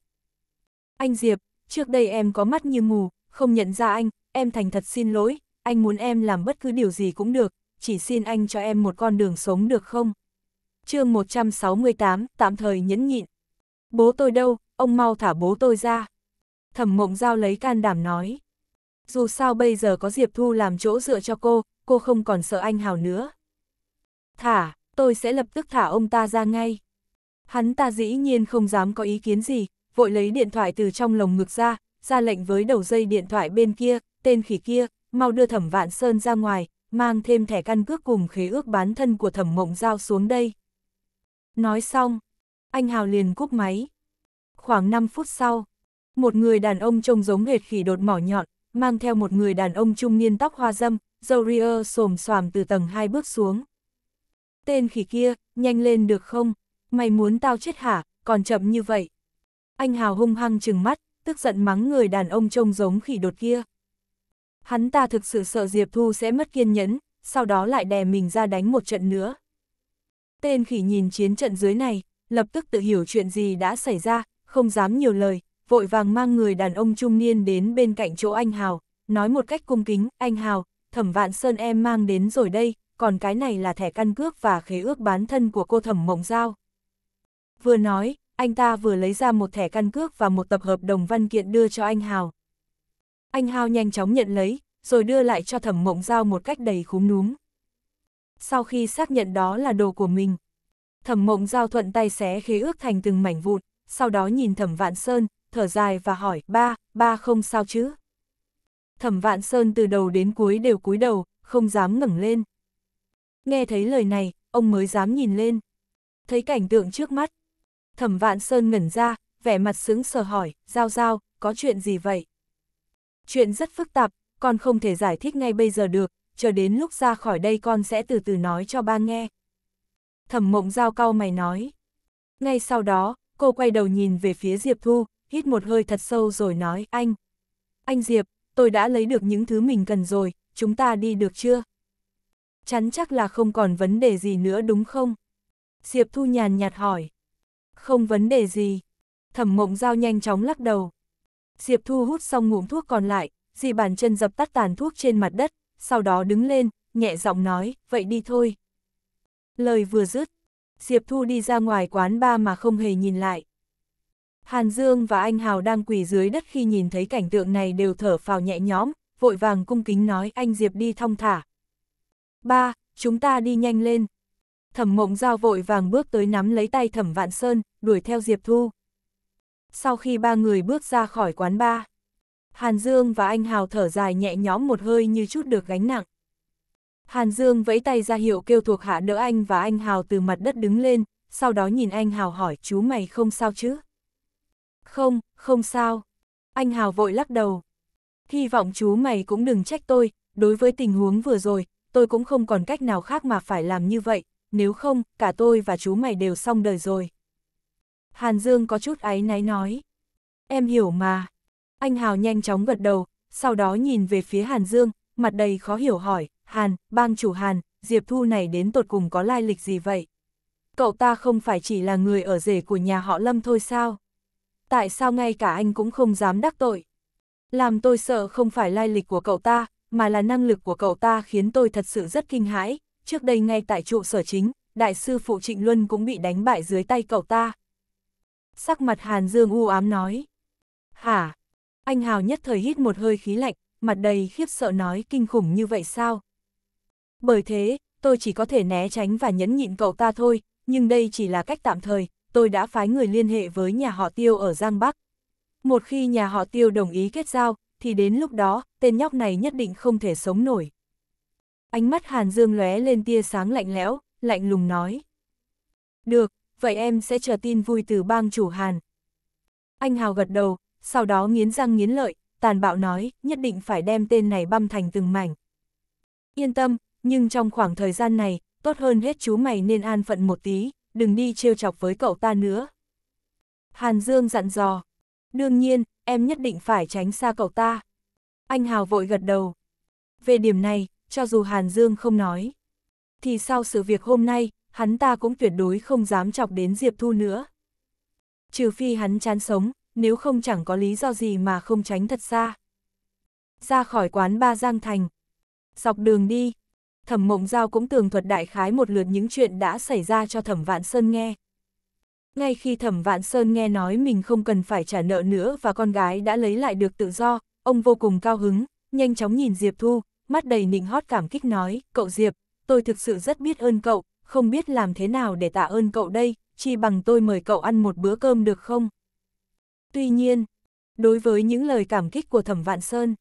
Anh Diệp, trước đây em có mắt như mù, không nhận ra anh, em thành thật xin lỗi, anh muốn em làm bất cứ điều gì cũng được, chỉ xin anh cho em một con đường sống được không? chương 168, tạm thời nhẫn nhịn. Bố tôi đâu, ông mau thả bố tôi ra. Thẩm mộng giao lấy can đảm nói. Dù sao bây giờ có Diệp Thu làm chỗ dựa cho cô, cô không còn sợ anh Hào nữa. Thả, tôi sẽ lập tức thả ông ta ra ngay. Hắn ta dĩ nhiên không dám có ý kiến gì, vội lấy điện thoại từ trong lồng ngực ra, ra lệnh với đầu dây điện thoại bên kia, tên khỉ kia, mau đưa thẩm vạn sơn ra ngoài, mang thêm thẻ căn cước cùng khế ước bán thân của thẩm mộng giao xuống đây. Nói xong, anh Hào liền cúp máy. Khoảng 5 phút sau, một người đàn ông trông giống hệt khỉ đột mỏ nhọn, mang theo một người đàn ông trung niên tóc hoa dâm, dâu ria xồm xoàm từ tầng 2 bước xuống. Tên khỉ kia, nhanh lên được không? Mày muốn tao chết hả, còn chậm như vậy. Anh Hào hung hăng trừng mắt, tức giận mắng người đàn ông trông giống khỉ đột kia. Hắn ta thực sự sợ Diệp Thu sẽ mất kiên nhẫn, sau đó lại đè mình ra đánh một trận nữa. Tên khỉ nhìn chiến trận dưới này, lập tức tự hiểu chuyện gì đã xảy ra, không dám nhiều lời, vội vàng mang người đàn ông trung niên đến bên cạnh chỗ anh Hào, nói một cách cung kính, anh Hào, thẩm vạn sơn em mang đến rồi đây, còn cái này là thẻ căn cước và khế ước bán thân của cô thẩm mộng giao. Vừa nói, anh ta vừa lấy ra một thẻ căn cước và một tập hợp đồng văn kiện đưa cho anh Hào. Anh Hào nhanh chóng nhận lấy, rồi đưa lại cho thẩm mộng giao một cách đầy khúm núm sau khi xác nhận đó là đồ của mình. Thẩm mộng giao thuận tay xé khế ước thành từng mảnh vụn, sau đó nhìn thẩm vạn sơn, thở dài và hỏi, ba, ba không sao chứ? Thẩm vạn sơn từ đầu đến cuối đều cúi đầu, không dám ngẩng lên. Nghe thấy lời này, ông mới dám nhìn lên. Thấy cảnh tượng trước mắt. Thẩm vạn sơn ngẩn ra, vẻ mặt sững sờ hỏi, giao giao, có chuyện gì vậy? Chuyện rất phức tạp, còn không thể giải thích ngay bây giờ được, chờ đến lúc ra khỏi đây con sẽ từ từ nói cho ba nghe. Thẩm mộng giao cau mày nói. Ngay sau đó, cô quay đầu nhìn về phía Diệp Thu, hít một hơi thật sâu rồi nói, anh. Anh Diệp, tôi đã lấy được những thứ mình cần rồi, chúng ta đi được chưa? Chắn chắc là không còn vấn đề gì nữa đúng không? Diệp Thu nhàn nhạt hỏi. Không vấn đề gì. Thẩm mộng giao nhanh chóng lắc đầu. Diệp Thu hút xong ngụm thuốc còn lại, dì bàn chân dập tắt tàn thuốc trên mặt đất, sau đó đứng lên, nhẹ giọng nói, vậy đi thôi. Lời vừa dứt, Diệp Thu đi ra ngoài quán ba mà không hề nhìn lại. Hàn Dương và anh Hào đang quỳ dưới đất khi nhìn thấy cảnh tượng này đều thở phào nhẹ nhõm, vội vàng cung kính nói anh Diệp đi thong thả. Ba, chúng ta đi nhanh lên. Thẩm mộng giao vội vàng bước tới nắm lấy tay thẩm vạn sơn, đuổi theo Diệp Thu. Sau khi ba người bước ra khỏi quán ba, Hàn Dương và anh Hào thở dài nhẹ nhõm một hơi như chút được gánh nặng. Hàn Dương vẫy tay ra hiệu kêu thuộc hạ đỡ anh và anh Hào từ mặt đất đứng lên, sau đó nhìn anh Hào hỏi chú mày không sao chứ? Không, không sao. Anh Hào vội lắc đầu. Hy vọng chú mày cũng đừng trách tôi, đối với tình huống vừa rồi, tôi cũng không còn cách nào khác mà phải làm như vậy, nếu không, cả tôi và chú mày đều xong đời rồi. Hàn Dương có chút áy náy nói. Em hiểu mà. Anh Hào nhanh chóng gật đầu, sau đó nhìn về phía Hàn Dương, mặt đầy khó hiểu hỏi, Hàn, bang chủ Hàn, Diệp Thu này đến tột cùng có lai lịch gì vậy? Cậu ta không phải chỉ là người ở rể của nhà họ Lâm thôi sao? Tại sao ngay cả anh cũng không dám đắc tội? Làm tôi sợ không phải lai lịch của cậu ta, mà là năng lực của cậu ta khiến tôi thật sự rất kinh hãi. Trước đây ngay tại trụ sở chính, đại sư Phụ Trịnh Luân cũng bị đánh bại dưới tay cậu ta. Sắc mặt Hàn Dương u ám nói. Hả, anh Hào nhất thời hít một hơi khí lạnh, mặt đầy khiếp sợ nói kinh khủng như vậy sao? Bởi thế, tôi chỉ có thể né tránh và nhẫn nhịn cậu ta thôi, nhưng đây chỉ là cách tạm thời, tôi đã phái người liên hệ với nhà họ Tiêu ở Giang Bắc. Một khi nhà họ Tiêu đồng ý kết giao, thì đến lúc đó, tên nhóc này nhất định không thể sống nổi. Ánh mắt Hàn Dương lóe lên tia sáng lạnh lẽo, lạnh lùng nói. Được, vậy em sẽ chờ tin vui từ bang chủ Hàn. Anh Hào gật đầu, sau đó nghiến răng nghiến lợi, tàn bạo nói, nhất định phải đem tên này băm thành từng mảnh. Yên tâm, nhưng trong khoảng thời gian này, tốt hơn hết chú mày nên an phận một tí, đừng đi trêu chọc với cậu ta nữa. Hàn Dương dặn dò, đương nhiên, em nhất định phải tránh xa cậu ta. Anh Hào vội gật đầu. Về điểm này, cho dù Hàn Dương không nói, thì sau sự việc hôm nay, hắn ta cũng tuyệt đối không dám chọc đến Diệp Thu nữa. Trừ phi hắn chán sống, nếu không chẳng có lý do gì mà không tránh thật xa. Ra khỏi quán ba Giang Thành, dọc đường đi, Thẩm Mộng Giao cũng tường thuật đại khái một lượt những chuyện đã xảy ra cho Thẩm Vạn Sơn nghe. Ngay khi Thẩm Vạn Sơn nghe nói mình không cần phải trả nợ nữa và con gái đã lấy lại được tự do, ông vô cùng cao hứng, nhanh chóng nhìn Diệp Thu, mắt đầy nịnh hót cảm kích nói, cậu Diệp, tôi thực sự rất biết ơn cậu, không biết làm thế nào để tạ ơn cậu đây, chi bằng tôi mời cậu ăn một bữa cơm được không? Tuy nhiên, đối với những lời cảm kích của Thẩm Vạn Sơn,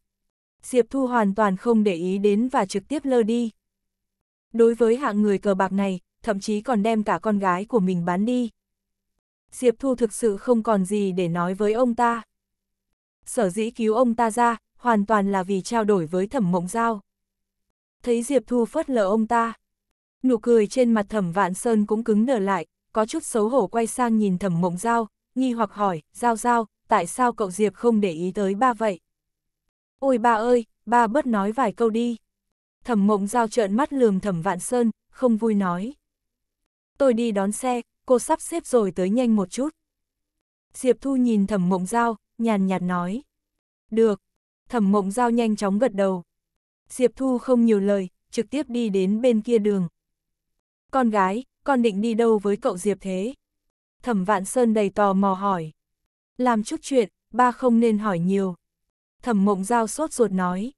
Diệp Thu hoàn toàn không để ý đến và trực tiếp lơ đi. Đối với hạng người cờ bạc này, thậm chí còn đem cả con gái của mình bán đi. Diệp Thu thực sự không còn gì để nói với ông ta. Sở dĩ cứu ông ta ra, hoàn toàn là vì trao đổi với thẩm mộng giao. Thấy Diệp Thu phớt lờ ông ta. Nụ cười trên mặt thẩm Vạn Sơn cũng cứng nở lại, có chút xấu hổ quay sang nhìn thẩm mộng giao, nghi hoặc hỏi, Giao Giao, tại sao cậu Diệp không để ý tới ba vậy? Ôi ba ơi, ba bớt nói vài câu đi. Thẩm mộng Giao trợn mắt lườm thẩm Vạn Sơn, không vui nói. Tôi đi đón xe, cô sắp xếp rồi tới nhanh một chút. Diệp Thu nhìn thẩm mộng Giao, nhàn nhạt nói. Được, thẩm mộng Giao nhanh chóng gật đầu. Diệp Thu không nhiều lời, trực tiếp đi đến bên kia đường. Con gái, con định đi đâu với cậu Diệp thế? Thẩm Vạn Sơn đầy tò mò hỏi. Làm chút chuyện, ba không nên hỏi nhiều. Thẩm Mộng Giao sốt ruột nói.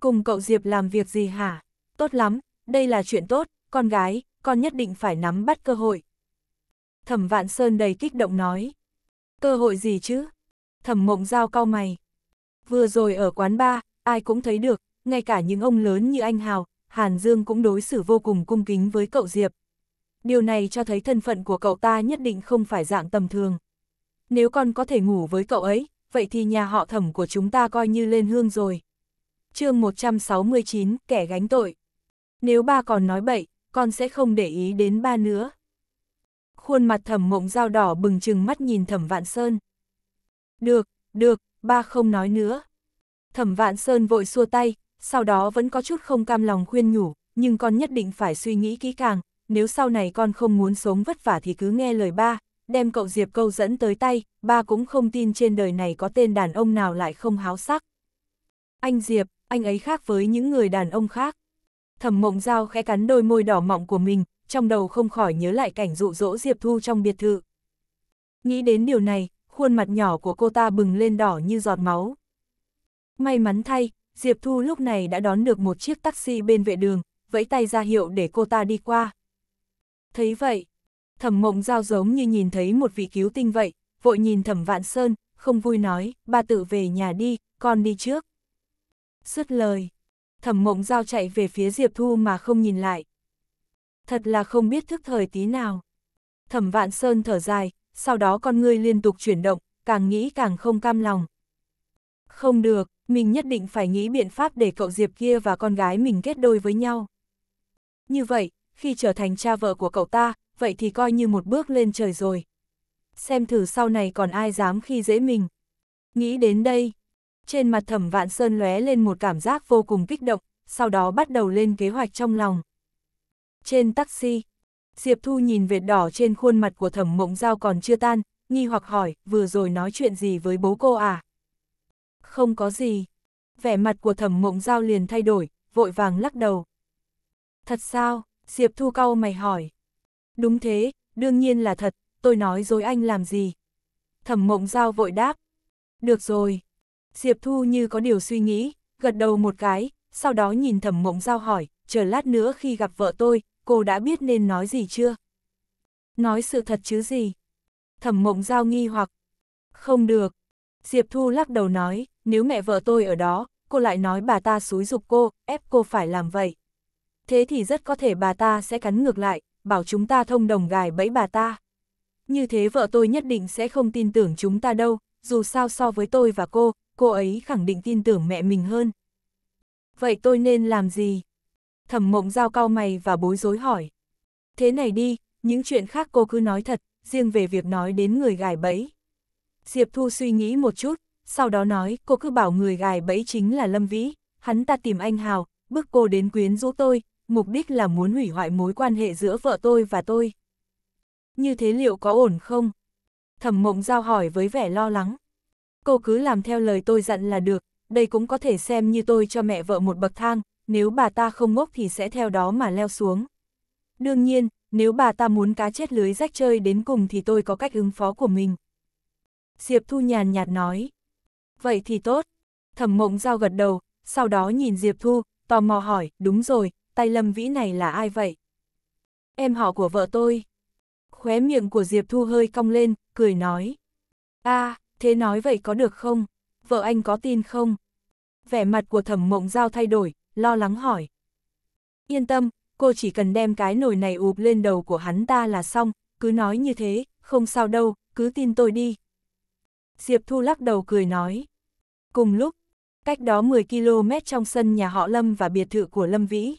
Cùng cậu Diệp làm việc gì hả? Tốt lắm, đây là chuyện tốt, con gái, con nhất định phải nắm bắt cơ hội. Thẩm Vạn Sơn đầy kích động nói. Cơ hội gì chứ? Thẩm Mộng Giao cau mày. Vừa rồi ở quán ba, ai cũng thấy được, ngay cả những ông lớn như anh Hào, Hàn Dương cũng đối xử vô cùng cung kính với cậu Diệp, điều này cho thấy thân phận của cậu ta nhất định không phải dạng tầm thường. Nếu con có thể ngủ với cậu ấy, vậy thì nhà họ thẩm của chúng ta coi như lên hương rồi. chương 169, kẻ gánh tội. Nếu ba còn nói bậy, con sẽ không để ý đến ba nữa. Khuôn mặt thẩm mộng dao đỏ bừng chừng mắt nhìn thẩm vạn sơn. Được, được, ba không nói nữa. Thẩm vạn sơn vội xua tay, sau đó vẫn có chút không cam lòng khuyên nhủ, nhưng con nhất định phải suy nghĩ kỹ càng, nếu sau này con không muốn sống vất vả thì cứ nghe lời ba, đem cậu Diệp câu dẫn tới tay, ba cũng không tin trên đời này có tên đàn ông nào lại không háo sắc. Anh Diệp, anh ấy khác với những người đàn ông khác. Thẩm mộng dao khẽ cắn đôi môi đỏ mọng của mình, trong đầu không khỏi nhớ lại cảnh dụ dỗ Diệp Thu trong biệt thự. Nghĩ đến điều này, khuôn mặt nhỏ của cô ta bừng lên đỏ như giọt máu. May mắn thay, Diệp Thu lúc này đã đón được một chiếc taxi bên vệ đường, vẫy tay ra hiệu để cô ta đi qua. Thấy vậy, thẩm mộng giao giống như nhìn thấy một vị cứu tinh vậy, vội nhìn thẩm vạn sơn, không vui nói, ba tự về nhà đi, con đi trước. Sứt lời, thẩm mộng giao chạy về phía Diệp Thu mà không nhìn lại. Thật là không biết thức thời tí nào. Thẩm vạn sơn thở dài, sau đó con ngươi liên tục chuyển động, càng nghĩ càng không cam lòng. Không được, mình nhất định phải nghĩ biện pháp để cậu Diệp kia và con gái mình kết đôi với nhau. Như vậy, khi trở thành cha vợ của cậu ta, vậy thì coi như một bước lên trời rồi. Xem thử sau này còn ai dám khi dễ mình. Nghĩ đến đây, trên mặt thẩm vạn sơn lóe lên một cảm giác vô cùng kích động, sau đó bắt đầu lên kế hoạch trong lòng. Trên taxi, Diệp Thu nhìn vệt đỏ trên khuôn mặt của thẩm mộng giao còn chưa tan, nghi hoặc hỏi, vừa rồi nói chuyện gì với bố cô à? Không có gì. Vẻ mặt của thẩm mộng giao liền thay đổi, vội vàng lắc đầu. Thật sao? Diệp Thu cau mày hỏi. Đúng thế, đương nhiên là thật, tôi nói dối anh làm gì? Thẩm mộng giao vội đáp. Được rồi. Diệp Thu như có điều suy nghĩ, gật đầu một cái, sau đó nhìn thẩm mộng giao hỏi, chờ lát nữa khi gặp vợ tôi, cô đã biết nên nói gì chưa? Nói sự thật chứ gì? Thẩm mộng giao nghi hoặc. Không được. Diệp Thu lắc đầu nói, nếu mẹ vợ tôi ở đó, cô lại nói bà ta xúi dục cô, ép cô phải làm vậy thế thì rất có thể bà ta sẽ cắn ngược lại, bảo chúng ta thông đồng gài bẫy bà ta. Như thế vợ tôi nhất định sẽ không tin tưởng chúng ta đâu, dù sao so với tôi và cô, cô ấy khẳng định tin tưởng mẹ mình hơn. Vậy tôi nên làm gì? Thẩm mộng giao cao mày và bối rối hỏi. Thế này đi, những chuyện khác cô cứ nói thật, riêng về việc nói đến người gài bẫy. Diệp Thu suy nghĩ một chút, sau đó nói cô cứ bảo người gài bẫy chính là Lâm Vĩ, hắn ta tìm anh Hào, bước cô đến quyến rũ tôi, mục đích là muốn hủy hoại mối quan hệ giữa vợ tôi và tôi. Như thế liệu có ổn không? Thẩm mộng giao hỏi với vẻ lo lắng. Cô cứ làm theo lời tôi dặn là được, đây cũng có thể xem như tôi cho mẹ vợ một bậc thang, nếu bà ta không ngốc thì sẽ theo đó mà leo xuống. Đương nhiên, nếu bà ta muốn cá chết lưới rách chơi đến cùng thì tôi có cách ứng phó của mình. Diệp Thu nhàn nhạt nói. Vậy thì tốt. Thẩm mộng giao gật đầu, sau đó nhìn Diệp Thu, tò mò hỏi, đúng rồi, tay lâm vĩ này là ai vậy? Em họ của vợ tôi. Khóe miệng của Diệp Thu hơi cong lên, cười nói. a à, thế nói vậy có được không? Vợ anh có tin không? Vẻ mặt của thẩm mộng giao thay đổi, lo lắng hỏi. Yên tâm, cô chỉ cần đem cái nồi này ụp lên đầu của hắn ta là xong, cứ nói như thế, không sao đâu, cứ tin tôi đi. Diệp Thu lắc đầu cười nói. Cùng lúc, cách đó 10 km trong sân nhà họ Lâm và biệt thự của Lâm Vĩ.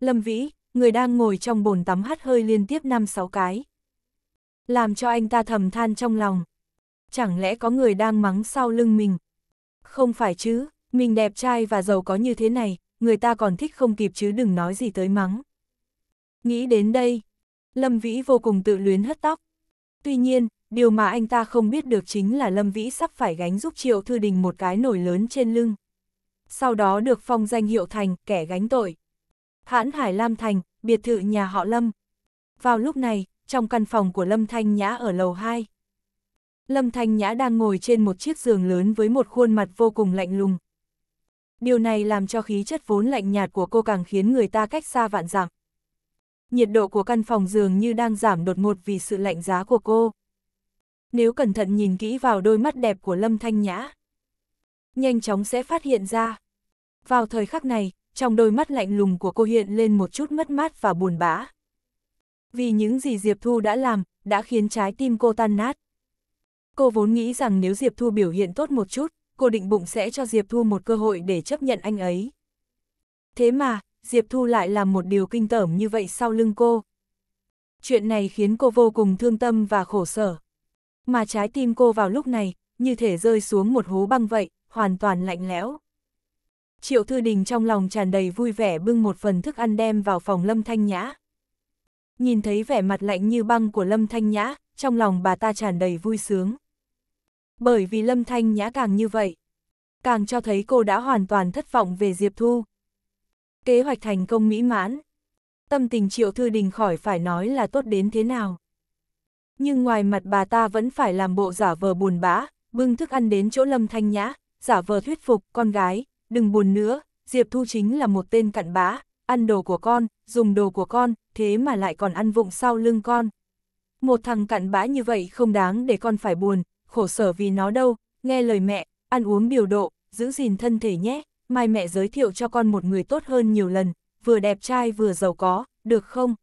Lâm Vĩ, người đang ngồi trong bồn tắm hắt hơi liên tiếp 5-6 cái. Làm cho anh ta thầm than trong lòng. Chẳng lẽ có người đang mắng sau lưng mình? Không phải chứ, mình đẹp trai và giàu có như thế này, người ta còn thích không kịp chứ đừng nói gì tới mắng. Nghĩ đến đây, Lâm Vĩ vô cùng tự luyến hất tóc. Tuy nhiên, điều mà anh ta không biết được chính là Lâm Vĩ sắp phải gánh giúp Triệu Thư Đình một cái nổi lớn trên lưng. Sau đó được phong danh hiệu thành kẻ gánh tội hãn Hải Lam Thành, biệt thự nhà họ Lâm. Vào lúc này, trong căn phòng của Lâm Thanh Nhã ở lầu 2. Lâm Thanh Nhã đang ngồi trên một chiếc giường lớn với một khuôn mặt vô cùng lạnh lùng. Điều này làm cho khí chất vốn lạnh nhạt của cô càng khiến người ta cách xa vạn dặm. Nhiệt độ của căn phòng giường như đang giảm đột ngột vì sự lạnh giá của cô. Nếu cẩn thận nhìn kỹ vào đôi mắt đẹp của Lâm Thanh Nhã, nhanh chóng sẽ phát hiện ra. Vào thời khắc này, trong đôi mắt lạnh lùng của cô hiện lên một chút mất mát và buồn bã. Vì những gì Diệp Thu đã làm, đã khiến trái tim cô tan nát. Cô vốn nghĩ rằng nếu Diệp Thu biểu hiện tốt một chút, cô định bụng sẽ cho Diệp Thu một cơ hội để chấp nhận anh ấy. Thế mà, Diệp Thu lại làm một điều kinh tởm như vậy sau lưng cô. Chuyện này khiến cô vô cùng thương tâm và khổ sở. Mà trái tim cô vào lúc này, như thể rơi xuống một hố băng vậy, hoàn toàn lạnh lẽo. Triệu Thư Đình trong lòng tràn đầy vui vẻ bưng một phần thức ăn đem vào phòng Lâm Thanh Nhã. Nhìn thấy vẻ mặt lạnh như băng của Lâm Thanh Nhã, trong lòng bà ta tràn đầy vui sướng. Bởi vì Lâm Thanh Nhã càng như vậy, càng cho thấy cô đã hoàn toàn thất vọng về Diệp Thu. Kế hoạch thành công mỹ mãn. Tâm tình Triệu Thư Đình khỏi phải nói là tốt đến thế nào. Nhưng ngoài mặt bà ta vẫn phải làm bộ giả vờ buồn bã, bưng thức ăn đến chỗ Lâm Thanh Nhã, giả vờ thuyết phục con gái, đừng buồn nữa, Diệp Thu chính là một tên cặn bã, ăn đồ của con, dùng đồ của con, thế mà lại còn ăn vụng sau lưng con. Một thằng cặn bã như vậy không đáng để con phải buồn, khổ sở vì nó đâu, nghe lời mẹ, ăn uống điều độ, giữ gìn thân thể nhé, mai mẹ giới thiệu cho con một người tốt hơn nhiều lần, vừa đẹp trai vừa giàu có, được không?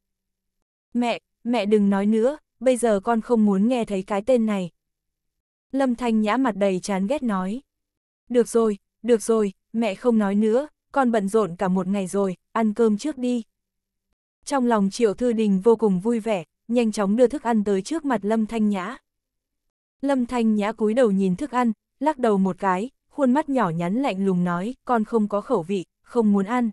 Mẹ, mẹ đừng nói nữa, bây giờ con không muốn nghe thấy cái tên này. Lâm Thanh Nhã mặt đầy chán ghét nói. Được rồi, được rồi, mẹ không nói nữa, con bận rộn cả một ngày rồi, ăn cơm trước đi. Trong lòng Triệu Thư Đình vô cùng vui vẻ, nhanh chóng đưa thức ăn tới trước mặt Lâm Thanh Nhã. Lâm Thanh Nhã cúi đầu nhìn thức ăn, lắc đầu một cái, khuôn mắt nhỏ nhắn lạnh lùng nói, con không có khẩu vị, không muốn ăn.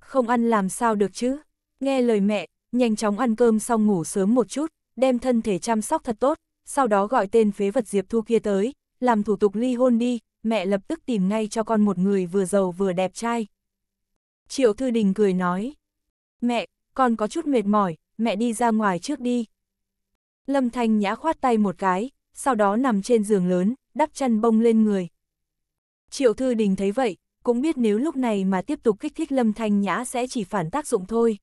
Không ăn làm sao được chứ? Nghe lời mẹ, nhanh chóng ăn cơm xong ngủ sớm một chút, đem thân thể chăm sóc thật tốt, sau đó gọi tên phế vật Diệp Thu kia tới, làm thủ tục ly hôn đi, mẹ lập tức tìm ngay cho con một người vừa giàu vừa đẹp trai. Triệu Thư Đình cười nói, mẹ, con có chút mệt mỏi, mẹ đi ra ngoài trước đi. Lâm Thanh Nhã khoát tay một cái, sau đó nằm trên giường lớn, đắp chăn bông lên người. Triệu Thư Đình thấy vậy, cũng biết nếu lúc này mà tiếp tục kích thích Lâm Thanh Nhã sẽ chỉ phản tác dụng thôi.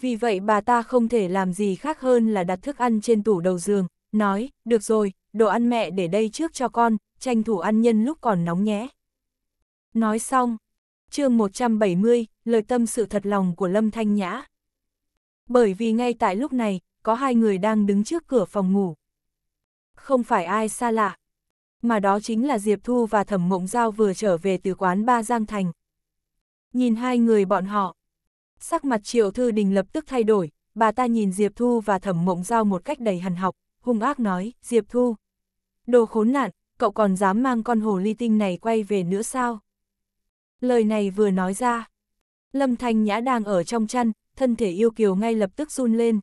Vì vậy bà ta không thể làm gì khác hơn là đặt thức ăn trên tủ đầu giường, nói, được rồi, đồ ăn mẹ để đây trước cho con, tranh thủ ăn nhân lúc còn nóng nhé. Nói xong, chương 170, lời tâm sự thật lòng của Lâm Thanh Nhã. Bởi vì ngay tại lúc này, có hai người đang đứng trước cửa phòng ngủ. Không phải ai xa lạ, mà đó chính là Diệp Thu và Thẩm Mộng Giao vừa trở về từ quán Ba Giang Thành. Nhìn hai người bọn họ, sắc mặt Triệu Thư Đình lập tức thay đổi, bà ta nhìn Diệp Thu và Thẩm Mộng Giao một cách đầy hằn học, hung ác nói, Diệp Thu, đồ khốn nạn, cậu còn dám mang con hồ ly tinh này quay về nữa sao? Lời này vừa nói ra, Lâm Thanh Nhã đang ở trong chăn, thân thể yêu kiều ngay lập tức run lên.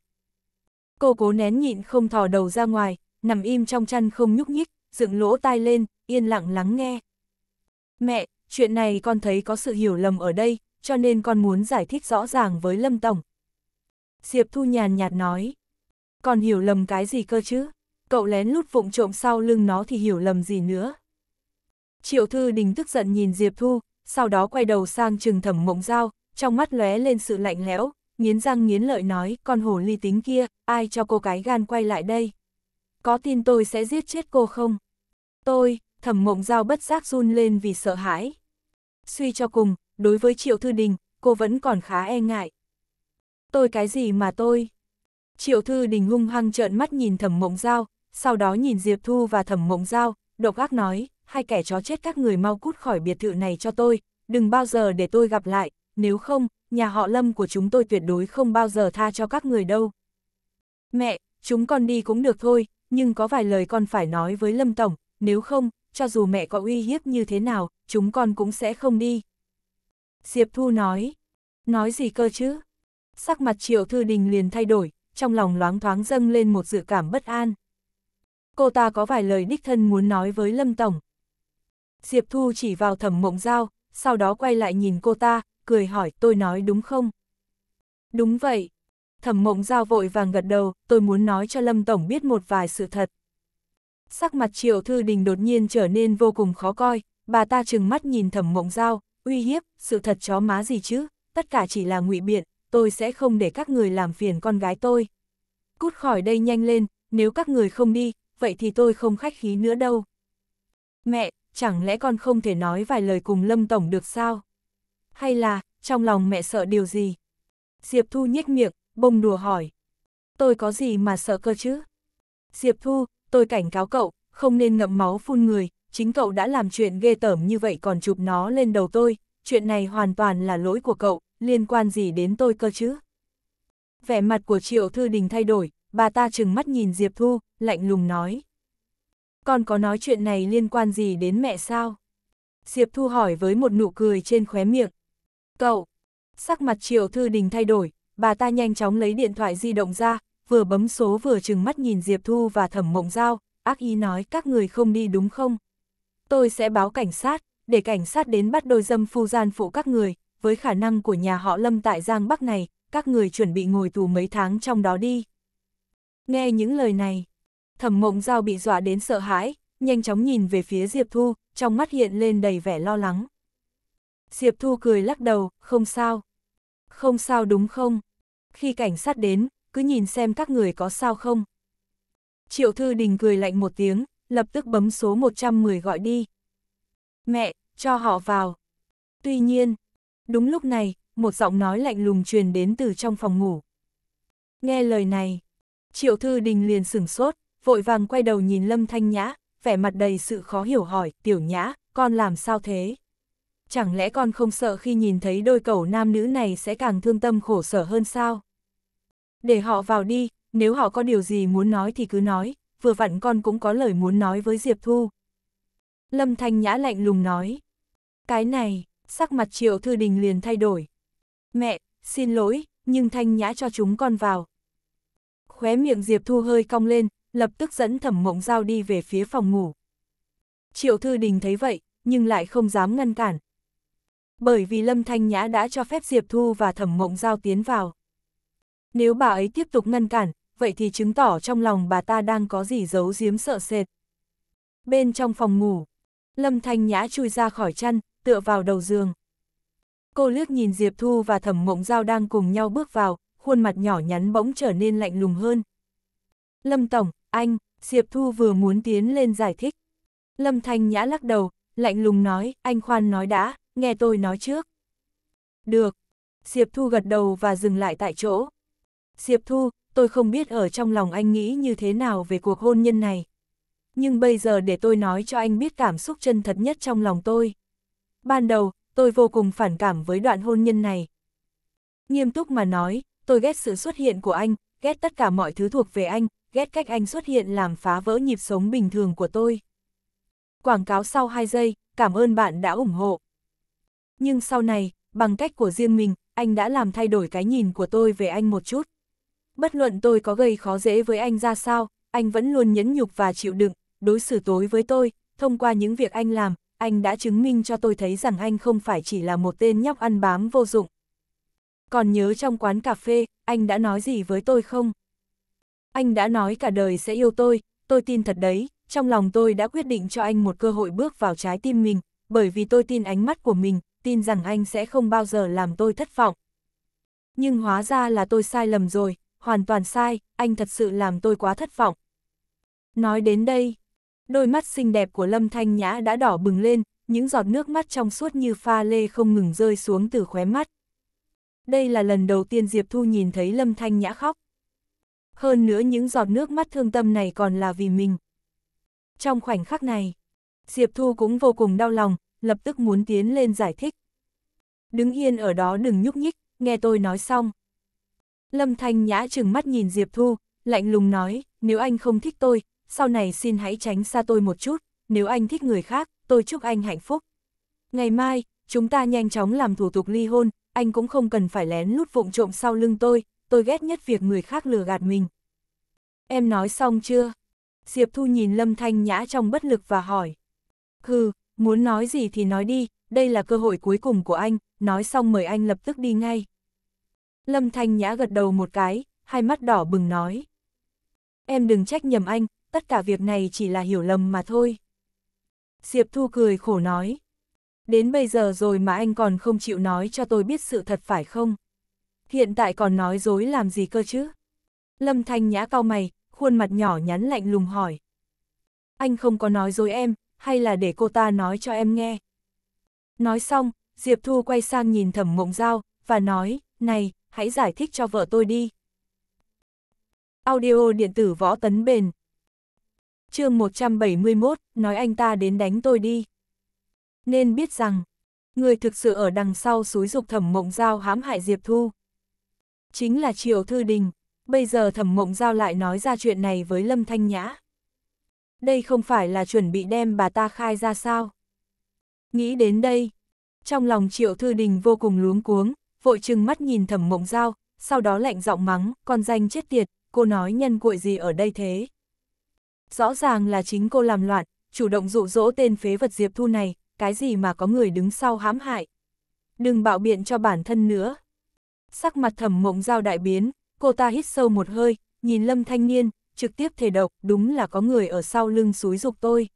Cô cố nén nhịn không thò đầu ra ngoài, nằm im trong chăn không nhúc nhích, dựng lỗ tai lên, yên lặng lắng nghe. Mẹ, chuyện này con thấy có sự hiểu lầm ở đây, cho nên con muốn giải thích rõ ràng với Lâm Tổng. Diệp Thu nhàn nhạt nói, con hiểu lầm cái gì cơ chứ? cậu lén lút vụng trộm sau lưng nó thì hiểu lầm gì nữa. Triệu Thư Đình tức giận nhìn Diệp Thu, sau đó quay đầu sang trừng thẩm mộng dao, trong mắt lóe lên sự lạnh lẽo, nghiến răng nghiến lợi nói, con hồ ly tính kia, ai cho cô cái gan quay lại đây? Có tin tôi sẽ giết chết cô không? Tôi, thẩm mộng dao bất giác run lên vì sợ hãi. Suy cho cùng, đối với Triệu Thư Đình, cô vẫn còn khá e ngại. Tôi cái gì mà tôi? Triệu Thư Đình hung hăng trợn mắt nhìn thẩm mộng dao, sau đó nhìn Diệp Thu và Thẩm Mộng Giao, độc ác nói, hai kẻ chó chết các người mau cút khỏi biệt thự này cho tôi, đừng bao giờ để tôi gặp lại, nếu không, nhà họ Lâm của chúng tôi tuyệt đối không bao giờ tha cho các người đâu. Mẹ, chúng con đi cũng được thôi, nhưng có vài lời con phải nói với Lâm Tổng, nếu không, cho dù mẹ có uy hiếp như thế nào, chúng con cũng sẽ không đi. Diệp Thu nói, nói gì cơ chứ? Sắc mặt Triệu Thư Đình liền thay đổi, trong lòng loáng thoáng dâng lên một dự cảm bất an cô ta có vài lời đích thân muốn nói với Lâm Tổng. Diệp Thu chỉ vào thẩm mộng giao, sau đó quay lại nhìn cô ta, cười hỏi tôi nói đúng không? Đúng vậy. Thẩm mộng giao vội vàng gật đầu, tôi muốn nói cho Lâm Tổng biết một vài sự thật. Sắc mặt triệu thư đình đột nhiên trở nên vô cùng khó coi, bà ta trừng mắt nhìn thẩm mộng giao, uy hiếp, sự thật chó má gì chứ, tất cả chỉ là ngụy biện, tôi sẽ không để các người làm phiền con gái tôi. Cút khỏi đây nhanh lên, nếu các người không đi, vậy thì tôi không khách khí nữa đâu. Mẹ, chẳng lẽ con không thể nói vài lời cùng Lâm Tổng được sao? Hay là, trong lòng mẹ sợ điều gì? Diệp Thu nhếch miệng, bông đùa hỏi. Tôi có gì mà sợ cơ chứ? Diệp Thu, tôi cảnh cáo cậu, không nên ngậm máu phun người, chính cậu đã làm chuyện ghê tởm như vậy còn chụp nó lên đầu tôi, chuyện này hoàn toàn là lỗi của cậu, liên quan gì đến tôi cơ chứ? Vẻ mặt của Triệu Thư Đình thay đổi, bà ta chừng mắt nhìn Diệp Thu, lạnh lùng nói. Con có nói chuyện này liên quan gì đến mẹ sao? Diệp Thu hỏi với một nụ cười trên khóe miệng. Cậu! Sắc mặt Triệu Thư Đình thay đổi, bà ta nhanh chóng lấy điện thoại di động ra, vừa bấm số vừa chừng mắt nhìn Diệp Thu và Thẩm Mộng Giao, ác ý nói các người không đi đúng không? Tôi sẽ báo cảnh sát, để cảnh sát đến bắt đôi dâm phu gian phụ các người, với khả năng của nhà họ Lâm tại Giang Bắc này, các người chuẩn bị ngồi tù mấy tháng trong đó đi. Nghe những lời này, Thẩm mộng giao bị dọa đến sợ hãi, nhanh chóng nhìn về phía Diệp Thu, trong mắt hiện lên đầy vẻ lo lắng. Diệp Thu cười lắc đầu, không sao. Không sao đúng không? Khi cảnh sát đến, cứ nhìn xem các người có sao không. Triệu Thư Đình cười lạnh một tiếng, lập tức bấm số 110 gọi đi. Mẹ, cho họ vào. Tuy nhiên, đúng lúc này, một giọng nói lạnh lùng truyền đến từ trong phòng ngủ. Nghe lời này, Triệu Thư Đình liền sửng sốt, vội vàng quay đầu nhìn Lâm Thanh Nhã, vẻ mặt đầy sự khó hiểu hỏi, tiểu nhã, con làm sao thế? Chẳng lẽ con không sợ khi nhìn thấy đôi cẩu nam nữ này sẽ càng thương tâm khổ sở hơn sao? Để họ vào đi, nếu họ có điều gì muốn nói thì cứ nói, vừa vặn con cũng có lời muốn nói với Diệp Thu. Lâm Thanh Nhã lạnh lùng nói. Cái này, sắc mặt Triệu Thư Đình liền thay đổi. Mẹ, xin lỗi, nhưng Thanh Nhã cho chúng con vào. Khóe miệng Diệp Thu hơi cong lên, lập tức dẫn thẩm mộng giao đi về phía phòng ngủ. Triệu Thư Đình thấy vậy, nhưng lại không dám ngăn cản. Bởi vì Lâm Thanh Nhã đã cho phép Diệp Thu và thẩm mộng giao tiến vào. Nếu bà ấy tiếp tục ngăn cản, vậy thì chứng tỏ trong lòng bà ta đang có gì giấu giếm sợ sệt. Bên trong phòng ngủ, Lâm Thanh Nhã chui ra khỏi chăn, tựa vào đầu giường. Cô lướt nhìn Diệp Thu và Thẩm Mộng Giao đang cùng nhau bước vào, khuôn mặt nhỏ nhắn bỗng trở nên lạnh lùng hơn. Lâm Tổng, anh, Diệp Thu vừa muốn tiến lên giải thích. Lâm Thanh Nhã lắc đầu, lạnh lùng nói, anh khoan nói đã, nghe tôi nói trước. Được. Diệp Thu gật đầu và dừng lại tại chỗ. Diệp Thu, tôi không biết ở trong lòng anh nghĩ như thế nào về cuộc hôn nhân này. Nhưng bây giờ để tôi nói cho anh biết cảm xúc chân thật nhất trong lòng tôi. Ban đầu, tôi vô cùng phản cảm với đoạn hôn nhân này. Nghiêm túc mà nói, tôi ghét sự xuất hiện của anh, ghét tất cả mọi thứ thuộc về anh, ghét cách anh xuất hiện làm phá vỡ nhịp sống bình thường của tôi. Quảng cáo sau 2 giây, cảm ơn bạn đã ủng hộ. Nhưng sau này, bằng cách của riêng mình, anh đã làm thay đổi cái nhìn của tôi về anh một chút. Bất luận tôi có gây khó dễ với anh ra sao, anh vẫn luôn nhẫn nhục và chịu đựng, đối xử tối với tôi, thông qua những việc anh làm, anh đã chứng minh cho tôi thấy rằng anh không phải chỉ là một tên nhóc ăn bám vô dụng. Còn nhớ trong quán cà phê, anh đã nói gì với tôi không? anh đã nói cả đời sẽ yêu tôi, tôi tin thật đấy, trong lòng tôi đã quyết định cho anh một cơ hội bước vào trái tim mình, bởi vì tôi tin ánh mắt của mình, tin rằng anh sẽ không bao giờ làm tôi thất vọng. Nhưng hóa ra là tôi sai lầm rồi, hoàn toàn sai, anh thật sự làm tôi quá thất vọng. Nói đến đây, đôi mắt xinh đẹp của Lâm Thanh Nhã đã đỏ bừng lên, những giọt nước mắt trong suốt như pha lê không ngừng rơi xuống từ khóe mắt. Đây là lần đầu tiên Diệp Thu nhìn thấy Lâm Thanh Nhã khóc hơn nữa những giọt nước mắt thương tâm này còn là vì mình. Trong khoảnh khắc này, Diệp Thu cũng vô cùng đau lòng, lập tức muốn tiến lên giải thích. Đứng yên ở đó đừng nhúc nhích, nghe tôi nói xong. Lâm Thanh Nhã chừng mắt nhìn Diệp Thu, lạnh lùng nói, nếu anh không thích tôi, sau này xin hãy tránh xa tôi một chút, nếu anh thích người khác, tôi chúc anh hạnh phúc. Ngày mai, chúng ta nhanh chóng làm thủ tục ly hôn, anh cũng không cần phải lén lút vụng trộm sau lưng tôi, tôi ghét nhất việc người khác lừa gạt mình. Em nói xong chưa? Diệp Thu nhìn Lâm Thanh Nhã trong bất lực và hỏi. Hừ, muốn nói gì thì nói đi, đây là cơ hội cuối cùng của anh, nói xong mời anh lập tức đi ngay. Lâm Thanh Nhã gật đầu một cái, hai mắt đỏ bừng nói. Em đừng trách nhầm anh, tất cả việc này chỉ là hiểu lầm mà thôi. Diệp Thu cười khổ nói. Đến bây giờ rồi mà anh còn không chịu nói cho tôi biết sự thật phải không? hiện tại còn nói dối làm gì cơ chứ? Lâm Thanh Nhã cao mày, khuôn mặt nhỏ nhắn lạnh lùng hỏi. Anh không có nói dối em, hay là để cô ta nói cho em nghe? Nói xong, Diệp Thu quay sang nhìn thẩm mộng giao, và nói, này, hãy giải thích cho vợ tôi đi. Audio điện tử võ tấn bền. chương 171, nói anh ta đến đánh tôi đi. Nên biết rằng, người thực sự ở đằng sau xúi dục thẩm mộng giao hãm hại Diệp Thu chính là Triệu Thư Đình. Bây giờ Thẩm Mộng Giao lại nói ra chuyện này với Lâm Thanh Nhã. Đây không phải là chuẩn bị đem bà ta khai ra sao? Nghĩ đến đây, trong lòng Triệu Thư Đình vô cùng luống cuống, vội chừng mắt nhìn Thẩm Mộng Giao, sau đó lạnh giọng mắng, con danh chết tiệt, cô nói nhân cuội gì ở đây thế? Rõ ràng là chính cô làm loạn, chủ động dụ dỗ tên phế vật Diệp Thu này, cái gì mà có người đứng sau hãm hại. Đừng bạo biện cho bản thân nữa sắc mặt thẩm mộng giao đại biến, cô ta hít sâu một hơi, nhìn lâm thanh niên, trực tiếp thể độc, đúng là có người ở sau lưng xúi dục tôi.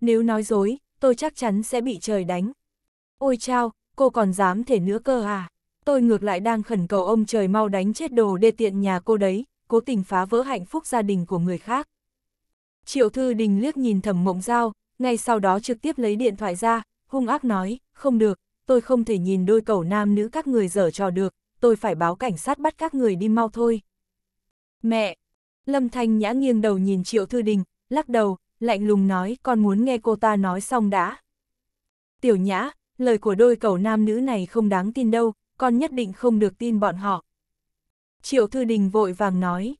Nếu nói dối, tôi chắc chắn sẽ bị trời đánh. Ôi chao, cô còn dám thể nữa cơ à? Tôi ngược lại đang khẩn cầu ông trời mau đánh chết đồ đê tiện nhà cô đấy, cố tình phá vỡ hạnh phúc gia đình của người khác. Triệu Thư Đình liếc nhìn thẩm mộng giao, ngay sau đó trực tiếp lấy điện thoại ra, hung ác nói, không được, tôi không thể nhìn đôi cầu nam nữ các người dở trò được, tôi phải báo cảnh sát bắt các người đi mau thôi. Mẹ! Lâm Thanh Nhã nghiêng đầu nhìn Triệu Thư Đình, lắc đầu, lạnh lùng nói con muốn nghe cô ta nói xong đã. Tiểu Nhã, lời của đôi cầu nam nữ này không đáng tin đâu, con nhất định không được tin bọn họ. Triệu Thư Đình vội vàng nói.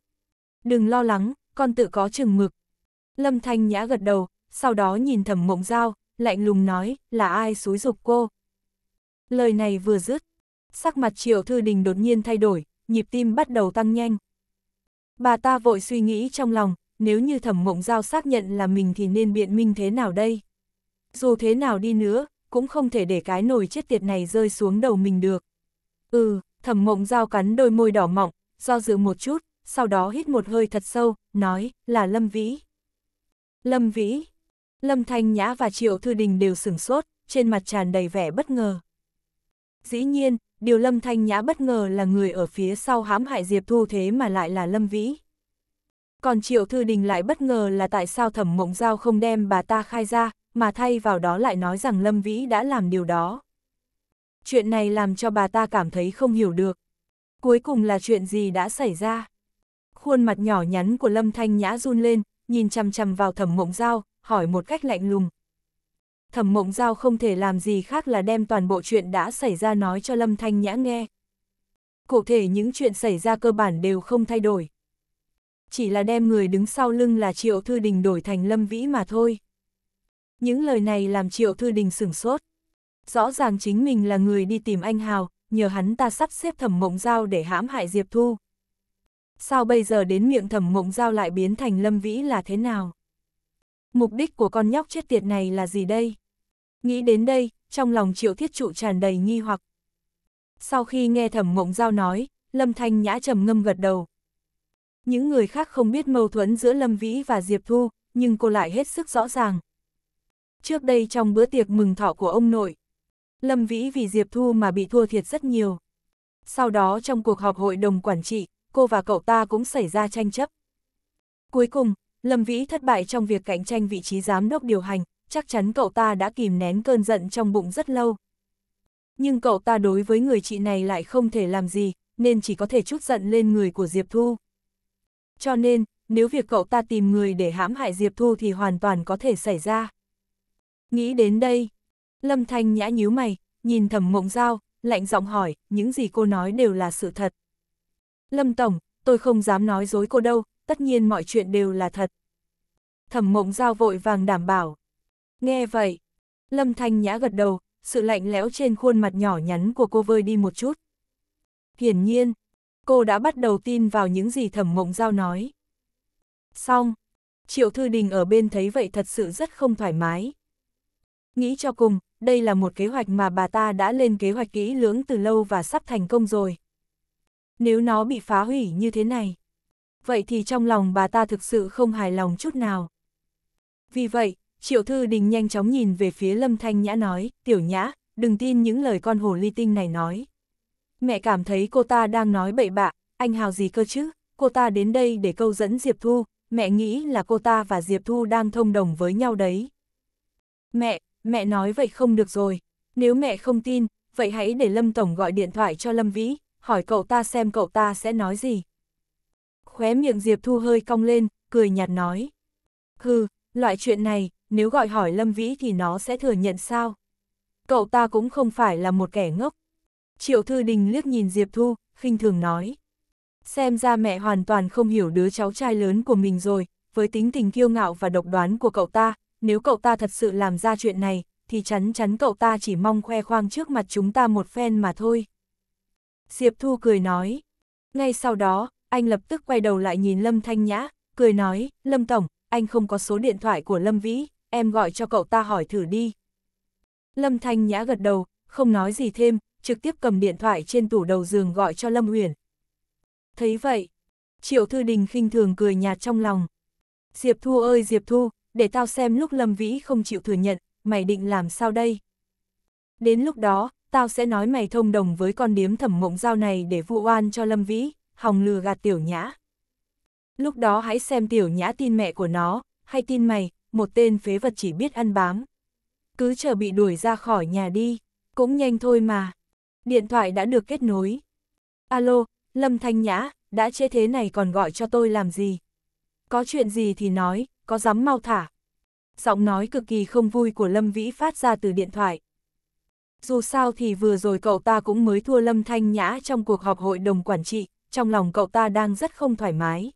Đừng lo lắng, con tự có chừng mực. Lâm Thanh Nhã gật đầu, sau đó nhìn thẩm mộng giao, lạnh lùng nói, là ai xúi dục cô. Lời này vừa dứt, sắc mặt Triệu Thư Đình đột nhiên thay đổi, nhịp tim bắt đầu tăng nhanh. Bà ta vội suy nghĩ trong lòng, nếu như thẩm mộng giao xác nhận là mình thì nên biện minh thế nào đây? Dù thế nào đi nữa, cũng không thể để cái nồi chết tiệt này rơi xuống đầu mình được. Ừ, thẩm mộng giao cắn đôi môi đỏ mọng, do dự một chút, sau đó hít một hơi thật sâu, nói là Lâm Vĩ. Lâm Vĩ, Lâm Thanh Nhã và Triệu Thư Đình đều sửng sốt, trên mặt tràn đầy vẻ bất ngờ. Dĩ nhiên, điều Lâm Thanh Nhã bất ngờ là người ở phía sau hãm hại Diệp Thu thế mà lại là Lâm Vĩ. Còn Triệu Thư Đình lại bất ngờ là tại sao Thẩm Mộng Giao không đem bà ta khai ra, mà thay vào đó lại nói rằng Lâm Vĩ đã làm điều đó. Chuyện này làm cho bà ta cảm thấy không hiểu được. Cuối cùng là chuyện gì đã xảy ra? Khuôn mặt nhỏ nhắn của Lâm Thanh Nhã run lên, nhìn chằm chằm vào Thẩm Mộng Giao, hỏi một cách lạnh lùng, thẩm mộng giao không thể làm gì khác là đem toàn bộ chuyện đã xảy ra nói cho Lâm Thanh Nhã nghe. Cụ thể những chuyện xảy ra cơ bản đều không thay đổi. Chỉ là đem người đứng sau lưng là Triệu Thư Đình đổi thành Lâm Vĩ mà thôi. Những lời này làm Triệu Thư Đình sửng sốt. Rõ ràng chính mình là người đi tìm anh Hào, nhờ hắn ta sắp xếp thẩm mộng giao để hãm hại Diệp Thu. Sao bây giờ đến miệng thẩm mộng giao lại biến thành Lâm Vĩ là thế nào? mục đích của con nhóc chết tiệt này là gì đây? Nghĩ đến đây, trong lòng triệu thiết trụ tràn đầy nghi hoặc. Sau khi nghe thẩm mộng giao nói, Lâm Thanh Nhã trầm ngâm gật đầu. Những người khác không biết mâu thuẫn giữa Lâm Vĩ và Diệp Thu, nhưng cô lại hết sức rõ ràng. Trước đây trong bữa tiệc mừng thọ của ông nội, Lâm Vĩ vì Diệp Thu mà bị thua thiệt rất nhiều. Sau đó trong cuộc họp hội đồng quản trị, cô và cậu ta cũng xảy ra tranh chấp. Cuối cùng, Lâm Vĩ thất bại trong việc cạnh tranh vị trí giám đốc điều hành, chắc chắn cậu ta đã kìm nén cơn giận trong bụng rất lâu. Nhưng cậu ta đối với người chị này lại không thể làm gì, nên chỉ có thể chút giận lên người của Diệp Thu. Cho nên, nếu việc cậu ta tìm người để hãm hại Diệp Thu thì hoàn toàn có thể xảy ra. Nghĩ đến đây, Lâm Thanh nhã nhíu mày, nhìn thầm mộng dao, lạnh giọng hỏi, những gì cô nói đều là sự thật. Lâm Tổng, tôi không dám nói dối cô đâu, tất nhiên mọi chuyện đều là thật. Thẩm mộng giao vội vàng đảm bảo. Nghe vậy, Lâm Thanh Nhã gật đầu, sự lạnh lẽo trên khuôn mặt nhỏ nhắn của cô vơi đi một chút. Hiển nhiên, cô đã bắt đầu tin vào những gì thẩm mộng giao nói. Xong, Triệu Thư Đình ở bên thấy vậy thật sự rất không thoải mái. Nghĩ cho cùng, đây là một kế hoạch mà bà ta đã lên kế hoạch kỹ lưỡng từ lâu và sắp thành công rồi. Nếu nó bị phá hủy như thế này, vậy thì trong lòng bà ta thực sự không hài lòng chút nào. Vì vậy, Triệu Thư Đình nhanh chóng nhìn về phía Lâm Thanh Nhã nói, tiểu nhã, đừng tin những lời con hồ ly tinh này nói. Mẹ cảm thấy cô ta đang nói bậy bạ, anh hào gì cơ chứ, cô ta đến đây để câu dẫn Diệp Thu, mẹ nghĩ là cô ta và Diệp Thu đang thông đồng với nhau đấy. Mẹ, mẹ nói vậy không được rồi, nếu mẹ không tin, vậy hãy để Lâm Tổng gọi điện thoại cho Lâm Vĩ, hỏi cậu ta xem cậu ta sẽ nói gì khóe miệng Diệp Thu hơi cong lên, cười nhạt nói. Hừ, loại chuyện này, nếu gọi hỏi Lâm Vĩ thì nó sẽ thừa nhận sao? Cậu ta cũng không phải là một kẻ ngốc. Triệu Thư Đình liếc nhìn Diệp Thu, khinh thường nói. Xem ra mẹ hoàn toàn không hiểu đứa cháu trai lớn của mình rồi, với tính tình kiêu ngạo và độc đoán của cậu ta, nếu cậu ta thật sự làm ra chuyện này, thì chắn chắn cậu ta chỉ mong khoe khoang trước mặt chúng ta một phen mà thôi. Diệp Thu cười nói. Ngay sau đó, anh lập tức quay đầu lại nhìn Lâm Thanh Nhã, cười nói, Lâm Tổng, anh không có số điện thoại của Lâm Vĩ, em gọi cho cậu ta hỏi thử đi. Lâm Thanh Nhã gật đầu, không nói gì thêm, trực tiếp cầm điện thoại trên tủ đầu giường gọi cho Lâm Huyền. Thấy vậy, Triệu Thư Đình khinh thường cười nhạt trong lòng. Diệp Thu ơi Diệp Thu, để tao xem lúc Lâm Vĩ không chịu thừa nhận, mày định làm sao đây? Đến lúc đó, tao sẽ nói mày thông đồng với con điếm thẩm mộng giao này để vụ oan cho Lâm Vĩ hòng lừa gạt tiểu nhã. Lúc đó hãy xem tiểu nhã tin mẹ của nó, hay tin mày, một tên phế vật chỉ biết ăn bám. Cứ chờ bị đuổi ra khỏi nhà đi, cũng nhanh thôi mà. Điện thoại đã được kết nối. Alo, Lâm Thanh Nhã, đã chế thế này còn gọi cho tôi làm gì? Có chuyện gì thì nói, có dám mau thả. Giọng nói cực kỳ không vui của Lâm Vĩ phát ra từ điện thoại. Dù sao thì vừa rồi cậu ta cũng mới thua Lâm Thanh Nhã trong cuộc họp hội đồng quản trị, trong lòng cậu ta đang rất không thoải mái.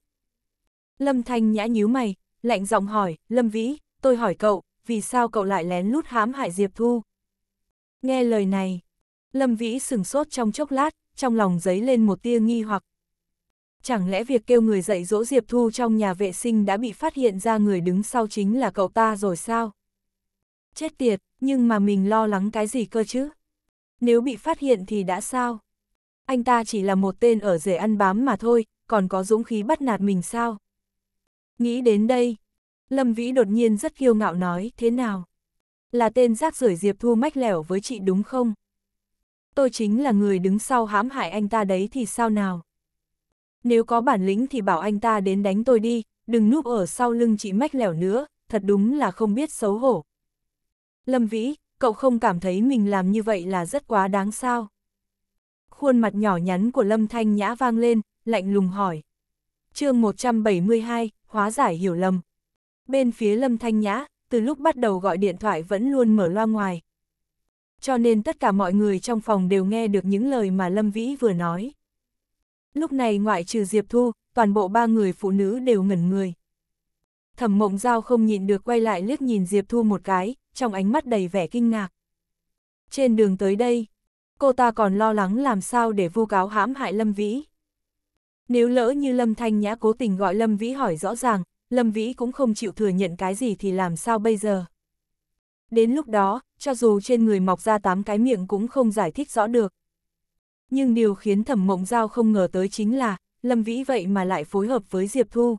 Lâm Thanh Nhã nhíu mày, lạnh giọng hỏi, Lâm Vĩ, tôi hỏi cậu, vì sao cậu lại lén lút hãm hại Diệp Thu? Nghe lời này, Lâm Vĩ sừng sốt trong chốc lát, trong lòng dấy lên một tia nghi hoặc. Chẳng lẽ việc kêu người dạy dỗ Diệp Thu trong nhà vệ sinh đã bị phát hiện ra người đứng sau chính là cậu ta rồi sao? Chết tiệt, nhưng mà mình lo lắng cái gì cơ chứ? Nếu bị phát hiện thì đã sao? anh ta chỉ là một tên ở rể ăn bám mà thôi, còn có dũng khí bắt nạt mình sao? Nghĩ đến đây, Lâm Vĩ đột nhiên rất kiêu ngạo nói, thế nào? Là tên rác rưởi Diệp Thu mách lẻo với chị đúng không? Tôi chính là người đứng sau hãm hại anh ta đấy thì sao nào? Nếu có bản lĩnh thì bảo anh ta đến đánh tôi đi, đừng núp ở sau lưng chị mách lẻo nữa, thật đúng là không biết xấu hổ. Lâm Vĩ, cậu không cảm thấy mình làm như vậy là rất quá đáng sao? khuôn mặt nhỏ nhắn của Lâm Thanh Nhã vang lên, lạnh lùng hỏi. chương 172, hóa giải hiểu lầm. Bên phía Lâm Thanh Nhã, từ lúc bắt đầu gọi điện thoại vẫn luôn mở loa ngoài. Cho nên tất cả mọi người trong phòng đều nghe được những lời mà Lâm Vĩ vừa nói. Lúc này ngoại trừ Diệp Thu, toàn bộ ba người phụ nữ đều ngẩn người. Thẩm mộng giao không nhịn được quay lại liếc nhìn Diệp Thu một cái, trong ánh mắt đầy vẻ kinh ngạc. Trên đường tới đây, cô ta còn lo lắng làm sao để vu cáo hãm hại Lâm Vĩ. Nếu lỡ như Lâm Thanh Nhã cố tình gọi Lâm Vĩ hỏi rõ ràng, Lâm Vĩ cũng không chịu thừa nhận cái gì thì làm sao bây giờ. Đến lúc đó, cho dù trên người mọc ra tám cái miệng cũng không giải thích rõ được. Nhưng điều khiến thẩm mộng giao không ngờ tới chính là, Lâm Vĩ vậy mà lại phối hợp với Diệp Thu.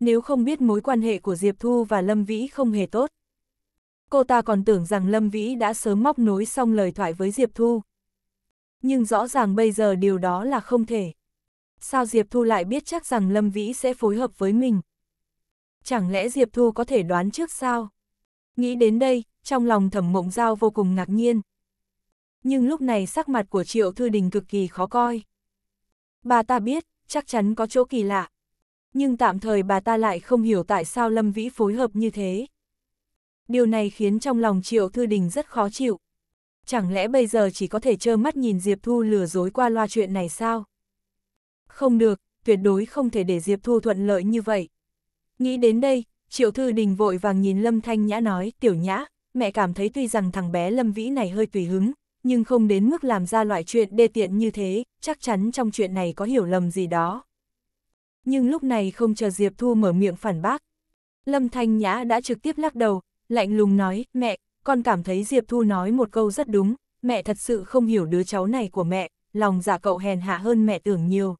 Nếu không biết mối quan hệ của Diệp Thu và Lâm Vĩ không hề tốt, cô ta còn tưởng rằng Lâm Vĩ đã sớm móc nối xong lời thoại với Diệp Thu. Nhưng rõ ràng bây giờ điều đó là không thể. Sao Diệp Thu lại biết chắc rằng Lâm Vĩ sẽ phối hợp với mình? Chẳng lẽ Diệp Thu có thể đoán trước sao? Nghĩ đến đây, trong lòng thẩm mộng giao vô cùng ngạc nhiên. Nhưng lúc này sắc mặt của Triệu Thư Đình cực kỳ khó coi. Bà ta biết, chắc chắn có chỗ kỳ lạ. Nhưng tạm thời bà ta lại không hiểu tại sao Lâm Vĩ phối hợp như thế. Điều này khiến trong lòng Triệu Thư Đình rất khó chịu. Chẳng lẽ bây giờ chỉ có thể trơ mắt nhìn Diệp Thu lừa dối qua loa chuyện này sao? Không được, tuyệt đối không thể để Diệp Thu thuận lợi như vậy. Nghĩ đến đây, Triệu Thư Đình vội vàng nhìn Lâm Thanh Nhã nói, tiểu nhã, mẹ cảm thấy tuy rằng thằng bé Lâm Vĩ này hơi tùy hứng, nhưng không đến mức làm ra loại chuyện đê tiện như thế, chắc chắn trong chuyện này có hiểu lầm gì đó. Nhưng lúc này không chờ Diệp Thu mở miệng phản bác. Lâm Thanh Nhã đã trực tiếp lắc đầu, lạnh lùng nói, mẹ, con cảm thấy Diệp Thu nói một câu rất đúng, mẹ thật sự không hiểu đứa cháu này của mẹ, lòng giả dạ cậu hèn hạ hơn mẹ tưởng nhiều.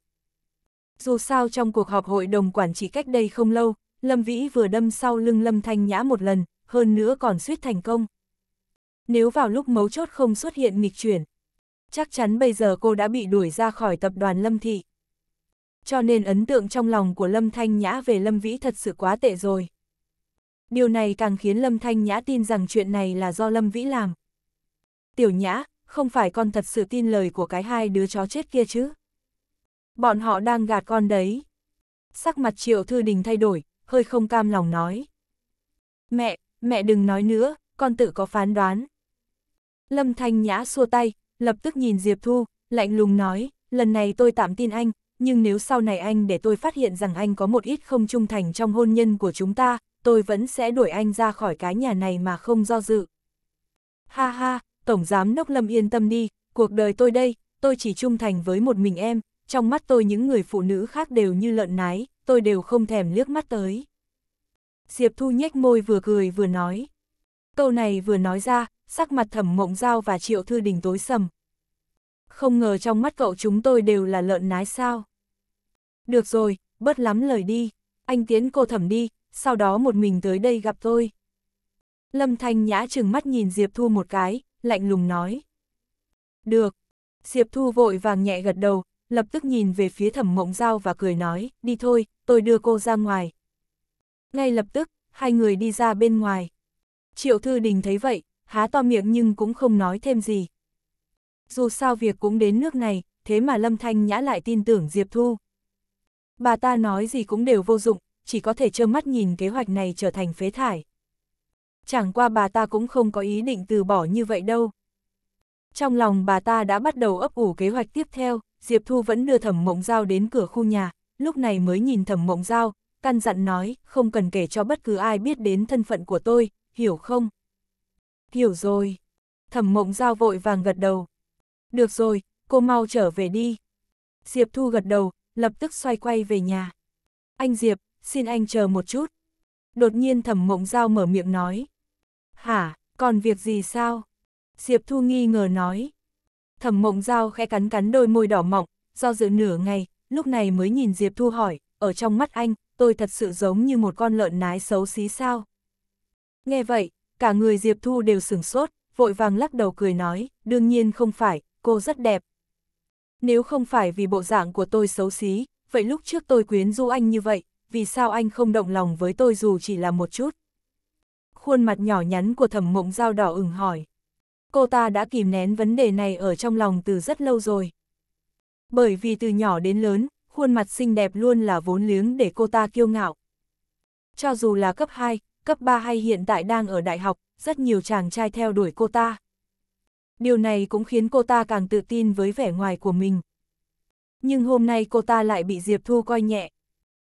Dù sao trong cuộc họp hội đồng quản trị cách đây không lâu, Lâm Vĩ vừa đâm sau lưng Lâm Thanh Nhã một lần, hơn nữa còn suýt thành công. Nếu vào lúc mấu chốt không xuất hiện nghịch chuyển, chắc chắn bây giờ cô đã bị đuổi ra khỏi tập đoàn Lâm Thị. Cho nên ấn tượng trong lòng của Lâm Thanh Nhã về Lâm Vĩ thật sự quá tệ rồi điều này càng khiến Lâm Thanh Nhã tin rằng chuyện này là do Lâm Vĩ làm. Tiểu Nhã, không phải con thật sự tin lời của cái hai đứa chó chết kia chứ? Bọn họ đang gạt con đấy. Sắc mặt Triệu Thư Đình thay đổi, hơi không cam lòng nói. Mẹ, mẹ đừng nói nữa, con tự có phán đoán. Lâm Thanh Nhã xua tay, lập tức nhìn Diệp Thu, lạnh lùng nói, lần này tôi tạm tin anh, nhưng nếu sau này anh để tôi phát hiện rằng anh có một ít không trung thành trong hôn nhân của chúng ta, tôi vẫn sẽ đuổi anh ra khỏi cái nhà này mà không do dự. Ha ha, Tổng Giám Đốc Lâm yên tâm đi, cuộc đời tôi đây, tôi chỉ trung thành với một mình em, trong mắt tôi những người phụ nữ khác đều như lợn nái, tôi đều không thèm liếc mắt tới. Diệp Thu nhếch môi vừa cười vừa nói. Câu này vừa nói ra, sắc mặt thẩm mộng giao và triệu thư đình tối sầm. Không ngờ trong mắt cậu chúng tôi đều là lợn nái sao. Được rồi, bớt lắm lời đi, anh tiến cô thẩm đi, sau đó một mình tới đây gặp tôi. Lâm Thanh Nhã chừng mắt nhìn Diệp Thu một cái, lạnh lùng nói. Được. Diệp Thu vội vàng nhẹ gật đầu, lập tức nhìn về phía thẩm mộng giao và cười nói, đi thôi, tôi đưa cô ra ngoài. Ngay lập tức, hai người đi ra bên ngoài. Triệu Thư Đình thấy vậy, há to miệng nhưng cũng không nói thêm gì. Dù sao việc cũng đến nước này, thế mà Lâm Thanh Nhã lại tin tưởng Diệp Thu. Bà ta nói gì cũng đều vô dụng, chỉ có thể trơ mắt nhìn kế hoạch này trở thành phế thải. Chẳng qua bà ta cũng không có ý định từ bỏ như vậy đâu. Trong lòng bà ta đã bắt đầu ấp ủ kế hoạch tiếp theo, Diệp Thu vẫn đưa Thẩm Mộng Giao đến cửa khu nhà, lúc này mới nhìn Thẩm Mộng Giao, căn dặn nói, không cần kể cho bất cứ ai biết đến thân phận của tôi, hiểu không? Hiểu rồi. Thẩm Mộng Giao vội vàng gật đầu. Được rồi, cô mau trở về đi. Diệp Thu gật đầu, lập tức xoay quay về nhà. Anh Diệp, xin anh chờ một chút. Đột nhiên thẩm mộng giao mở miệng nói. Hả, còn việc gì sao? Diệp Thu nghi ngờ nói. Thẩm mộng giao khẽ cắn cắn đôi môi đỏ mọng, do dự nửa ngày, lúc này mới nhìn Diệp Thu hỏi, ở trong mắt anh, tôi thật sự giống như một con lợn nái xấu xí sao? Nghe vậy, cả người Diệp Thu đều sửng sốt, vội vàng lắc đầu cười nói, đương nhiên không phải, cô rất đẹp. Nếu không phải vì bộ dạng của tôi xấu xí, vậy lúc trước tôi quyến du anh như vậy, vì sao anh không động lòng với tôi dù chỉ là một chút. Khuôn mặt nhỏ nhắn của thẩm mộng dao đỏ ửng hỏi. Cô ta đã kìm nén vấn đề này ở trong lòng từ rất lâu rồi. Bởi vì từ nhỏ đến lớn, khuôn mặt xinh đẹp luôn là vốn liếng để cô ta kiêu ngạo. Cho dù là cấp 2, cấp 3 hay hiện tại đang ở đại học, rất nhiều chàng trai theo đuổi cô ta. Điều này cũng khiến cô ta càng tự tin với vẻ ngoài của mình. Nhưng hôm nay cô ta lại bị Diệp Thu coi nhẹ,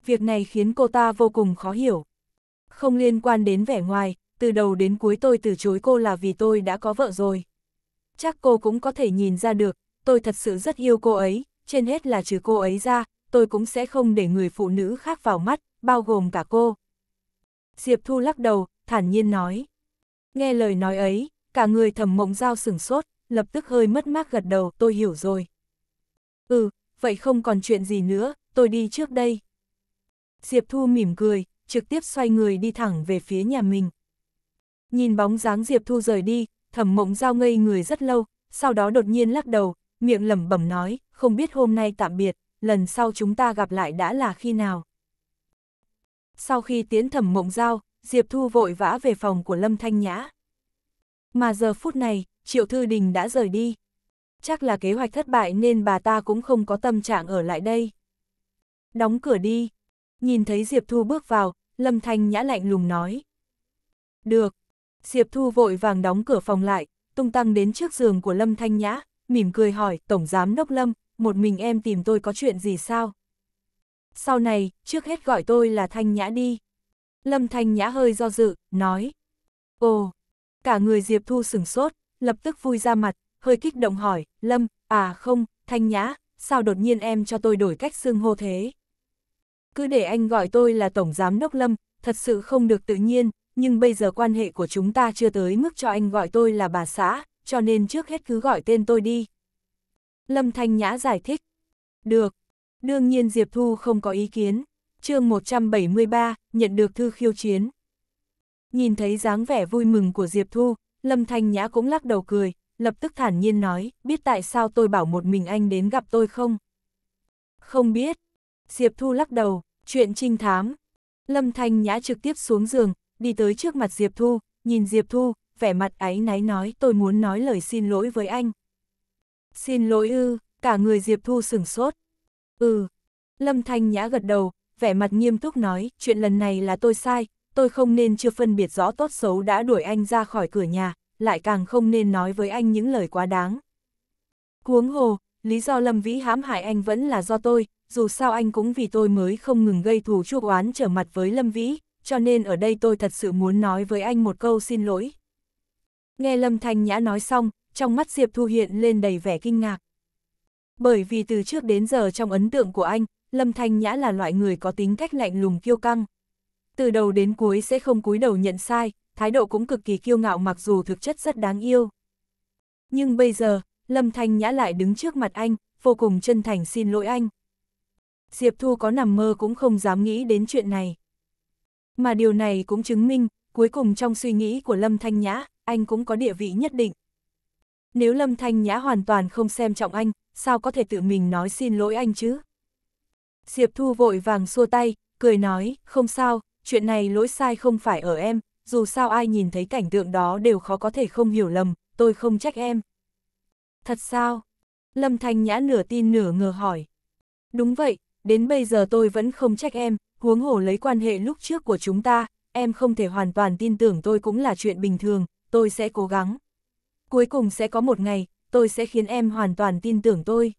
việc này khiến cô ta vô cùng khó hiểu. Không liên quan đến vẻ ngoài, từ đầu đến cuối tôi từ chối cô là vì tôi đã có vợ rồi. Chắc cô cũng có thể nhìn ra được, tôi thật sự rất yêu cô ấy, trên hết là trừ cô ấy ra, tôi cũng sẽ không để người phụ nữ khác vào mắt, bao gồm cả cô. Diệp Thu lắc đầu, thản nhiên nói. Nghe lời nói ấy, cả người thầm mộng giao sửng sốt, lập tức hơi mất mát gật đầu, tôi hiểu rồi. Ừ, vậy không còn chuyện gì nữa, tôi đi trước đây. Diệp Thu mỉm cười, trực tiếp xoay người đi thẳng về phía nhà mình. Nhìn bóng dáng Diệp Thu rời đi, thẩm mộng giao ngây người rất lâu, sau đó đột nhiên lắc đầu, miệng lẩm bẩm nói, không biết hôm nay tạm biệt, lần sau chúng ta gặp lại đã là khi nào. Sau khi tiến thẩm mộng giao, Diệp Thu vội vã về phòng của Lâm Thanh Nhã. Mà giờ phút này, Triệu Thư Đình đã rời đi. Chắc là kế hoạch thất bại nên bà ta cũng không có tâm trạng ở lại đây. Đóng cửa đi, Nhìn thấy Diệp Thu bước vào, Lâm Thanh Nhã lạnh lùng nói. Được. Diệp Thu vội vàng đóng cửa phòng lại, tung tăng đến trước giường của Lâm Thanh Nhã, mỉm cười hỏi Tổng Giám Đốc Lâm, một mình em tìm tôi có chuyện gì sao? Sau này, trước hết gọi tôi là Thanh Nhã đi. Lâm Thanh Nhã hơi do dự, nói. Ồ, cả người Diệp Thu sửng sốt, lập tức vui ra mặt, hơi kích động hỏi, Lâm, à không, Thanh Nhã, sao đột nhiên em cho tôi đổi cách xưng hô thế? Cứ để anh gọi tôi là Tổng Giám Đốc Lâm, thật sự không được tự nhiên, nhưng bây giờ quan hệ của chúng ta chưa tới mức cho anh gọi tôi là bà xã, cho nên trước hết cứ gọi tên tôi đi. Lâm Thanh Nhã giải thích. Được. Đương nhiên Diệp Thu không có ý kiến. chương 173, nhận được thư khiêu chiến. Nhìn thấy dáng vẻ vui mừng của Diệp Thu, Lâm Thanh Nhã cũng lắc đầu cười, lập tức thản nhiên nói, biết tại sao tôi bảo một mình anh đến gặp tôi không? Không biết, Diệp Thu lắc đầu, chuyện trinh thám. Lâm Thanh Nhã trực tiếp xuống giường, đi tới trước mặt Diệp Thu, nhìn Diệp Thu, vẻ mặt áy náy nói tôi muốn nói lời xin lỗi với anh. Xin lỗi ư, cả người Diệp Thu sửng sốt. Ừ, Lâm Thanh Nhã gật đầu, vẻ mặt nghiêm túc nói chuyện lần này là tôi sai, tôi không nên chưa phân biệt rõ tốt xấu đã đuổi anh ra khỏi cửa nhà, lại càng không nên nói với anh những lời quá đáng. Cuống hồ, lý do Lâm Vĩ hãm hại anh vẫn là do tôi, dù sao anh cũng vì tôi mới không ngừng gây thù chuốc oán trở mặt với Lâm Vĩ, cho nên ở đây tôi thật sự muốn nói với anh một câu xin lỗi. Nghe Lâm Thanh Nhã nói xong, trong mắt Diệp Thu hiện lên đầy vẻ kinh ngạc. Bởi vì từ trước đến giờ trong ấn tượng của anh, Lâm Thanh Nhã là loại người có tính cách lạnh lùng kiêu căng. Từ đầu đến cuối sẽ không cúi đầu nhận sai, thái độ cũng cực kỳ kiêu ngạo mặc dù thực chất rất đáng yêu. Nhưng bây giờ, Lâm Thanh Nhã lại đứng trước mặt anh, vô cùng chân thành xin lỗi anh. Diệp Thu có nằm mơ cũng không dám nghĩ đến chuyện này. Mà điều này cũng chứng minh, cuối cùng trong suy nghĩ của Lâm Thanh Nhã, anh cũng có địa vị nhất định. Nếu Lâm Thanh Nhã hoàn toàn không xem trọng anh, sao có thể tự mình nói xin lỗi anh chứ? Diệp Thu vội vàng xua tay, cười nói, không sao, chuyện này lỗi sai không phải ở em, dù sao ai nhìn thấy cảnh tượng đó đều khó có thể không hiểu lầm, tôi không trách em. Thật sao? Lâm Thanh Nhã nửa tin nửa ngờ hỏi. Đúng vậy, đến bây giờ tôi vẫn không trách em, huống hồ lấy quan hệ lúc trước của chúng ta, em không thể hoàn toàn tin tưởng tôi cũng là chuyện bình thường, tôi sẽ cố gắng. Cuối cùng sẽ có một ngày, tôi sẽ khiến em hoàn toàn tin tưởng tôi.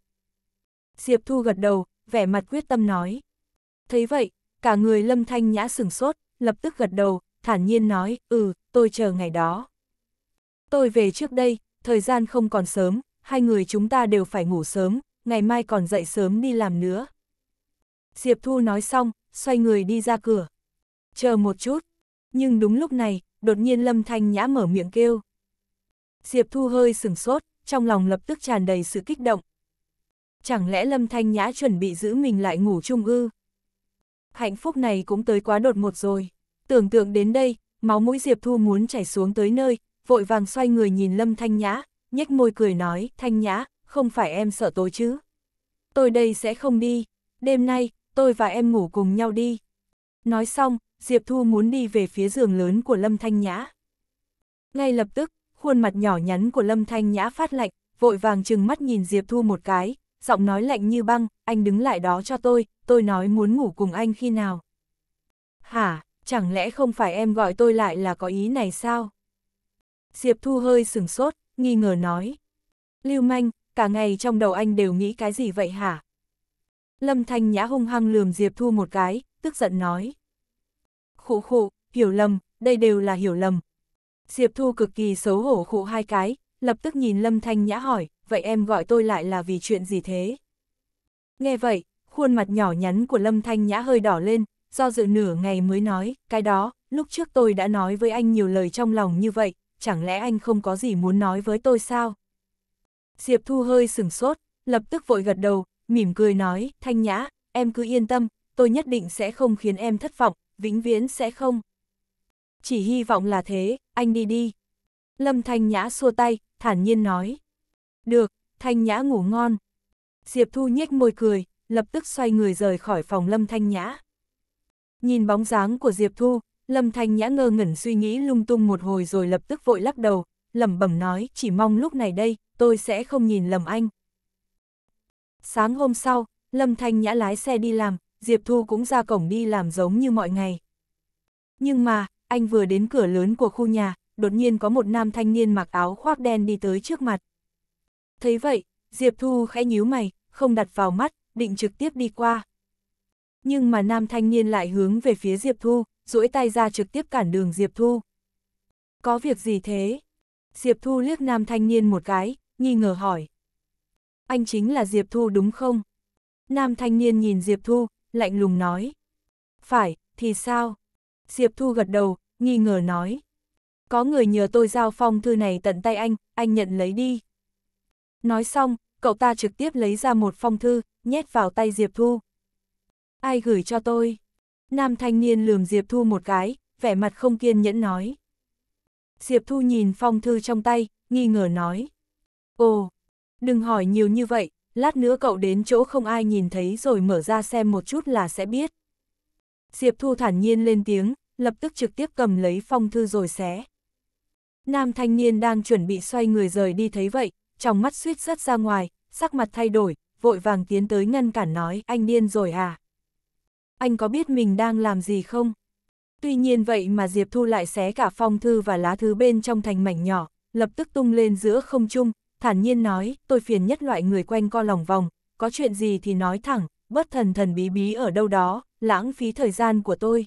Diệp Thu gật đầu, vẻ mặt quyết tâm nói. Thấy vậy, cả người Lâm Thanh Nhã sửng sốt, lập tức gật đầu, thản nhiên nói, ừ, tôi chờ ngày đó. Tôi về trước đây, thời gian không còn sớm, hai người chúng ta đều phải ngủ sớm, ngày mai còn dậy sớm đi làm nữa. Diệp Thu nói xong, xoay người đi ra cửa. Chờ một chút. Nhưng đúng lúc này, đột nhiên Lâm Thanh Nhã mở miệng kêu. Diệp Thu hơi sừng sốt, trong lòng lập tức tràn đầy sự kích động. Chẳng lẽ Lâm Thanh Nhã chuẩn bị giữ mình lại ngủ chung ư? Hạnh phúc này cũng tới quá đột một rồi. Tưởng tượng đến đây, máu mũi Diệp Thu muốn chảy xuống tới nơi, vội vàng xoay người nhìn Lâm Thanh Nhã, nhếch môi cười nói, thanh nhã, không phải em sợ tối chứ. Tôi đây sẽ không đi, đêm nay, tôi và em ngủ cùng nhau đi. Nói xong, Diệp Thu muốn đi về phía giường lớn của Lâm Thanh Nhã. Ngay lập tức, khuôn mặt nhỏ nhắn của Lâm Thanh Nhã phát lạnh, vội vàng chừng mắt nhìn Diệp Thu một cái, giọng nói lạnh như băng, anh đứng lại đó cho tôi, tôi nói muốn ngủ cùng anh khi nào. Hả, chẳng lẽ không phải em gọi tôi lại là có ý này sao? Diệp Thu hơi sừng sốt, nghi ngờ nói. Lưu manh, cả ngày trong đầu anh đều nghĩ cái gì vậy hả? Lâm Thanh Nhã hung hăng lườm Diệp Thu một cái, tức giận nói. Khụ khụ, hiểu lầm, đây đều là hiểu lầm. Diệp Thu cực kỳ xấu hổ khụ hai cái, lập tức nhìn Lâm Thanh Nhã hỏi, vậy em gọi tôi lại là vì chuyện gì thế? Nghe vậy, khuôn mặt nhỏ nhắn của Lâm Thanh Nhã hơi đỏ lên, do dự nửa ngày mới nói, cái đó, lúc trước tôi đã nói với anh nhiều lời trong lòng như vậy, chẳng lẽ anh không có gì muốn nói với tôi sao? Diệp Thu hơi sừng sốt, lập tức vội gật đầu, mỉm cười nói, Thanh Nhã, em cứ yên tâm, tôi nhất định sẽ không khiến em thất vọng, vĩnh viễn sẽ không. Chỉ hy vọng là thế, anh đi đi. Lâm Thanh Nhã xua tay, thản nhiên nói. Được, Thanh Nhã ngủ ngon. Diệp Thu nhếch môi cười, lập tức xoay người rời khỏi phòng Lâm Thanh Nhã. Nhìn bóng dáng của Diệp Thu, Lâm Thanh Nhã ngơ ngẩn suy nghĩ lung tung một hồi rồi lập tức vội lắc đầu, lẩm bẩm nói chỉ mong lúc này đây, tôi sẽ không nhìn lầm anh. Sáng hôm sau, Lâm Thanh Nhã lái xe đi làm, Diệp Thu cũng ra cổng đi làm giống như mọi ngày. Nhưng mà, anh vừa đến cửa lớn của khu nhà, đột nhiên có một nam thanh niên mặc áo khoác đen đi tới trước mặt. Thấy vậy, Diệp Thu khẽ nhíu mày, không đặt vào mắt, định trực tiếp đi qua. Nhưng mà nam thanh niên lại hướng về phía Diệp Thu, duỗi tay ra trực tiếp cản đường Diệp Thu. Có việc gì thế? Diệp Thu liếc nam thanh niên một cái, nghi ngờ hỏi. Anh chính là Diệp Thu đúng không? Nam thanh niên nhìn Diệp Thu, lạnh lùng nói. Phải, thì sao? Diệp Thu gật đầu, nghi ngờ nói. Có người nhờ tôi giao phong thư này tận tay anh, anh nhận lấy đi. Nói xong, cậu ta trực tiếp lấy ra một phong thư, nhét vào tay Diệp Thu. Ai gửi cho tôi? Nam thanh niên lườm Diệp Thu một cái, vẻ mặt không kiên nhẫn nói. Diệp Thu nhìn phong thư trong tay, nghi ngờ nói. Ồ, đừng hỏi nhiều như vậy, lát nữa cậu đến chỗ không ai nhìn thấy rồi mở ra xem một chút là sẽ biết. Diệp Thu thản nhiên lên tiếng, lập tức trực tiếp cầm lấy phong thư rồi xé. Nam thanh niên đang chuẩn bị xoay người rời đi thấy vậy, trong mắt suýt rớt ra ngoài, sắc mặt thay đổi, vội vàng tiến tới ngăn cản nói anh điên rồi à anh có biết mình đang làm gì không? Tuy nhiên vậy mà Diệp Thu lại xé cả phong thư và lá thư bên trong thành mảnh nhỏ, lập tức tung lên giữa không trung, thản nhiên nói, tôi phiền nhất loại người quanh co lòng vòng, có chuyện gì thì nói thẳng, bất thần thần bí bí ở đâu đó, lãng phí thời gian của tôi.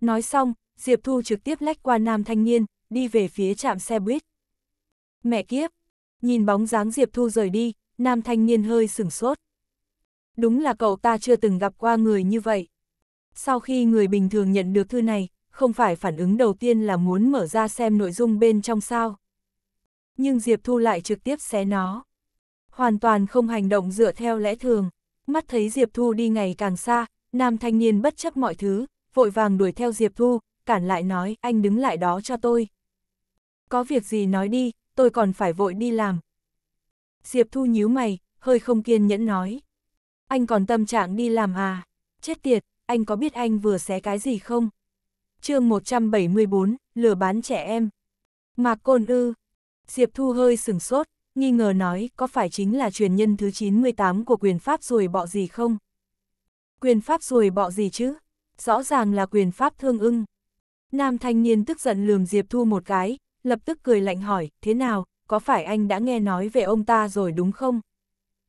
Nói xong, Diệp Thu trực tiếp lách qua nam thanh niên, đi về phía trạm xe buýt. Mẹ kiếp! Nhìn bóng dáng Diệp Thu rời đi, nam thanh niên hơi sửng sốt. Đúng là cậu ta chưa từng gặp qua người như vậy. Sau khi người bình thường nhận được thư này, không phải phản ứng đầu tiên là muốn mở ra xem nội dung bên trong sao. Nhưng Diệp Thu lại trực tiếp xé nó. Hoàn toàn không hành động dựa theo lẽ thường. Mắt thấy Diệp Thu đi ngày càng xa, nam thanh niên bất chấp mọi thứ, vội vàng đuổi theo Diệp Thu, cản lại nói anh đứng lại đó cho tôi. Có việc gì nói đi, tôi còn phải vội đi làm. Diệp Thu nhíu mày, hơi không kiên nhẫn nói anh còn tâm trạng đi làm à? Chết tiệt, anh có biết anh vừa xé cái gì không? chương 174, lừa bán trẻ em. Mạc Côn Ư. Diệp Thu hơi sừng sốt, nghi ngờ nói có phải chính là truyền nhân thứ 98 của quyền pháp rồi bọ gì không? Quyền pháp rồi bọ gì chứ? Rõ ràng là quyền pháp thương ưng. Nam thanh niên tức giận lườm Diệp Thu một cái, lập tức cười lạnh hỏi, thế nào, có phải anh đã nghe nói về ông ta rồi đúng không?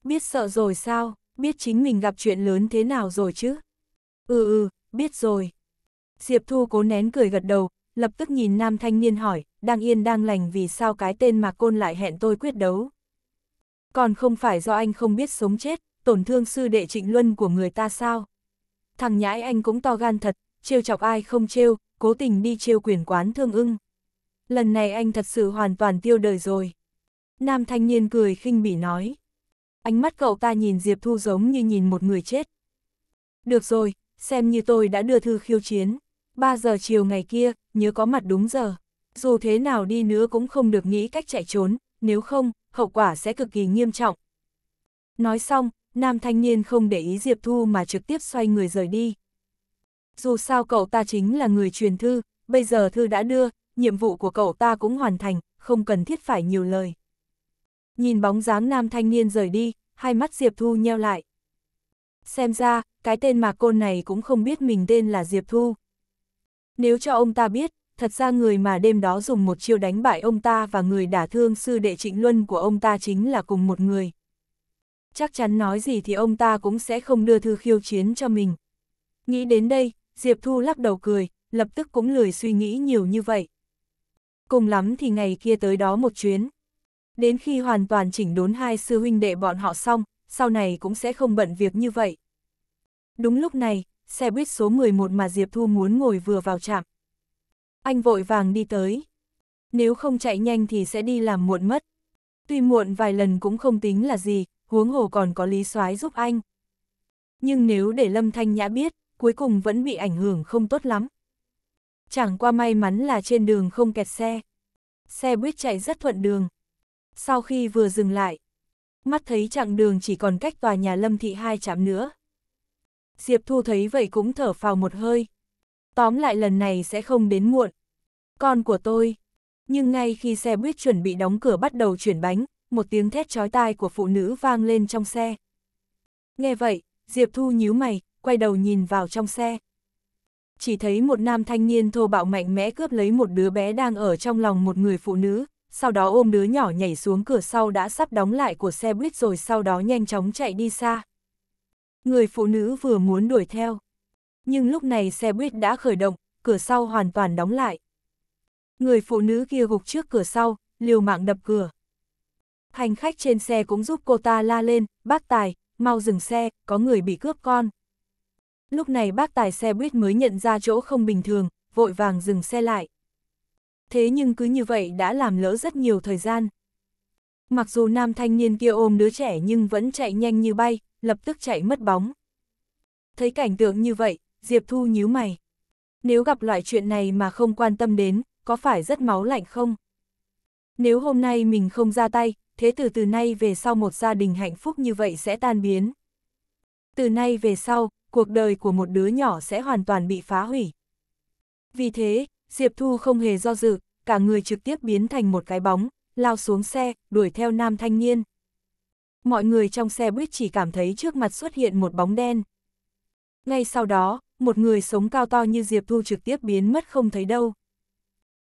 Biết sợ rồi sao? biết chính mình gặp chuyện lớn thế nào rồi chứ? Ừ ừ, biết rồi. Diệp Thu cố nén cười gật đầu, lập tức nhìn nam thanh niên hỏi, đang yên đang lành vì sao cái tên mà côn lại hẹn tôi quyết đấu. Còn không phải do anh không biết sống chết, tổn thương sư đệ trịnh luân của người ta sao? Thằng nhãi anh cũng to gan thật, trêu chọc ai không trêu, cố tình đi trêu quyền quán thương ưng. Lần này anh thật sự hoàn toàn tiêu đời rồi. Nam thanh niên cười khinh bỉ nói ánh mắt cậu ta nhìn Diệp Thu giống như nhìn một người chết. Được rồi, xem như tôi đã đưa thư khiêu chiến. 3 giờ chiều ngày kia, nhớ có mặt đúng giờ. Dù thế nào đi nữa cũng không được nghĩ cách chạy trốn, nếu không, hậu quả sẽ cực kỳ nghiêm trọng. Nói xong, nam thanh niên không để ý Diệp Thu mà trực tiếp xoay người rời đi. Dù sao cậu ta chính là người truyền thư, bây giờ thư đã đưa, nhiệm vụ của cậu ta cũng hoàn thành, không cần thiết phải nhiều lời. Nhìn bóng dáng nam thanh niên rời đi, hai mắt Diệp Thu nheo lại. Xem ra, cái tên mà côn này cũng không biết mình tên là Diệp Thu. Nếu cho ông ta biết, thật ra người mà đêm đó dùng một chiêu đánh bại ông ta và người đả thương sư đệ trịnh luân của ông ta chính là cùng một người. Chắc chắn nói gì thì ông ta cũng sẽ không đưa thư khiêu chiến cho mình. Nghĩ đến đây, Diệp Thu lắc đầu cười, lập tức cũng lười suy nghĩ nhiều như vậy. Cùng lắm thì ngày kia tới đó một chuyến, Đến khi hoàn toàn chỉnh đốn hai sư huynh đệ bọn họ xong, sau này cũng sẽ không bận việc như vậy. Đúng lúc này, xe buýt số 11 mà Diệp Thu muốn ngồi vừa vào trạm. Anh vội vàng đi tới. Nếu không chạy nhanh thì sẽ đi làm muộn mất. Tuy muộn vài lần cũng không tính là gì, huống hồ còn có lý soái giúp anh. Nhưng nếu để Lâm Thanh Nhã biết, cuối cùng vẫn bị ảnh hưởng không tốt lắm. Chẳng qua may mắn là trên đường không kẹt xe. Xe buýt chạy rất thuận đường, sau khi vừa dừng lại, mắt thấy chặng đường chỉ còn cách tòa nhà lâm thị hai chạm nữa. Diệp Thu thấy vậy cũng thở phào một hơi. Tóm lại lần này sẽ không đến muộn. Con của tôi. Nhưng ngay khi xe buýt chuẩn bị đóng cửa bắt đầu chuyển bánh, một tiếng thét chói tai của phụ nữ vang lên trong xe. Nghe vậy, Diệp Thu nhíu mày, quay đầu nhìn vào trong xe. Chỉ thấy một nam thanh niên thô bạo mạnh mẽ cướp lấy một đứa bé đang ở trong lòng một người phụ nữ, sau đó ôm đứa nhỏ nhảy xuống cửa sau đã sắp đóng lại của xe buýt rồi sau đó nhanh chóng chạy đi xa. Người phụ nữ vừa muốn đuổi theo. Nhưng lúc này xe buýt đã khởi động, cửa sau hoàn toàn đóng lại. Người phụ nữ kia gục trước cửa sau, liều mạng đập cửa. Hành khách trên xe cũng giúp cô ta la lên, bác tài, mau dừng xe, có người bị cướp con. Lúc này bác tài xe buýt mới nhận ra chỗ không bình thường, vội vàng dừng xe lại thế nhưng cứ như vậy đã làm lỡ rất nhiều thời gian. Mặc dù nam thanh niên kia ôm đứa trẻ nhưng vẫn chạy nhanh như bay, lập tức chạy mất bóng. Thấy cảnh tượng như vậy, Diệp Thu nhíu mày. Nếu gặp loại chuyện này mà không quan tâm đến, có phải rất máu lạnh không? Nếu hôm nay mình không ra tay, thế từ từ nay về sau một gia đình hạnh phúc như vậy sẽ tan biến. Từ nay về sau, cuộc đời của một đứa nhỏ sẽ hoàn toàn bị phá hủy. Vì thế, Diệp Thu không hề do dự, cả người trực tiếp biến thành một cái bóng, lao xuống xe, đuổi theo nam thanh niên. Mọi người trong xe buýt chỉ cảm thấy trước mặt xuất hiện một bóng đen. Ngay sau đó, một người sống cao to như Diệp Thu trực tiếp biến mất không thấy đâu.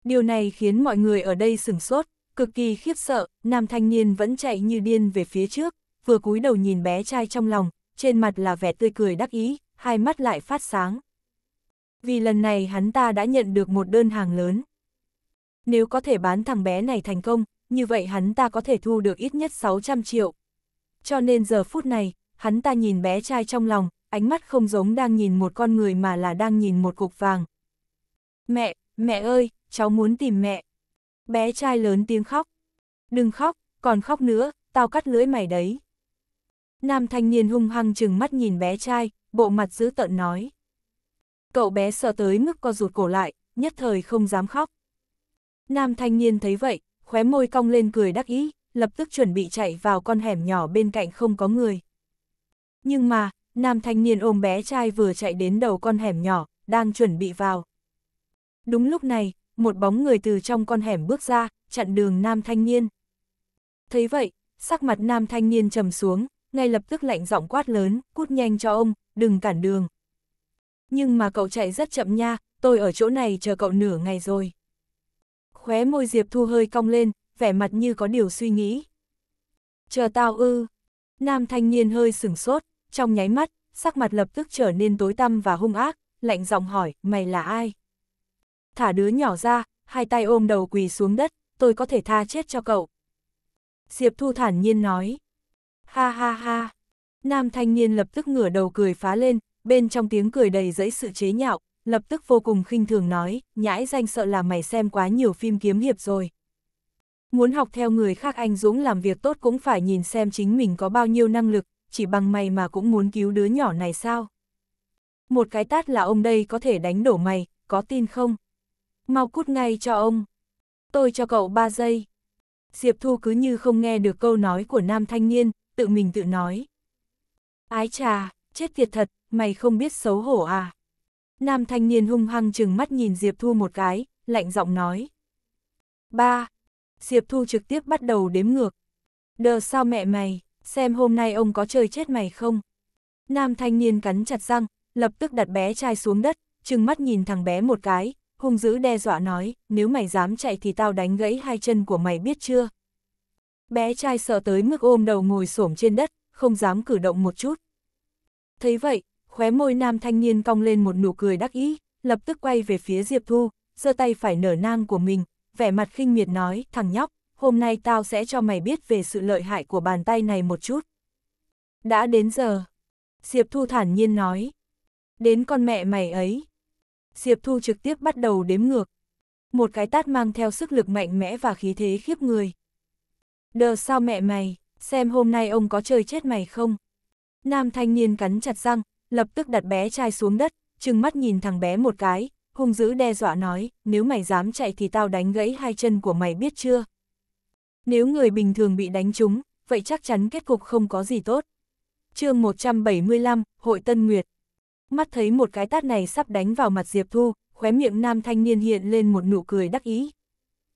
Điều này khiến mọi người ở đây sửng sốt, cực kỳ khiếp sợ, nam thanh niên vẫn chạy như điên về phía trước, vừa cúi đầu nhìn bé trai trong lòng, trên mặt là vẻ tươi cười đắc ý, hai mắt lại phát sáng vì lần này hắn ta đã nhận được một đơn hàng lớn. Nếu có thể bán thằng bé này thành công, như vậy hắn ta có thể thu được ít nhất 600 triệu. Cho nên giờ phút này, hắn ta nhìn bé trai trong lòng, ánh mắt không giống đang nhìn một con người mà là đang nhìn một cục vàng. Mẹ, mẹ ơi, cháu muốn tìm mẹ. Bé trai lớn tiếng khóc. Đừng khóc, còn khóc nữa, tao cắt lưỡi mày đấy. Nam thanh niên hung hăng chừng mắt nhìn bé trai, bộ mặt dữ tợn nói cậu bé sợ tới mức co rụt cổ lại, nhất thời không dám khóc. Nam thanh niên thấy vậy, khóe môi cong lên cười đắc ý, lập tức chuẩn bị chạy vào con hẻm nhỏ bên cạnh không có người. Nhưng mà, nam thanh niên ôm bé trai vừa chạy đến đầu con hẻm nhỏ, đang chuẩn bị vào. Đúng lúc này, một bóng người từ trong con hẻm bước ra, chặn đường nam thanh niên. Thấy vậy, sắc mặt nam thanh niên trầm xuống, ngay lập tức lạnh giọng quát lớn, cút nhanh cho ông, đừng cản đường, nhưng mà cậu chạy rất chậm nha, tôi ở chỗ này chờ cậu nửa ngày rồi. Khóe môi Diệp Thu hơi cong lên, vẻ mặt như có điều suy nghĩ. Chờ tao ư. Nam thanh niên hơi sửng sốt, trong nháy mắt, sắc mặt lập tức trở nên tối tăm và hung ác, lạnh giọng hỏi, mày là ai? Thả đứa nhỏ ra, hai tay ôm đầu quỳ xuống đất, tôi có thể tha chết cho cậu. Diệp Thu thản nhiên nói. Ha ha ha. Nam thanh niên lập tức ngửa đầu cười phá lên, bên trong tiếng cười đầy dẫy sự chế nhạo, lập tức vô cùng khinh thường nói, nhãi danh sợ là mày xem quá nhiều phim kiếm hiệp rồi. Muốn học theo người khác anh Dũng làm việc tốt cũng phải nhìn xem chính mình có bao nhiêu năng lực, chỉ bằng mày mà cũng muốn cứu đứa nhỏ này sao. Một cái tát là ông đây có thể đánh đổ mày, có tin không? Mau cút ngay cho ông. Tôi cho cậu 3 giây. Diệp Thu cứ như không nghe được câu nói của nam thanh niên, tự mình tự nói. Ái trà, chết tiệt thật, mày không biết xấu hổ à? Nam thanh niên hung hăng chừng mắt nhìn Diệp Thu một cái, lạnh giọng nói. Ba, Diệp Thu trực tiếp bắt đầu đếm ngược. Đờ sao mẹ mày, xem hôm nay ông có chơi chết mày không? Nam thanh niên cắn chặt răng, lập tức đặt bé trai xuống đất, chừng mắt nhìn thằng bé một cái, hung dữ đe dọa nói, nếu mày dám chạy thì tao đánh gãy hai chân của mày biết chưa? Bé trai sợ tới mức ôm đầu ngồi xổm trên đất, không dám cử động một chút. Thấy vậy, khóe môi nam thanh niên cong lên một nụ cười đắc ý, lập tức quay về phía Diệp Thu, giơ tay phải nở nang của mình, vẻ mặt khinh miệt nói, thằng nhóc, hôm nay tao sẽ cho mày biết về sự lợi hại của bàn tay này một chút. Đã đến giờ. Diệp Thu thản nhiên nói. Đến con mẹ mày ấy. Diệp Thu trực tiếp bắt đầu đếm ngược. Một cái tát mang theo sức lực mạnh mẽ và khí thế khiếp người. Đờ sao mẹ mày, xem hôm nay ông có chơi chết mày không? Nam thanh niên cắn chặt răng, lập tức đặt bé trai xuống đất, trừng mắt nhìn thằng bé một cái, hung dữ đe dọa nói, nếu mày dám chạy thì tao đánh gãy hai chân của mày biết chưa? Nếu người bình thường bị đánh trúng, vậy chắc chắn kết cục không có gì tốt. chương 175, Hội Tân Nguyệt Mắt thấy một cái tát này sắp đánh vào mặt Diệp Thu, khóe miệng nam thanh niên hiện lên một nụ cười đắc ý.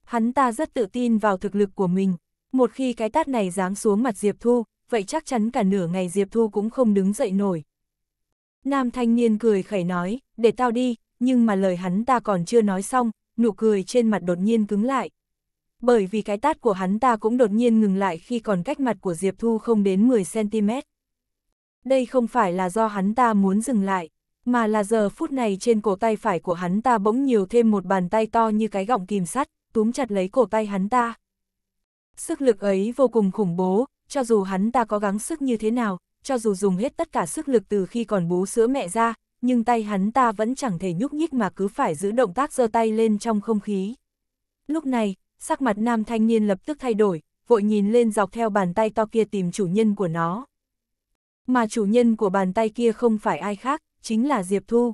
Hắn ta rất tự tin vào thực lực của mình, một khi cái tát này giáng xuống mặt Diệp Thu, vậy chắc chắn cả nửa ngày Diệp Thu cũng không đứng dậy nổi. Nam thanh niên cười khẩy nói, để tao đi, nhưng mà lời hắn ta còn chưa nói xong, nụ cười trên mặt đột nhiên cứng lại. Bởi vì cái tát của hắn ta cũng đột nhiên ngừng lại khi còn cách mặt của Diệp Thu không đến 10cm. Đây không phải là do hắn ta muốn dừng lại, mà là giờ phút này trên cổ tay phải của hắn ta bỗng nhiều thêm một bàn tay to như cái gọng kìm sắt, túm chặt lấy cổ tay hắn ta. Sức lực ấy vô cùng khủng bố, cho dù hắn ta có gắng sức như thế nào, cho dù dùng hết tất cả sức lực từ khi còn bú sữa mẹ ra, nhưng tay hắn ta vẫn chẳng thể nhúc nhích mà cứ phải giữ động tác giơ tay lên trong không khí. Lúc này, sắc mặt nam thanh niên lập tức thay đổi, vội nhìn lên dọc theo bàn tay to kia tìm chủ nhân của nó. Mà chủ nhân của bàn tay kia không phải ai khác, chính là Diệp Thu.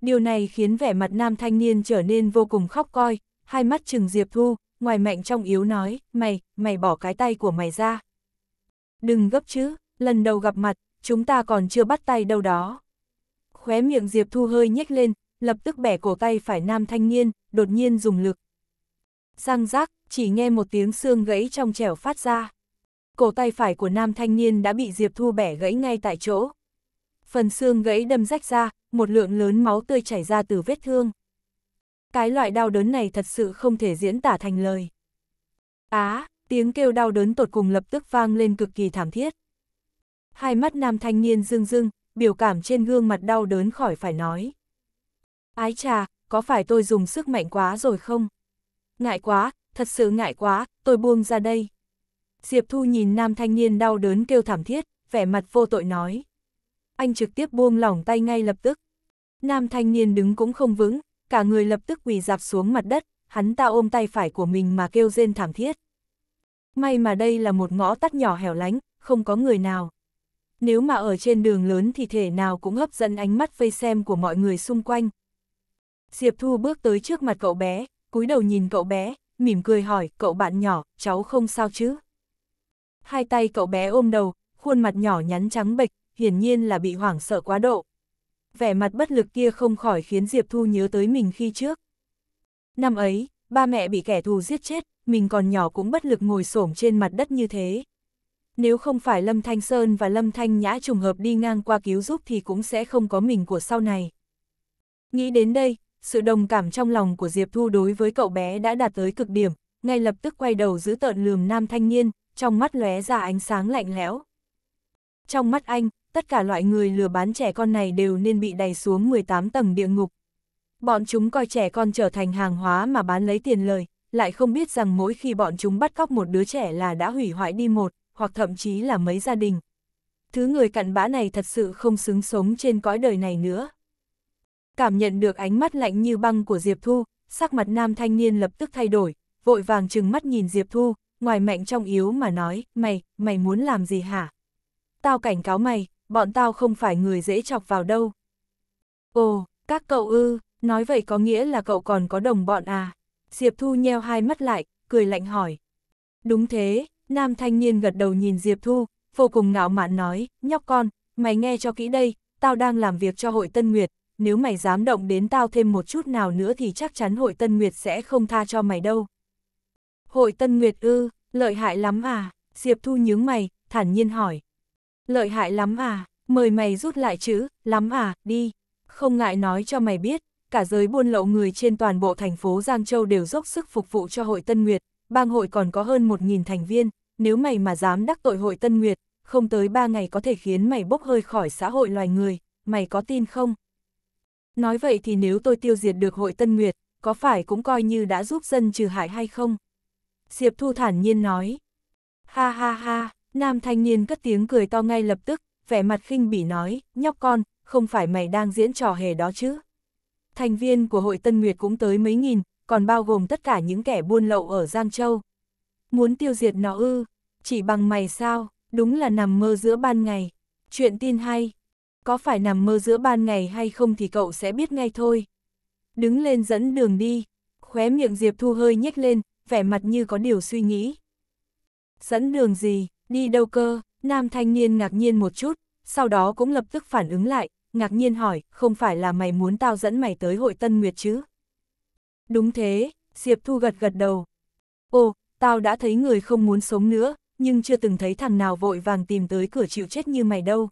Điều này khiến vẻ mặt nam thanh niên trở nên vô cùng khóc coi, hai mắt chừng Diệp Thu, ngoài mạnh trong yếu nói, mày, mày bỏ cái tay của mày ra. Đừng gấp chứ, lần đầu gặp mặt, chúng ta còn chưa bắt tay đâu đó. Khóe miệng Diệp Thu hơi nhếch lên, lập tức bẻ cổ tay phải nam thanh niên, đột nhiên dùng lực. Sang rác, chỉ nghe một tiếng xương gãy trong trẻo phát ra. Cổ tay phải của nam thanh niên đã bị Diệp Thu bẻ gãy ngay tại chỗ. Phần xương gãy đâm rách ra, một lượng lớn máu tươi chảy ra từ vết thương. Cái loại đau đớn này thật sự không thể diễn tả thành lời. Á, tiếng kêu đau đớn tột cùng lập tức vang lên cực kỳ thảm thiết hai mắt nam thanh niên rưng rưng, biểu cảm trên gương mặt đau đớn khỏi phải nói. Ái trà, có phải tôi dùng sức mạnh quá rồi không? Ngại quá, thật sự ngại quá, tôi buông ra đây. Diệp Thu nhìn nam thanh niên đau đớn kêu thảm thiết, vẻ mặt vô tội nói. Anh trực tiếp buông lỏng tay ngay lập tức. Nam thanh niên đứng cũng không vững, cả người lập tức quỳ dạp xuống mặt đất, hắn ta ôm tay phải của mình mà kêu rên thảm thiết. May mà đây là một ngõ tắt nhỏ hẻo lánh, không có người nào nếu mà ở trên đường lớn thì thể nào cũng hấp dẫn ánh mắt vây xem của mọi người xung quanh. Diệp Thu bước tới trước mặt cậu bé, cúi đầu nhìn cậu bé, mỉm cười hỏi, cậu bạn nhỏ, cháu không sao chứ? Hai tay cậu bé ôm đầu, khuôn mặt nhỏ nhắn trắng bệch, hiển nhiên là bị hoảng sợ quá độ. Vẻ mặt bất lực kia không khỏi khiến Diệp Thu nhớ tới mình khi trước. Năm ấy, ba mẹ bị kẻ thù giết chết, mình còn nhỏ cũng bất lực ngồi xổm trên mặt đất như thế. Nếu không phải Lâm Thanh Sơn và Lâm Thanh Nhã trùng hợp đi ngang qua cứu giúp thì cũng sẽ không có mình của sau này. Nghĩ đến đây, sự đồng cảm trong lòng của Diệp Thu đối với cậu bé đã đạt tới cực điểm, ngay lập tức quay đầu giữ tợn lườm nam thanh niên, trong mắt lóe ra ánh sáng lạnh lẽo. Trong mắt anh, tất cả loại người lừa bán trẻ con này đều nên bị đày xuống 18 tầng địa ngục. Bọn chúng coi trẻ con trở thành hàng hóa mà bán lấy tiền lời, lại không biết rằng mỗi khi bọn chúng bắt cóc một đứa trẻ là đã hủy hoại đi một hoặc thậm chí là mấy gia đình. Thứ người cặn bã này thật sự không xứng sống trên cõi đời này nữa. Cảm nhận được ánh mắt lạnh như băng của Diệp Thu, sắc mặt nam thanh niên lập tức thay đổi, vội vàng trừng mắt nhìn Diệp Thu, ngoài mạnh trong yếu mà nói, mày, mày muốn làm gì hả? Tao cảnh cáo mày, bọn tao không phải người dễ chọc vào đâu. Ồ, các cậu ư, nói vậy có nghĩa là cậu còn có đồng bọn à? Diệp Thu nheo hai mắt lại, cười lạnh hỏi. Đúng thế, Nam thanh niên gật đầu nhìn Diệp Thu, vô cùng ngạo mạn nói, nhóc con, mày nghe cho kỹ đây, tao đang làm việc cho hội Tân Nguyệt, nếu mày dám động đến tao thêm một chút nào nữa thì chắc chắn hội Tân Nguyệt sẽ không tha cho mày đâu. Hội Tân Nguyệt ư, lợi hại lắm à, Diệp Thu nhướng mày, thản nhiên hỏi. Lợi hại lắm à, mời mày rút lại chữ, lắm à, đi. Không ngại nói cho mày biết, cả giới buôn lậu người trên toàn bộ thành phố Giang Châu đều dốc sức phục vụ cho hội Tân Nguyệt, bang hội còn có hơn 1.000 thành viên, nếu mày mà dám đắc tội hội Tân Nguyệt, không tới 3 ngày có thể khiến mày bốc hơi khỏi xã hội loài người, mày có tin không? Nói vậy thì nếu tôi tiêu diệt được hội Tân Nguyệt, có phải cũng coi như đã giúp dân trừ hại hay không? Diệp Thu thản nhiên nói. Ha ha ha, nam thanh niên cất tiếng cười to ngay lập tức, vẻ mặt khinh bỉ nói, nhóc con, không phải mày đang diễn trò hề đó chứ? Thành viên của hội Tân Nguyệt cũng tới mấy nghìn, còn bao gồm tất cả những kẻ buôn lậu ở Giang Châu. Muốn tiêu diệt nó ư, chỉ bằng mày sao, đúng là nằm mơ giữa ban ngày. Chuyện tin hay, có phải nằm mơ giữa ban ngày hay không thì cậu sẽ biết ngay thôi. Đứng lên dẫn đường đi, khóe miệng Diệp Thu hơi nhếch lên, vẻ mặt như có điều suy nghĩ. Dẫn đường gì, đi đâu cơ, nam thanh niên ngạc nhiên một chút, sau đó cũng lập tức phản ứng lại, ngạc nhiên hỏi, không phải là mày muốn tao dẫn mày tới hội Tân Nguyệt chứ? Đúng thế, Diệp Thu gật gật đầu. Ồ, tao đã thấy người không muốn sống nữa, nhưng chưa từng thấy thằng nào vội vàng tìm tới cửa chịu chết như mày đâu.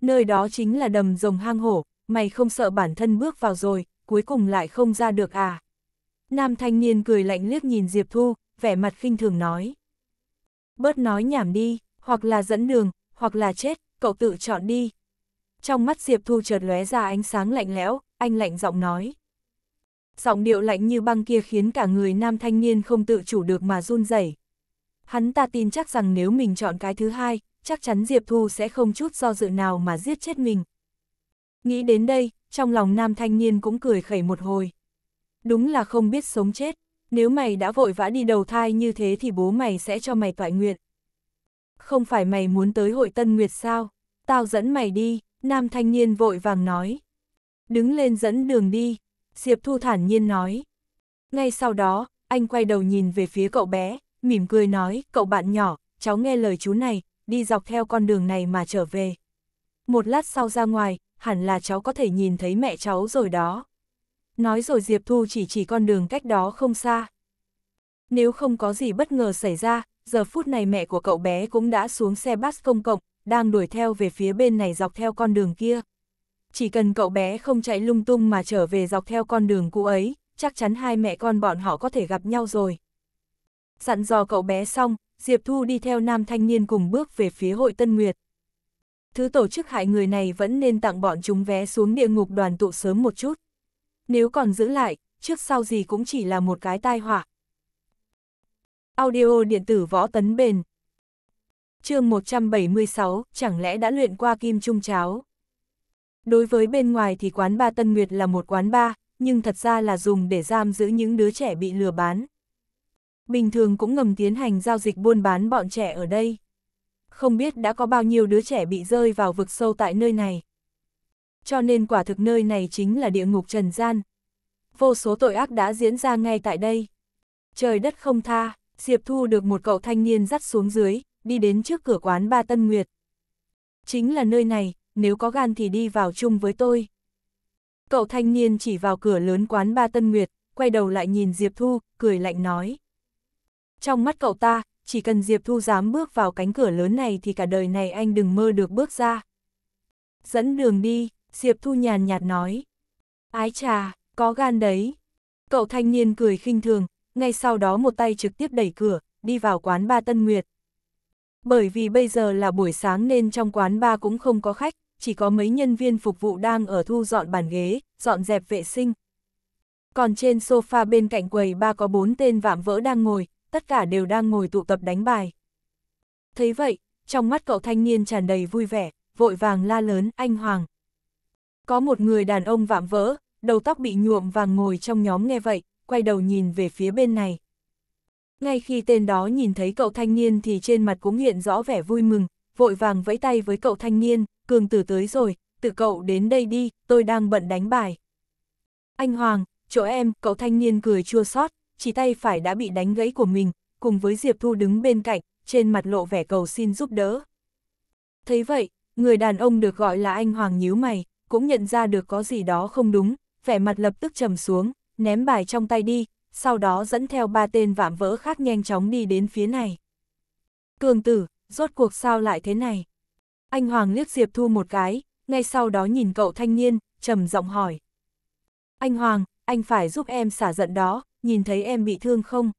Nơi đó chính là đầm rồng hang hổ, mày không sợ bản thân bước vào rồi, cuối cùng lại không ra được à. Nam thanh niên cười lạnh liếc nhìn Diệp Thu, vẻ mặt khinh thường nói. Bớt nói nhảm đi, hoặc là dẫn đường, hoặc là chết, cậu tự chọn đi. Trong mắt Diệp Thu chợt lóe ra ánh sáng lạnh lẽo, anh lạnh giọng nói. Giọng điệu lạnh như băng kia khiến cả người nam thanh niên không tự chủ được mà run rẩy. Hắn ta tin chắc rằng nếu mình chọn cái thứ hai, chắc chắn Diệp Thu sẽ không chút do dự nào mà giết chết mình. Nghĩ đến đây, trong lòng nam thanh niên cũng cười khẩy một hồi. Đúng là không biết sống chết, nếu mày đã vội vã đi đầu thai như thế thì bố mày sẽ cho mày toại nguyện. Không phải mày muốn tới hội tân nguyệt sao, tao dẫn mày đi, nam thanh niên vội vàng nói. Đứng lên dẫn đường đi, Diệp Thu thản nhiên nói. Ngay sau đó, anh quay đầu nhìn về phía cậu bé, mỉm cười nói, cậu bạn nhỏ, cháu nghe lời chú này, đi dọc theo con đường này mà trở về. Một lát sau ra ngoài, hẳn là cháu có thể nhìn thấy mẹ cháu rồi đó. Nói rồi Diệp Thu chỉ chỉ con đường cách đó không xa. Nếu không có gì bất ngờ xảy ra, giờ phút này mẹ của cậu bé cũng đã xuống xe bus công cộng, đang đuổi theo về phía bên này dọc theo con đường kia chỉ cần cậu bé không chạy lung tung mà trở về dọc theo con đường cũ ấy, chắc chắn hai mẹ con bọn họ có thể gặp nhau rồi. Dặn dò cậu bé xong, Diệp Thu đi theo nam thanh niên cùng bước về phía hội Tân Nguyệt. Thứ tổ chức hại người này vẫn nên tặng bọn chúng vé xuống địa ngục đoàn tụ sớm một chút. Nếu còn giữ lại, trước sau gì cũng chỉ là một cái tai họa. Audio điện tử võ tấn bền. chương 176, chẳng lẽ đã luyện qua kim trung cháo? Đối với bên ngoài thì quán ba Tân Nguyệt là một quán ba, nhưng thật ra là dùng để giam giữ những đứa trẻ bị lừa bán. Bình thường cũng ngầm tiến hành giao dịch buôn bán bọn trẻ ở đây. Không biết đã có bao nhiêu đứa trẻ bị rơi vào vực sâu tại nơi này. Cho nên quả thực nơi này chính là địa ngục trần gian. Vô số tội ác đã diễn ra ngay tại đây. Trời đất không tha, Diệp Thu được một cậu thanh niên dắt xuống dưới, đi đến trước cửa quán Ba Tân Nguyệt. Chính là nơi này, nếu có gan thì đi vào chung với tôi. Cậu thanh niên chỉ vào cửa lớn quán ba Tân Nguyệt, quay đầu lại nhìn Diệp Thu, cười lạnh nói. Trong mắt cậu ta, chỉ cần Diệp Thu dám bước vào cánh cửa lớn này thì cả đời này anh đừng mơ được bước ra. Dẫn đường đi, Diệp Thu nhàn nhạt nói. Ái trà, có gan đấy. Cậu thanh niên cười khinh thường, ngay sau đó một tay trực tiếp đẩy cửa, đi vào quán ba Tân Nguyệt. Bởi vì bây giờ là buổi sáng nên trong quán ba cũng không có khách, chỉ có mấy nhân viên phục vụ đang ở thu dọn bàn ghế, dọn dẹp vệ sinh. Còn trên sofa bên cạnh quầy ba có bốn tên vạm vỡ đang ngồi, tất cả đều đang ngồi tụ tập đánh bài. Thấy vậy, trong mắt cậu thanh niên tràn đầy vui vẻ, vội vàng la lớn anh Hoàng. Có một người đàn ông vạm vỡ, đầu tóc bị nhuộm vàng ngồi trong nhóm nghe vậy, quay đầu nhìn về phía bên này. Ngay khi tên đó nhìn thấy cậu thanh niên thì trên mặt cũng hiện rõ vẻ vui mừng, vội vàng vẫy tay với cậu thanh niên cường tử tới rồi, tự cậu đến đây đi, tôi đang bận đánh bài. Anh Hoàng, chỗ em, cậu thanh niên cười chua xót chỉ tay phải đã bị đánh gãy của mình, cùng với Diệp Thu đứng bên cạnh, trên mặt lộ vẻ cầu xin giúp đỡ. Thấy vậy, người đàn ông được gọi là anh Hoàng nhíu mày, cũng nhận ra được có gì đó không đúng, vẻ mặt lập tức trầm xuống, ném bài trong tay đi, sau đó dẫn theo ba tên vạm vỡ khác nhanh chóng đi đến phía này. Cường tử, rốt cuộc sao lại thế này? Anh Hoàng liếc Diệp Thu một cái, ngay sau đó nhìn cậu thanh niên, trầm giọng hỏi. Anh Hoàng, anh phải giúp em xả giận đó, nhìn thấy em bị thương không?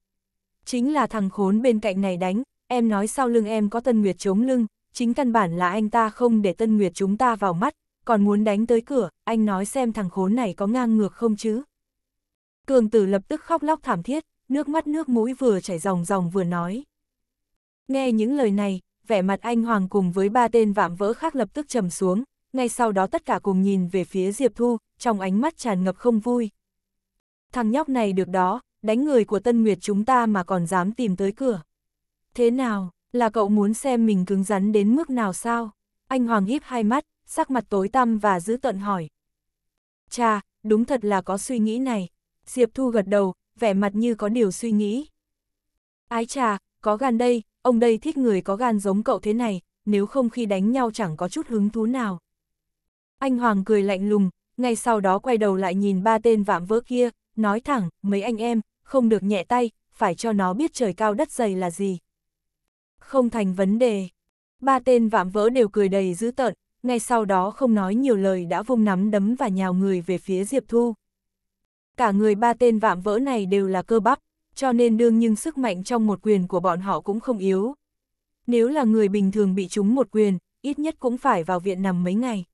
Chính là thằng khốn bên cạnh này đánh, em nói sau lưng em có Tân Nguyệt chống lưng, chính căn bản là anh ta không để Tân Nguyệt chúng ta vào mắt, còn muốn đánh tới cửa, anh nói xem thằng khốn này có ngang ngược không chứ? Cường tử lập tức khóc lóc thảm thiết, nước mắt nước mũi vừa chảy ròng ròng vừa nói. Nghe những lời này, vẻ mặt anh Hoàng cùng với ba tên vạm vỡ khác lập tức trầm xuống, ngay sau đó tất cả cùng nhìn về phía Diệp Thu, trong ánh mắt tràn ngập không vui. Thằng nhóc này được đó, đánh người của Tân Nguyệt chúng ta mà còn dám tìm tới cửa. Thế nào, là cậu muốn xem mình cứng rắn đến mức nào sao? Anh Hoàng híp hai mắt, sắc mặt tối tăm và giữ tận hỏi. Cha, đúng thật là có suy nghĩ này. Diệp Thu gật đầu, vẻ mặt như có điều suy nghĩ. Ái trà, có gan đây, ông đây thích người có gan giống cậu thế này, nếu không khi đánh nhau chẳng có chút hứng thú nào. Anh Hoàng cười lạnh lùng, ngay sau đó quay đầu lại nhìn ba tên vạm vỡ kia, nói thẳng, mấy anh em, không được nhẹ tay, phải cho nó biết trời cao đất dày là gì. Không thành vấn đề. Ba tên vạm vỡ đều cười đầy dữ tợn, ngay sau đó không nói nhiều lời đã vung nắm đấm và nhào người về phía Diệp Thu. Cả người ba tên vạm vỡ này đều là cơ bắp, cho nên đương nhưng sức mạnh trong một quyền của bọn họ cũng không yếu. Nếu là người bình thường bị trúng một quyền, ít nhất cũng phải vào viện nằm mấy ngày.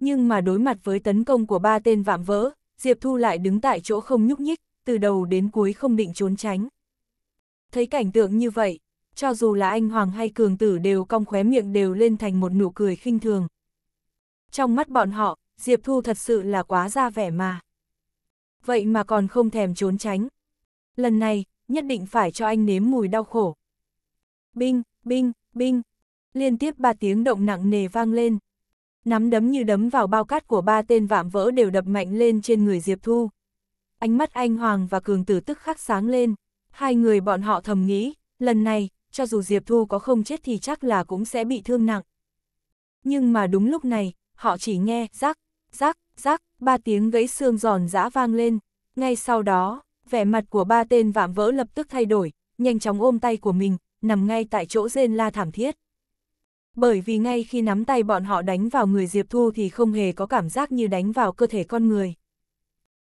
Nhưng mà đối mặt với tấn công của ba tên vạm vỡ, Diệp Thu lại đứng tại chỗ không nhúc nhích, từ đầu đến cuối không định trốn tránh. Thấy cảnh tượng như vậy, cho dù là anh Hoàng hay Cường Tử đều cong khóe miệng đều lên thành một nụ cười khinh thường. Trong mắt bọn họ, Diệp Thu thật sự là quá ra vẻ mà. Vậy mà còn không thèm trốn tránh, lần này, nhất định phải cho anh nếm mùi đau khổ. Binh, binh, binh, liên tiếp ba tiếng động nặng nề vang lên. Nắm đấm như đấm vào bao cát của ba tên vạm vỡ đều đập mạnh lên trên người Diệp Thu. Ánh mắt anh Hoàng và Cường Tử tức khắc sáng lên. Hai người bọn họ thầm nghĩ, lần này, cho dù Diệp Thu có không chết thì chắc là cũng sẽ bị thương nặng. Nhưng mà đúng lúc này, họ chỉ nghe rắc, rắc, rắc, ba tiếng gãy xương giòn giã vang lên. Ngay sau đó, vẻ mặt của ba tên vạm vỡ lập tức thay đổi, nhanh chóng ôm tay của mình, nằm ngay tại chỗ rên la thảm thiết. Bởi vì ngay khi nắm tay bọn họ đánh vào người Diệp Thu thì không hề có cảm giác như đánh vào cơ thể con người.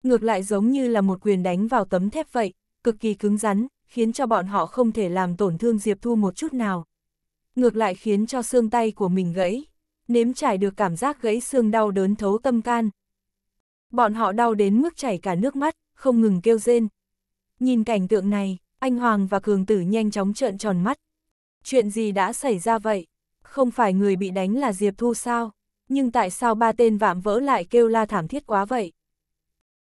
Ngược lại giống như là một quyền đánh vào tấm thép vậy, cực kỳ cứng rắn, khiến cho bọn họ không thể làm tổn thương Diệp Thu một chút nào. Ngược lại khiến cho xương tay của mình gãy, nếm trải được cảm giác gãy xương đau đớn thấu tâm can. Bọn họ đau đến mức chảy cả nước mắt, không ngừng kêu rên. Nhìn cảnh tượng này, anh Hoàng và Cường Tử nhanh chóng trợn tròn mắt. Chuyện gì đã xảy ra vậy? Không phải người bị đánh là Diệp Thu sao? Nhưng tại sao ba tên vạm vỡ lại kêu la thảm thiết quá vậy?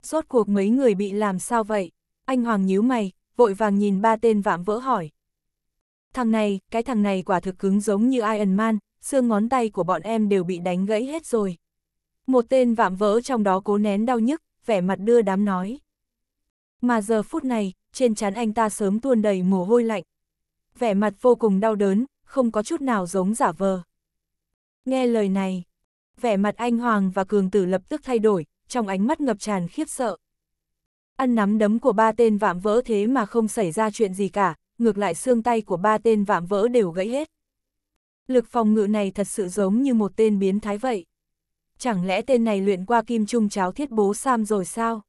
Rốt cuộc mấy người bị làm sao vậy? Anh Hoàng nhíu mày, vội vàng nhìn ba tên vạm vỡ hỏi. Thằng này, cái thằng này quả thực cứng giống như Iron Man, xương ngón tay của bọn em đều bị đánh gãy hết rồi. Một tên vạm vỡ trong đó cố nén đau nhức, vẻ mặt đưa đám nói mà giờ phút này, trên trán anh ta sớm tuôn đầy mồ hôi lạnh. Vẻ mặt vô cùng đau đớn, không có chút nào giống giả vờ. Nghe lời này, vẻ mặt anh Hoàng và Cường Tử lập tức thay đổi, trong ánh mắt ngập tràn khiếp sợ. Ăn nắm đấm của ba tên vạm vỡ thế mà không xảy ra chuyện gì cả, ngược lại xương tay của ba tên vạm vỡ đều gãy hết. Lực phòng ngự này thật sự giống như một tên biến thái vậy. Chẳng lẽ tên này luyện qua kim trung cháo thiết bố Sam rồi sao?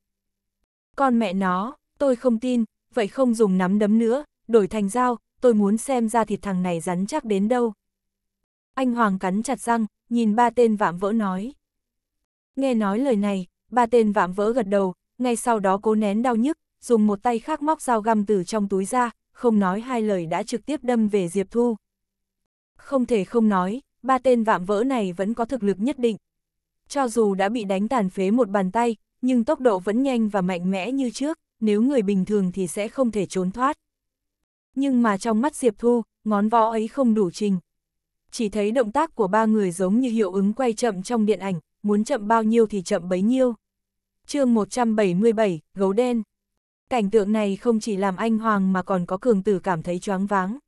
Con mẹ nó, tôi không tin, vậy không dùng nắm đấm nữa, đổi thành dao, tôi muốn xem ra thịt thằng này rắn chắc đến đâu. Anh Hoàng cắn chặt răng, nhìn ba tên vạm vỡ nói. Nghe nói lời này, ba tên vạm vỡ gật đầu, ngay sau đó cố nén đau nhức, dùng một tay khác móc dao găm từ trong túi ra, không nói hai lời đã trực tiếp đâm về Diệp Thu. Không thể không nói, ba tên vạm vỡ này vẫn có thực lực nhất định. Cho dù đã bị đánh tàn phế một bàn tay, nhưng tốc độ vẫn nhanh và mạnh mẽ như trước, nếu người bình thường thì sẽ không thể trốn thoát. Nhưng mà trong mắt Diệp Thu, ngón võ ấy không đủ trình. Chỉ thấy động tác của ba người giống như hiệu ứng quay chậm trong điện ảnh, muốn chậm bao nhiêu thì chậm bấy nhiêu. chương 177, Gấu Đen Cảnh tượng này không chỉ làm anh Hoàng mà còn có cường tử cảm thấy choáng váng.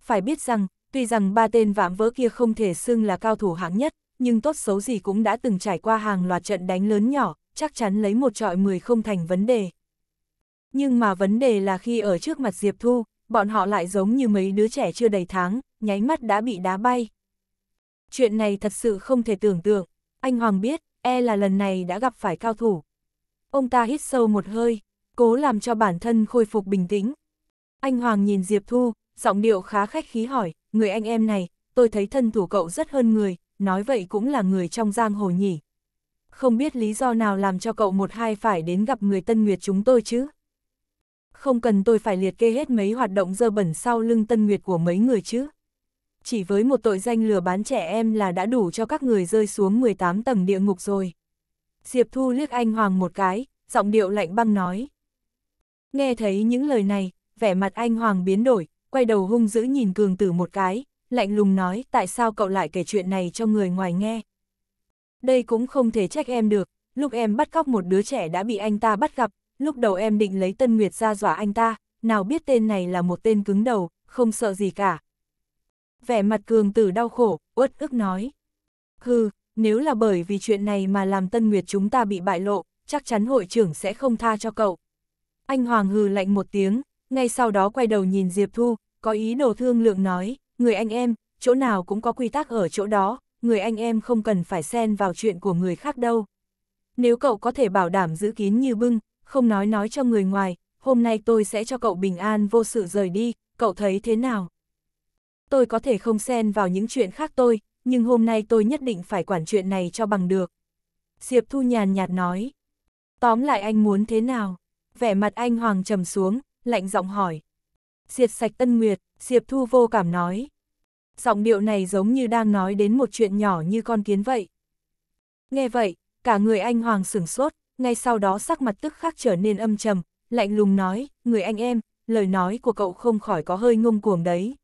Phải biết rằng, tuy rằng ba tên vạm vỡ kia không thể xưng là cao thủ hạng nhất, nhưng tốt xấu gì cũng đã từng trải qua hàng loạt trận đánh lớn nhỏ, chắc chắn lấy một trọi 10 không thành vấn đề. Nhưng mà vấn đề là khi ở trước mặt Diệp Thu, bọn họ lại giống như mấy đứa trẻ chưa đầy tháng, nháy mắt đã bị đá bay. Chuyện này thật sự không thể tưởng tượng, anh Hoàng biết, e là lần này đã gặp phải cao thủ. Ông ta hít sâu một hơi, cố làm cho bản thân khôi phục bình tĩnh. Anh Hoàng nhìn Diệp Thu, giọng điệu khá khách khí hỏi, người anh em này, tôi thấy thân thủ cậu rất hơn người, nói vậy cũng là người trong giang hồ nhỉ không biết lý do nào làm cho cậu một hai phải đến gặp người Tân Nguyệt chúng tôi chứ. Không cần tôi phải liệt kê hết mấy hoạt động dơ bẩn sau lưng Tân Nguyệt của mấy người chứ. Chỉ với một tội danh lừa bán trẻ em là đã đủ cho các người rơi xuống 18 tầng địa ngục rồi. Diệp Thu liếc anh Hoàng một cái, giọng điệu lạnh băng nói. Nghe thấy những lời này, vẻ mặt anh Hoàng biến đổi, quay đầu hung dữ nhìn cường tử một cái, lạnh lùng nói tại sao cậu lại kể chuyện này cho người ngoài nghe đây cũng không thể trách em được, lúc em bắt cóc một đứa trẻ đã bị anh ta bắt gặp, lúc đầu em định lấy Tân Nguyệt ra dọa anh ta, nào biết tên này là một tên cứng đầu, không sợ gì cả. Vẻ mặt cường tử đau khổ, uất ức nói. Hừ, nếu là bởi vì chuyện này mà làm Tân Nguyệt chúng ta bị bại lộ, chắc chắn hội trưởng sẽ không tha cho cậu. Anh Hoàng hừ lạnh một tiếng, ngay sau đó quay đầu nhìn Diệp Thu, có ý đồ thương lượng nói, người anh em, chỗ nào cũng có quy tắc ở chỗ đó, người anh em không cần phải xen vào chuyện của người khác đâu. Nếu cậu có thể bảo đảm giữ kín như bưng, không nói nói cho người ngoài, hôm nay tôi sẽ cho cậu bình an vô sự rời đi, cậu thấy thế nào? Tôi có thể không xen vào những chuyện khác tôi, nhưng hôm nay tôi nhất định phải quản chuyện này cho bằng được. Diệp Thu nhàn nhạt nói. Tóm lại anh muốn thế nào? Vẻ mặt anh Hoàng trầm xuống, lạnh giọng hỏi. Diệt sạch Tân Nguyệt, Diệp Thu vô cảm nói giọng điệu này giống như đang nói đến một chuyện nhỏ như con kiến vậy. Nghe vậy, cả người anh Hoàng sửng sốt, ngay sau đó sắc mặt tức khắc trở nên âm trầm, lạnh lùng nói, người anh em, lời nói của cậu không khỏi có hơi ngông cuồng đấy.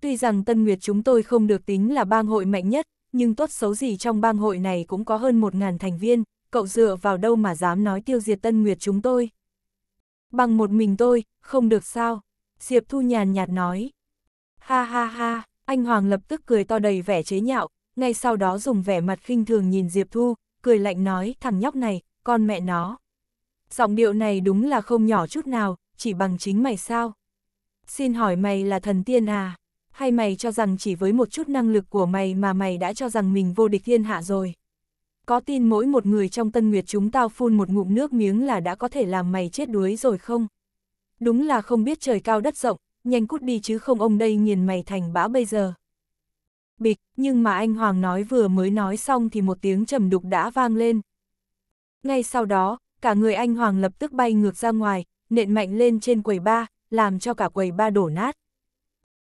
Tuy rằng Tân Nguyệt chúng tôi không được tính là bang hội mạnh nhất, nhưng tốt xấu gì trong bang hội này cũng có hơn một ngàn thành viên, cậu dựa vào đâu mà dám nói tiêu diệt Tân Nguyệt chúng tôi. Bằng một mình tôi, không được sao, Diệp Thu nhàn nhạt nói. Ha ha ha, anh Hoàng lập tức cười to đầy vẻ chế nhạo, ngay sau đó dùng vẻ mặt khinh thường nhìn Diệp Thu, cười lạnh nói thằng nhóc này, con mẹ nó. Giọng điệu này đúng là không nhỏ chút nào, chỉ bằng chính mày sao? Xin hỏi mày là thần tiên à? Hay mày cho rằng chỉ với một chút năng lực của mày mà mày đã cho rằng mình vô địch thiên hạ rồi? Có tin mỗi một người trong tân nguyệt chúng tao phun một ngụm nước miếng là đã có thể làm mày chết đuối rồi không? Đúng là không biết trời cao đất rộng, nhanh cút đi chứ không ông đây nghiền mày thành bã bây giờ. Bịch, nhưng mà anh Hoàng nói vừa mới nói xong thì một tiếng trầm đục đã vang lên. Ngay sau đó, cả người anh Hoàng lập tức bay ngược ra ngoài, nện mạnh lên trên quầy ba, làm cho cả quầy ba đổ nát.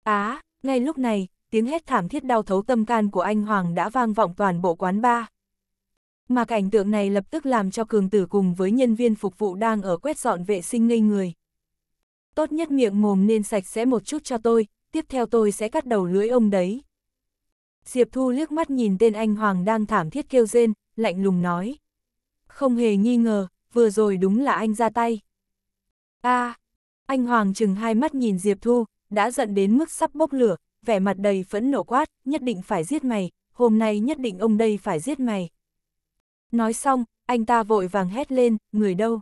Á, à, ngay lúc này, tiếng hét thảm thiết đau thấu tâm can của anh Hoàng đã vang vọng toàn bộ quán ba. Mà cảnh tượng này lập tức làm cho cường tử cùng với nhân viên phục vụ đang ở quét dọn vệ sinh ngây người tốt nhất miệng mồm nên sạch sẽ một chút cho tôi, tiếp theo tôi sẽ cắt đầu lưỡi ông đấy. Diệp Thu liếc mắt nhìn tên anh Hoàng đang thảm thiết kêu rên, lạnh lùng nói. Không hề nghi ngờ, vừa rồi đúng là anh ra tay. a à, anh Hoàng chừng hai mắt nhìn Diệp Thu, đã giận đến mức sắp bốc lửa, vẻ mặt đầy phẫn nộ quát, nhất định phải giết mày, hôm nay nhất định ông đây phải giết mày. Nói xong, anh ta vội vàng hét lên, người đâu?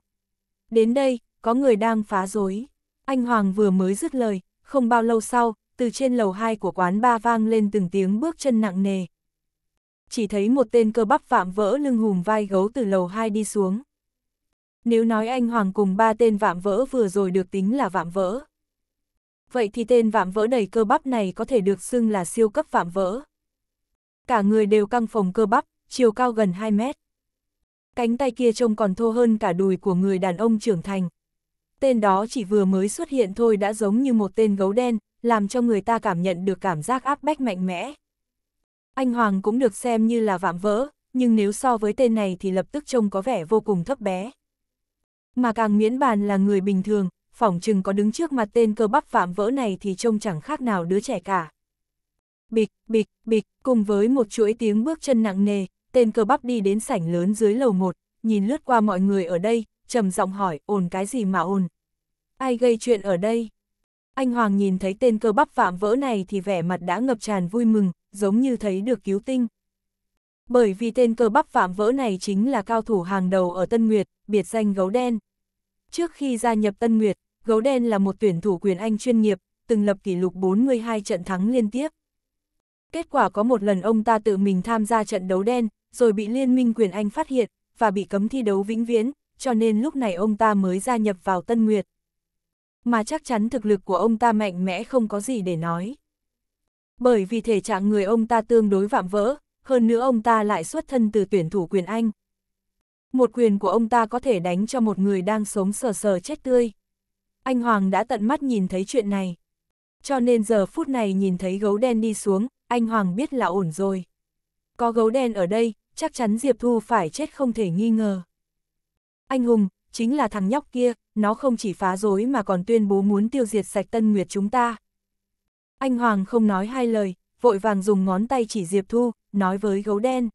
Đến đây, có người đang phá rối. Anh Hoàng vừa mới dứt lời, không bao lâu sau, từ trên lầu 2 của quán ba vang lên từng tiếng bước chân nặng nề. Chỉ thấy một tên cơ bắp vạm vỡ lưng hùm vai gấu từ lầu 2 đi xuống. Nếu nói anh Hoàng cùng ba tên vạm vỡ vừa rồi được tính là vạm vỡ. Vậy thì tên vạm vỡ đầy cơ bắp này có thể được xưng là siêu cấp vạm vỡ. Cả người đều căng phồng cơ bắp, chiều cao gần 2 mét. Cánh tay kia trông còn thô hơn cả đùi của người đàn ông trưởng thành, tên đó chỉ vừa mới xuất hiện thôi đã giống như một tên gấu đen, làm cho người ta cảm nhận được cảm giác áp bách mạnh mẽ. Anh Hoàng cũng được xem như là vạm vỡ, nhưng nếu so với tên này thì lập tức trông có vẻ vô cùng thấp bé. Mà càng miễn bàn là người bình thường, phỏng chừng có đứng trước mặt tên cơ bắp vạm vỡ này thì trông chẳng khác nào đứa trẻ cả. Bịch, bịch, bịch, cùng với một chuỗi tiếng bước chân nặng nề, tên cơ bắp đi đến sảnh lớn dưới lầu một, nhìn lướt qua mọi người ở đây, trầm giọng hỏi, ồn cái gì mà ồn? Ai gây chuyện ở đây? Anh Hoàng nhìn thấy tên cơ bắp phạm vỡ này thì vẻ mặt đã ngập tràn vui mừng, giống như thấy được cứu tinh. Bởi vì tên cơ bắp phạm vỡ này chính là cao thủ hàng đầu ở Tân Nguyệt, biệt danh Gấu Đen. Trước khi gia nhập Tân Nguyệt, Gấu Đen là một tuyển thủ quyền Anh chuyên nghiệp, từng lập kỷ lục 42 trận thắng liên tiếp. Kết quả có một lần ông ta tự mình tham gia trận đấu đen, rồi bị Liên minh quyền Anh phát hiện, và bị cấm thi đấu vĩnh viễn, cho nên lúc này ông ta mới gia nhập vào Tân Nguyệt. Mà chắc chắn thực lực của ông ta mạnh mẽ không có gì để nói. Bởi vì thể trạng người ông ta tương đối vạm vỡ, hơn nữa ông ta lại xuất thân từ tuyển thủ quyền Anh. Một quyền của ông ta có thể đánh cho một người đang sống sờ sờ chết tươi. Anh Hoàng đã tận mắt nhìn thấy chuyện này. Cho nên giờ phút này nhìn thấy gấu đen đi xuống, anh Hoàng biết là ổn rồi. Có gấu đen ở đây, chắc chắn Diệp Thu phải chết không thể nghi ngờ anh hùng, chính là thằng nhóc kia, nó không chỉ phá rối mà còn tuyên bố muốn tiêu diệt sạch Tân Nguyệt chúng ta. Anh Hoàng không nói hai lời, vội vàng dùng ngón tay chỉ Diệp Thu, nói với gấu đen.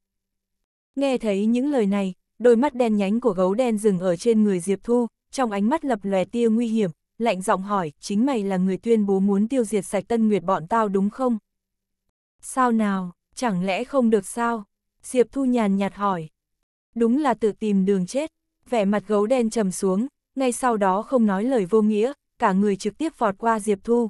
Nghe thấy những lời này, đôi mắt đen nhánh của gấu đen dừng ở trên người Diệp Thu, trong ánh mắt lập lòe tia nguy hiểm, lạnh giọng hỏi, chính mày là người tuyên bố muốn tiêu diệt sạch Tân Nguyệt bọn tao đúng không? Sao nào, chẳng lẽ không được sao? Diệp Thu nhàn nhạt hỏi. Đúng là tự tìm đường chết, vẻ mặt gấu đen trầm xuống, ngay sau đó không nói lời vô nghĩa, cả người trực tiếp vọt qua Diệp Thu.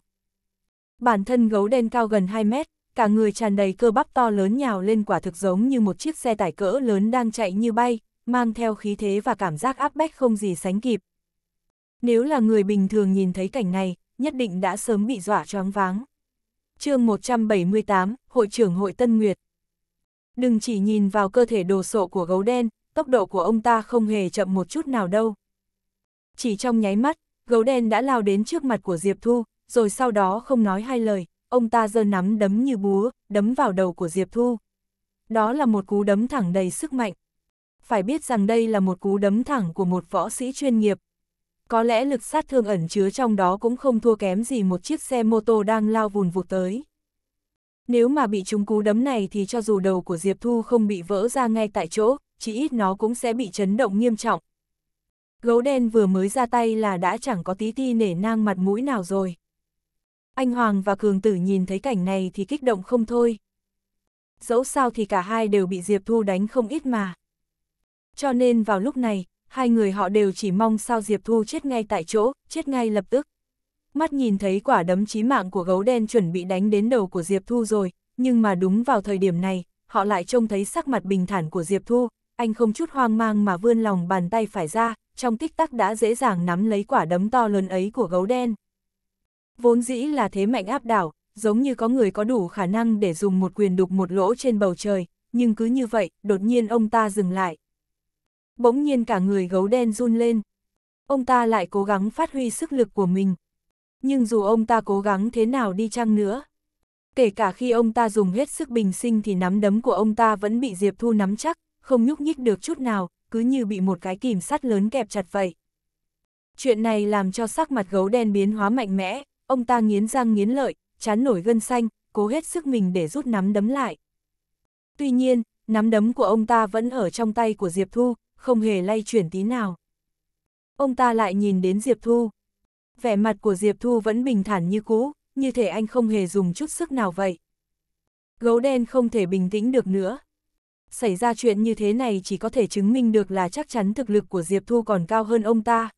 Bản thân gấu đen cao gần 2 mét, cả người tràn đầy cơ bắp to lớn nhào lên quả thực giống như một chiếc xe tải cỡ lớn đang chạy như bay, mang theo khí thế và cảm giác áp bách không gì sánh kịp. Nếu là người bình thường nhìn thấy cảnh này, nhất định đã sớm bị dọa choáng váng. chương 178, Hội trưởng Hội Tân Nguyệt Đừng chỉ nhìn vào cơ thể đồ sộ của gấu đen, tốc độ của ông ta không hề chậm một chút nào đâu. Chỉ trong nháy mắt, gấu đen đã lao đến trước mặt của Diệp Thu, rồi sau đó không nói hai lời, ông ta giơ nắm đấm như búa, đấm vào đầu của Diệp Thu. Đó là một cú đấm thẳng đầy sức mạnh. Phải biết rằng đây là một cú đấm thẳng của một võ sĩ chuyên nghiệp. Có lẽ lực sát thương ẩn chứa trong đó cũng không thua kém gì một chiếc xe mô tô đang lao vùn vụt tới. Nếu mà bị trúng cú đấm này thì cho dù đầu của Diệp Thu không bị vỡ ra ngay tại chỗ, chỉ ít nó cũng sẽ bị chấn động nghiêm trọng. Gấu đen vừa mới ra tay là đã chẳng có tí ti nể nang mặt mũi nào rồi. Anh Hoàng và Cường Tử nhìn thấy cảnh này thì kích động không thôi. Dẫu sao thì cả hai đều bị Diệp Thu đánh không ít mà. Cho nên vào lúc này, hai người họ đều chỉ mong sao Diệp Thu chết ngay tại chỗ, chết ngay lập tức. Mắt nhìn thấy quả đấm chí mạng của gấu đen chuẩn bị đánh đến đầu của Diệp Thu rồi, nhưng mà đúng vào thời điểm này, họ lại trông thấy sắc mặt bình thản của Diệp Thu, anh không chút hoang mang mà vươn lòng bàn tay phải ra, trong tích tắc đã dễ dàng nắm lấy quả đấm to lớn ấy của gấu đen. Vốn dĩ là thế mạnh áp đảo, giống như có người có đủ khả năng để dùng một quyền đục một lỗ trên bầu trời, nhưng cứ như vậy, đột nhiên ông ta dừng lại. Bỗng nhiên cả người gấu đen run lên. Ông ta lại cố gắng phát huy sức lực của mình. Nhưng dù ông ta cố gắng thế nào đi chăng nữa, kể cả khi ông ta dùng hết sức bình sinh thì nắm đấm của ông ta vẫn bị Diệp Thu nắm chắc, không nhúc nhích được chút nào, cứ như bị một cái kìm sắt lớn kẹp chặt vậy. Chuyện này làm cho sắc mặt gấu đen biến hóa mạnh mẽ, ông ta nghiến răng nghiến lợi, chán nổi gân xanh, cố hết sức mình để rút nắm đấm lại. Tuy nhiên, nắm đấm của ông ta vẫn ở trong tay của Diệp Thu, không hề lay chuyển tí nào. Ông ta lại nhìn đến Diệp Thu. Vẻ mặt của Diệp Thu vẫn bình thản như cũ, như thể anh không hề dùng chút sức nào vậy. Gấu đen không thể bình tĩnh được nữa, xảy ra chuyện như thế này chỉ có thể chứng minh được là chắc chắn thực lực của Diệp Thu còn cao hơn ông ta.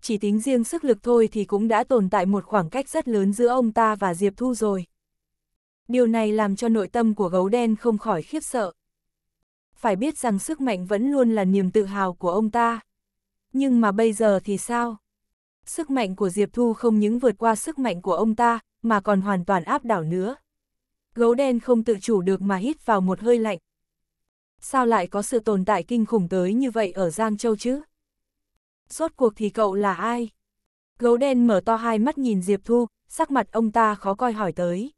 Chỉ tính riêng sức lực thôi thì cũng đã tồn tại một khoảng cách rất lớn giữa ông ta và Diệp Thu rồi. Điều này làm cho nội tâm của gấu đen không khỏi khiếp sợ. Phải biết rằng sức mạnh vẫn luôn là niềm tự hào của ông ta. Nhưng mà bây giờ thì sao? Sức mạnh của Diệp Thu không những vượt qua sức mạnh của ông ta, mà còn hoàn toàn áp đảo nữa. Gấu đen không tự chủ được mà hít vào một hơi lạnh. Sao lại có sự tồn tại kinh khủng tới như vậy ở Giang Châu chứ? Rốt cuộc thì cậu là ai? Gấu đen mở to hai mắt nhìn Diệp Thu, sắc mặt ông ta khó coi hỏi tới.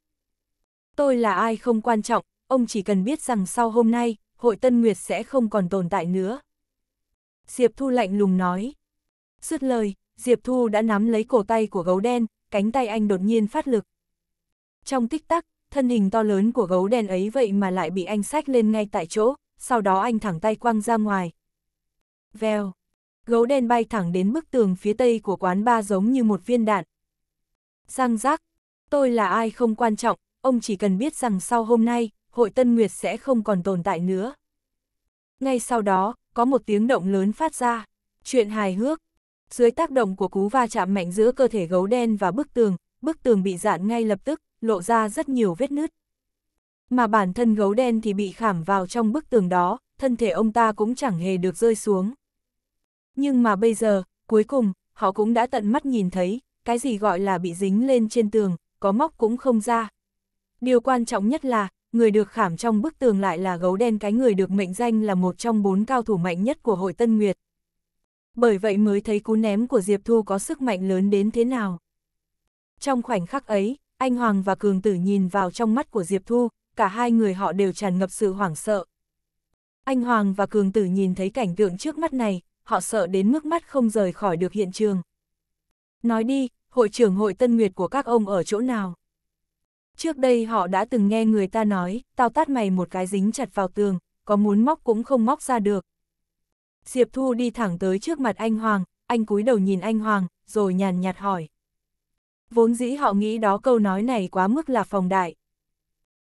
Tôi là ai không quan trọng, ông chỉ cần biết rằng sau hôm nay, hội Tân Nguyệt sẽ không còn tồn tại nữa. Diệp Thu lạnh lùng nói. Dứt lời, Diệp Thu đã nắm lấy cổ tay của gấu đen, cánh tay anh đột nhiên phát lực. Trong tích tắc, thân hình to lớn của gấu đen ấy vậy mà lại bị anh sách lên ngay tại chỗ, sau đó anh thẳng tay quăng ra ngoài. Vèo, gấu đen bay thẳng đến bức tường phía tây của quán ba giống như một viên đạn. Giang giác, tôi là ai không quan trọng, ông chỉ cần biết rằng sau hôm nay, hội Tân Nguyệt sẽ không còn tồn tại nữa. Ngay sau đó, có một tiếng động lớn phát ra, chuyện hài hước. Dưới tác động của cú va chạm mạnh giữa cơ thể gấu đen và bức tường, bức tường bị dạn ngay lập tức, lộ ra rất nhiều vết nứt mà bản thân gấu đen thì bị khảm vào trong bức tường đó, thân thể ông ta cũng chẳng hề được rơi xuống. Nhưng mà bây giờ, cuối cùng, họ cũng đã tận mắt nhìn thấy, cái gì gọi là bị dính lên trên tường, có móc cũng không ra. Điều quan trọng nhất là, người được khảm trong bức tường lại là gấu đen cái người được mệnh danh là một trong bốn cao thủ mạnh nhất của hội Tân Nguyệt. Bởi vậy mới thấy cú ném của Diệp Thu có sức mạnh lớn đến thế nào. Trong khoảnh khắc ấy, anh Hoàng và Cường Tử nhìn vào trong mắt của Diệp Thu, cả hai người họ đều tràn ngập sự hoảng sợ. Anh Hoàng và Cường Tử nhìn thấy cảnh tượng trước mắt này, họ sợ đến mức mắt không rời khỏi được hiện trường. Nói đi, hội trưởng hội Tân Nguyệt của các ông ở chỗ nào? Trước đây họ đã từng nghe người ta nói, tao tát mày một cái dính chặt vào tường, có muốn móc cũng không móc ra được. Diệp Thu đi thẳng tới trước mặt anh Hoàng, anh cúi đầu nhìn anh Hoàng, rồi nhàn nhạt hỏi. Vốn dĩ họ nghĩ đó câu nói này quá mức là phòng đại,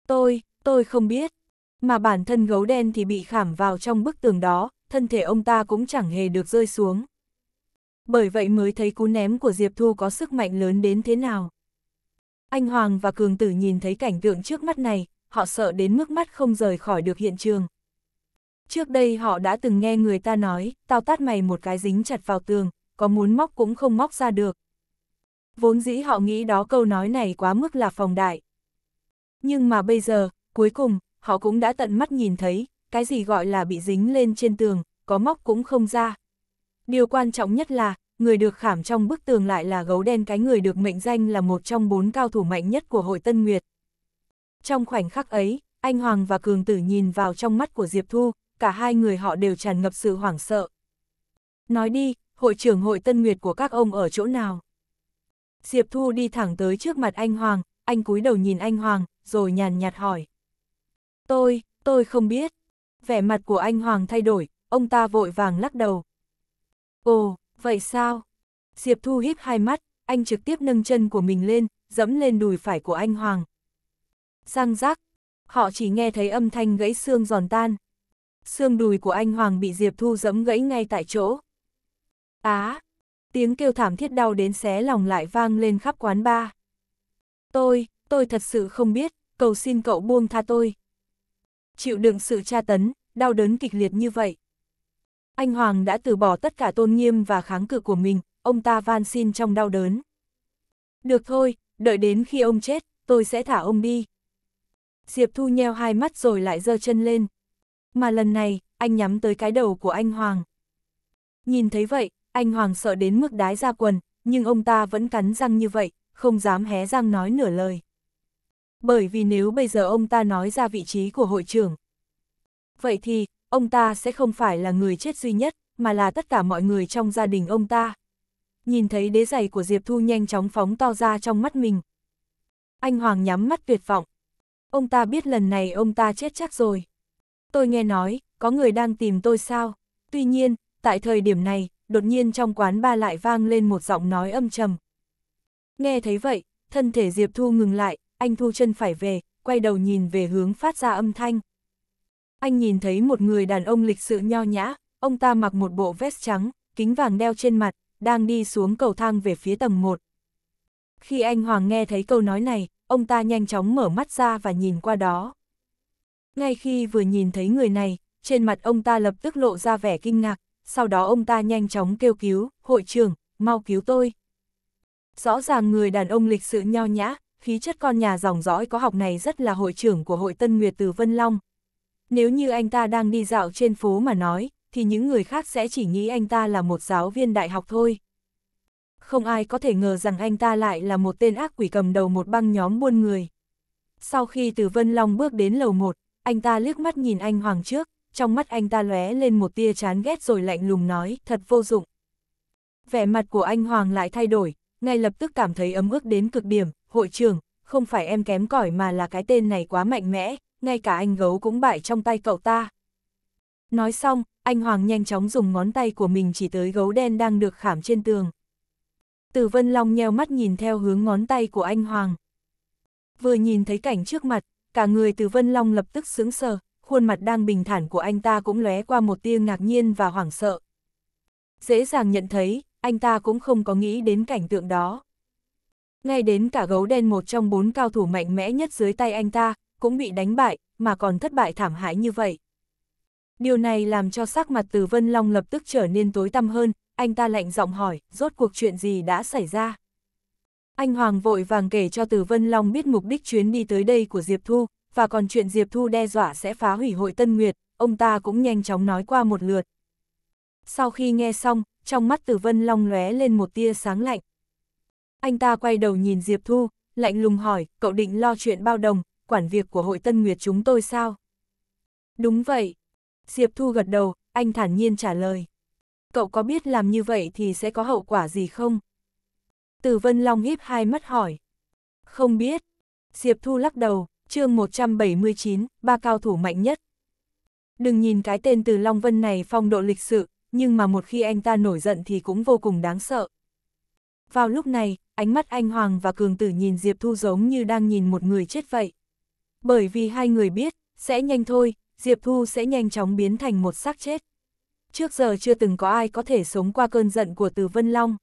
Tôi, tôi không biết. Mà bản thân gấu đen thì bị khảm vào trong bức tường đó, thân thể ông ta cũng chẳng hề được rơi xuống. Bởi vậy mới thấy cú ném của Diệp Thu có sức mạnh lớn đến thế nào. Anh Hoàng và Cường Tử nhìn thấy cảnh tượng trước mắt này, họ sợ đến mức mắt không rời khỏi được hiện trường. Trước đây họ đã từng nghe người ta nói, tao tát mày một cái dính chặt vào tường, có muốn móc cũng không móc ra được. Vốn dĩ họ nghĩ đó câu nói này quá mức là phòng đại, nhưng mà bây giờ, cuối cùng, họ cũng đã tận mắt nhìn thấy, cái gì gọi là bị dính lên trên tường, có móc cũng không ra. Điều quan trọng nhất là, người được khảm trong bức tường lại là gấu đen cái người được mệnh danh là một trong bốn cao thủ mạnh nhất của hội Tân Nguyệt. Trong khoảnh khắc ấy, anh Hoàng và Cường Tử nhìn vào trong mắt của Diệp Thu, cả hai người họ đều tràn ngập sự hoảng sợ. Nói đi, hội trưởng hội Tân Nguyệt của các ông ở chỗ nào? Diệp Thu đi thẳng tới trước mặt anh Hoàng, anh cúi đầu nhìn anh Hoàng, rồi nhàn nhạt hỏi. Tôi, tôi không biết. Vẻ mặt của anh Hoàng thay đổi, ông ta vội vàng lắc đầu. Ồ, vậy sao? Diệp Thu híp hai mắt, anh trực tiếp nâng chân của mình lên, dẫm lên đùi phải của anh Hoàng. Sang rác, họ chỉ nghe thấy âm thanh gãy xương giòn tan. Xương đùi của anh Hoàng bị Diệp Thu dẫm gãy ngay tại chỗ. Á, tiếng kêu thảm thiết đau đến xé lòng lại vang lên khắp quán bar. Tôi, tôi thật sự không biết, cầu xin cậu buông tha tôi. Chịu đựng sự tra tấn, đau đớn kịch liệt như vậy. Anh Hoàng đã từ bỏ tất cả tôn nghiêm và kháng cự của mình, ông ta van xin trong đau đớn. Được thôi, đợi đến khi ông chết, tôi sẽ thả ông đi. Diệp Thu nheo hai mắt rồi lại giơ chân lên. Mà lần này, anh nhắm tới cái đầu của anh Hoàng. Nhìn thấy vậy, anh Hoàng sợ đến mức đái ra quần, nhưng ông ta vẫn cắn răng như vậy, không dám hé răng nói nửa lời. Bởi vì nếu bây giờ ông ta nói ra vị trí của hội trưởng, vậy thì, ông ta sẽ không phải là người chết duy nhất, mà là tất cả mọi người trong gia đình ông ta. Nhìn thấy đế giày của Diệp Thu nhanh chóng phóng to ra trong mắt mình. Anh Hoàng nhắm mắt tuyệt vọng. Ông ta biết lần này ông ta chết chắc rồi. Tôi nghe nói, có người đang tìm tôi sao? Tuy nhiên, tại thời điểm này, đột nhiên trong quán ba lại vang lên một giọng nói âm trầm, Nghe thấy vậy, thân thể Diệp Thu ngừng lại, anh thu chân phải về, quay đầu nhìn về hướng phát ra âm thanh. Anh nhìn thấy một người đàn ông lịch sự nho nhã, ông ta mặc một bộ vest trắng, kính vàng đeo trên mặt, đang đi xuống cầu thang về phía tầng 1. Khi anh Hoàng nghe thấy câu nói này, ông ta nhanh chóng mở mắt ra và nhìn qua đó. Ngay khi vừa nhìn thấy người này, trên mặt ông ta lập tức lộ ra vẻ kinh ngạc, sau đó ông ta nhanh chóng kêu cứu, hội trưởng, mau cứu tôi rõ ràng người đàn ông lịch sự nho nhã, khí chất con nhà dòng dõi có học này rất là hội trưởng của hội Tân Nguyệt từ Vân Long. Nếu như anh ta đang đi dạo trên phố mà nói, thì những người khác sẽ chỉ nghĩ anh ta là một giáo viên đại học thôi. Không ai có thể ngờ rằng anh ta lại là một tên ác quỷ cầm đầu một băng nhóm buôn người. Sau khi từ Vân Long bước đến lầu 1, anh ta liếc mắt nhìn anh Hoàng trước, trong mắt anh ta lóe lên một tia chán ghét rồi lạnh lùng nói, thật vô dụng. Vẻ mặt của anh Hoàng lại thay đổi, ngay lập tức cảm thấy ấm ức đến cực điểm, hội trưởng, không phải em kém cỏi mà là cái tên này quá mạnh mẽ, ngay cả anh gấu cũng bại trong tay cậu ta. Nói xong, anh Hoàng nhanh chóng dùng ngón tay của mình chỉ tới gấu đen đang được khảm trên tường. Từ Vân Long nheo mắt nhìn theo hướng ngón tay của anh Hoàng. Vừa nhìn thấy cảnh trước mặt, cả người Từ Vân Long lập tức sướng sờ, khuôn mặt đang bình thản của anh ta cũng lóe qua một tia ngạc nhiên và hoảng sợ. Dễ dàng nhận thấy, anh ta cũng không có nghĩ đến cảnh tượng đó. Ngay đến cả gấu đen một trong bốn cao thủ mạnh mẽ nhất dưới tay anh ta, cũng bị đánh bại, mà còn thất bại thảm hại như vậy. Điều này làm cho sắc mặt từ Vân Long lập tức trở nên tối tăm hơn, anh ta lạnh giọng hỏi, rốt cuộc chuyện gì đã xảy ra. Anh Hoàng vội vàng kể cho Từ Vân Long biết mục đích chuyến đi tới đây của Diệp Thu, và còn chuyện Diệp Thu đe dọa sẽ phá hủy hội Tân Nguyệt, ông ta cũng nhanh chóng nói qua một lượt. Sau khi nghe xong, trong mắt Từ Vân Long lóe lên một tia sáng lạnh. Anh ta quay đầu nhìn Diệp Thu, lạnh lùng hỏi, cậu định lo chuyện bao đồng, quản việc của hội Tân Nguyệt chúng tôi sao? Đúng vậy. Diệp Thu gật đầu, anh thản nhiên trả lời. Cậu có biết làm như vậy thì sẽ có hậu quả gì không? Từ Vân Long híp hai mắt hỏi. Không biết. Diệp Thu lắc đầu, chương 179, ba cao thủ mạnh nhất. Đừng nhìn cái tên từ Long Vân này phong độ lịch sự, nhưng mà một khi anh ta nổi giận thì cũng vô cùng đáng sợ. Vào lúc này, ánh mắt anh Hoàng và Cường Tử nhìn Diệp Thu giống như đang nhìn một người chết vậy. Bởi vì hai người biết, sẽ nhanh thôi, Diệp Thu sẽ nhanh chóng biến thành một xác chết. Trước giờ chưa từng có ai có thể sống qua cơn giận của Từ Vân Long.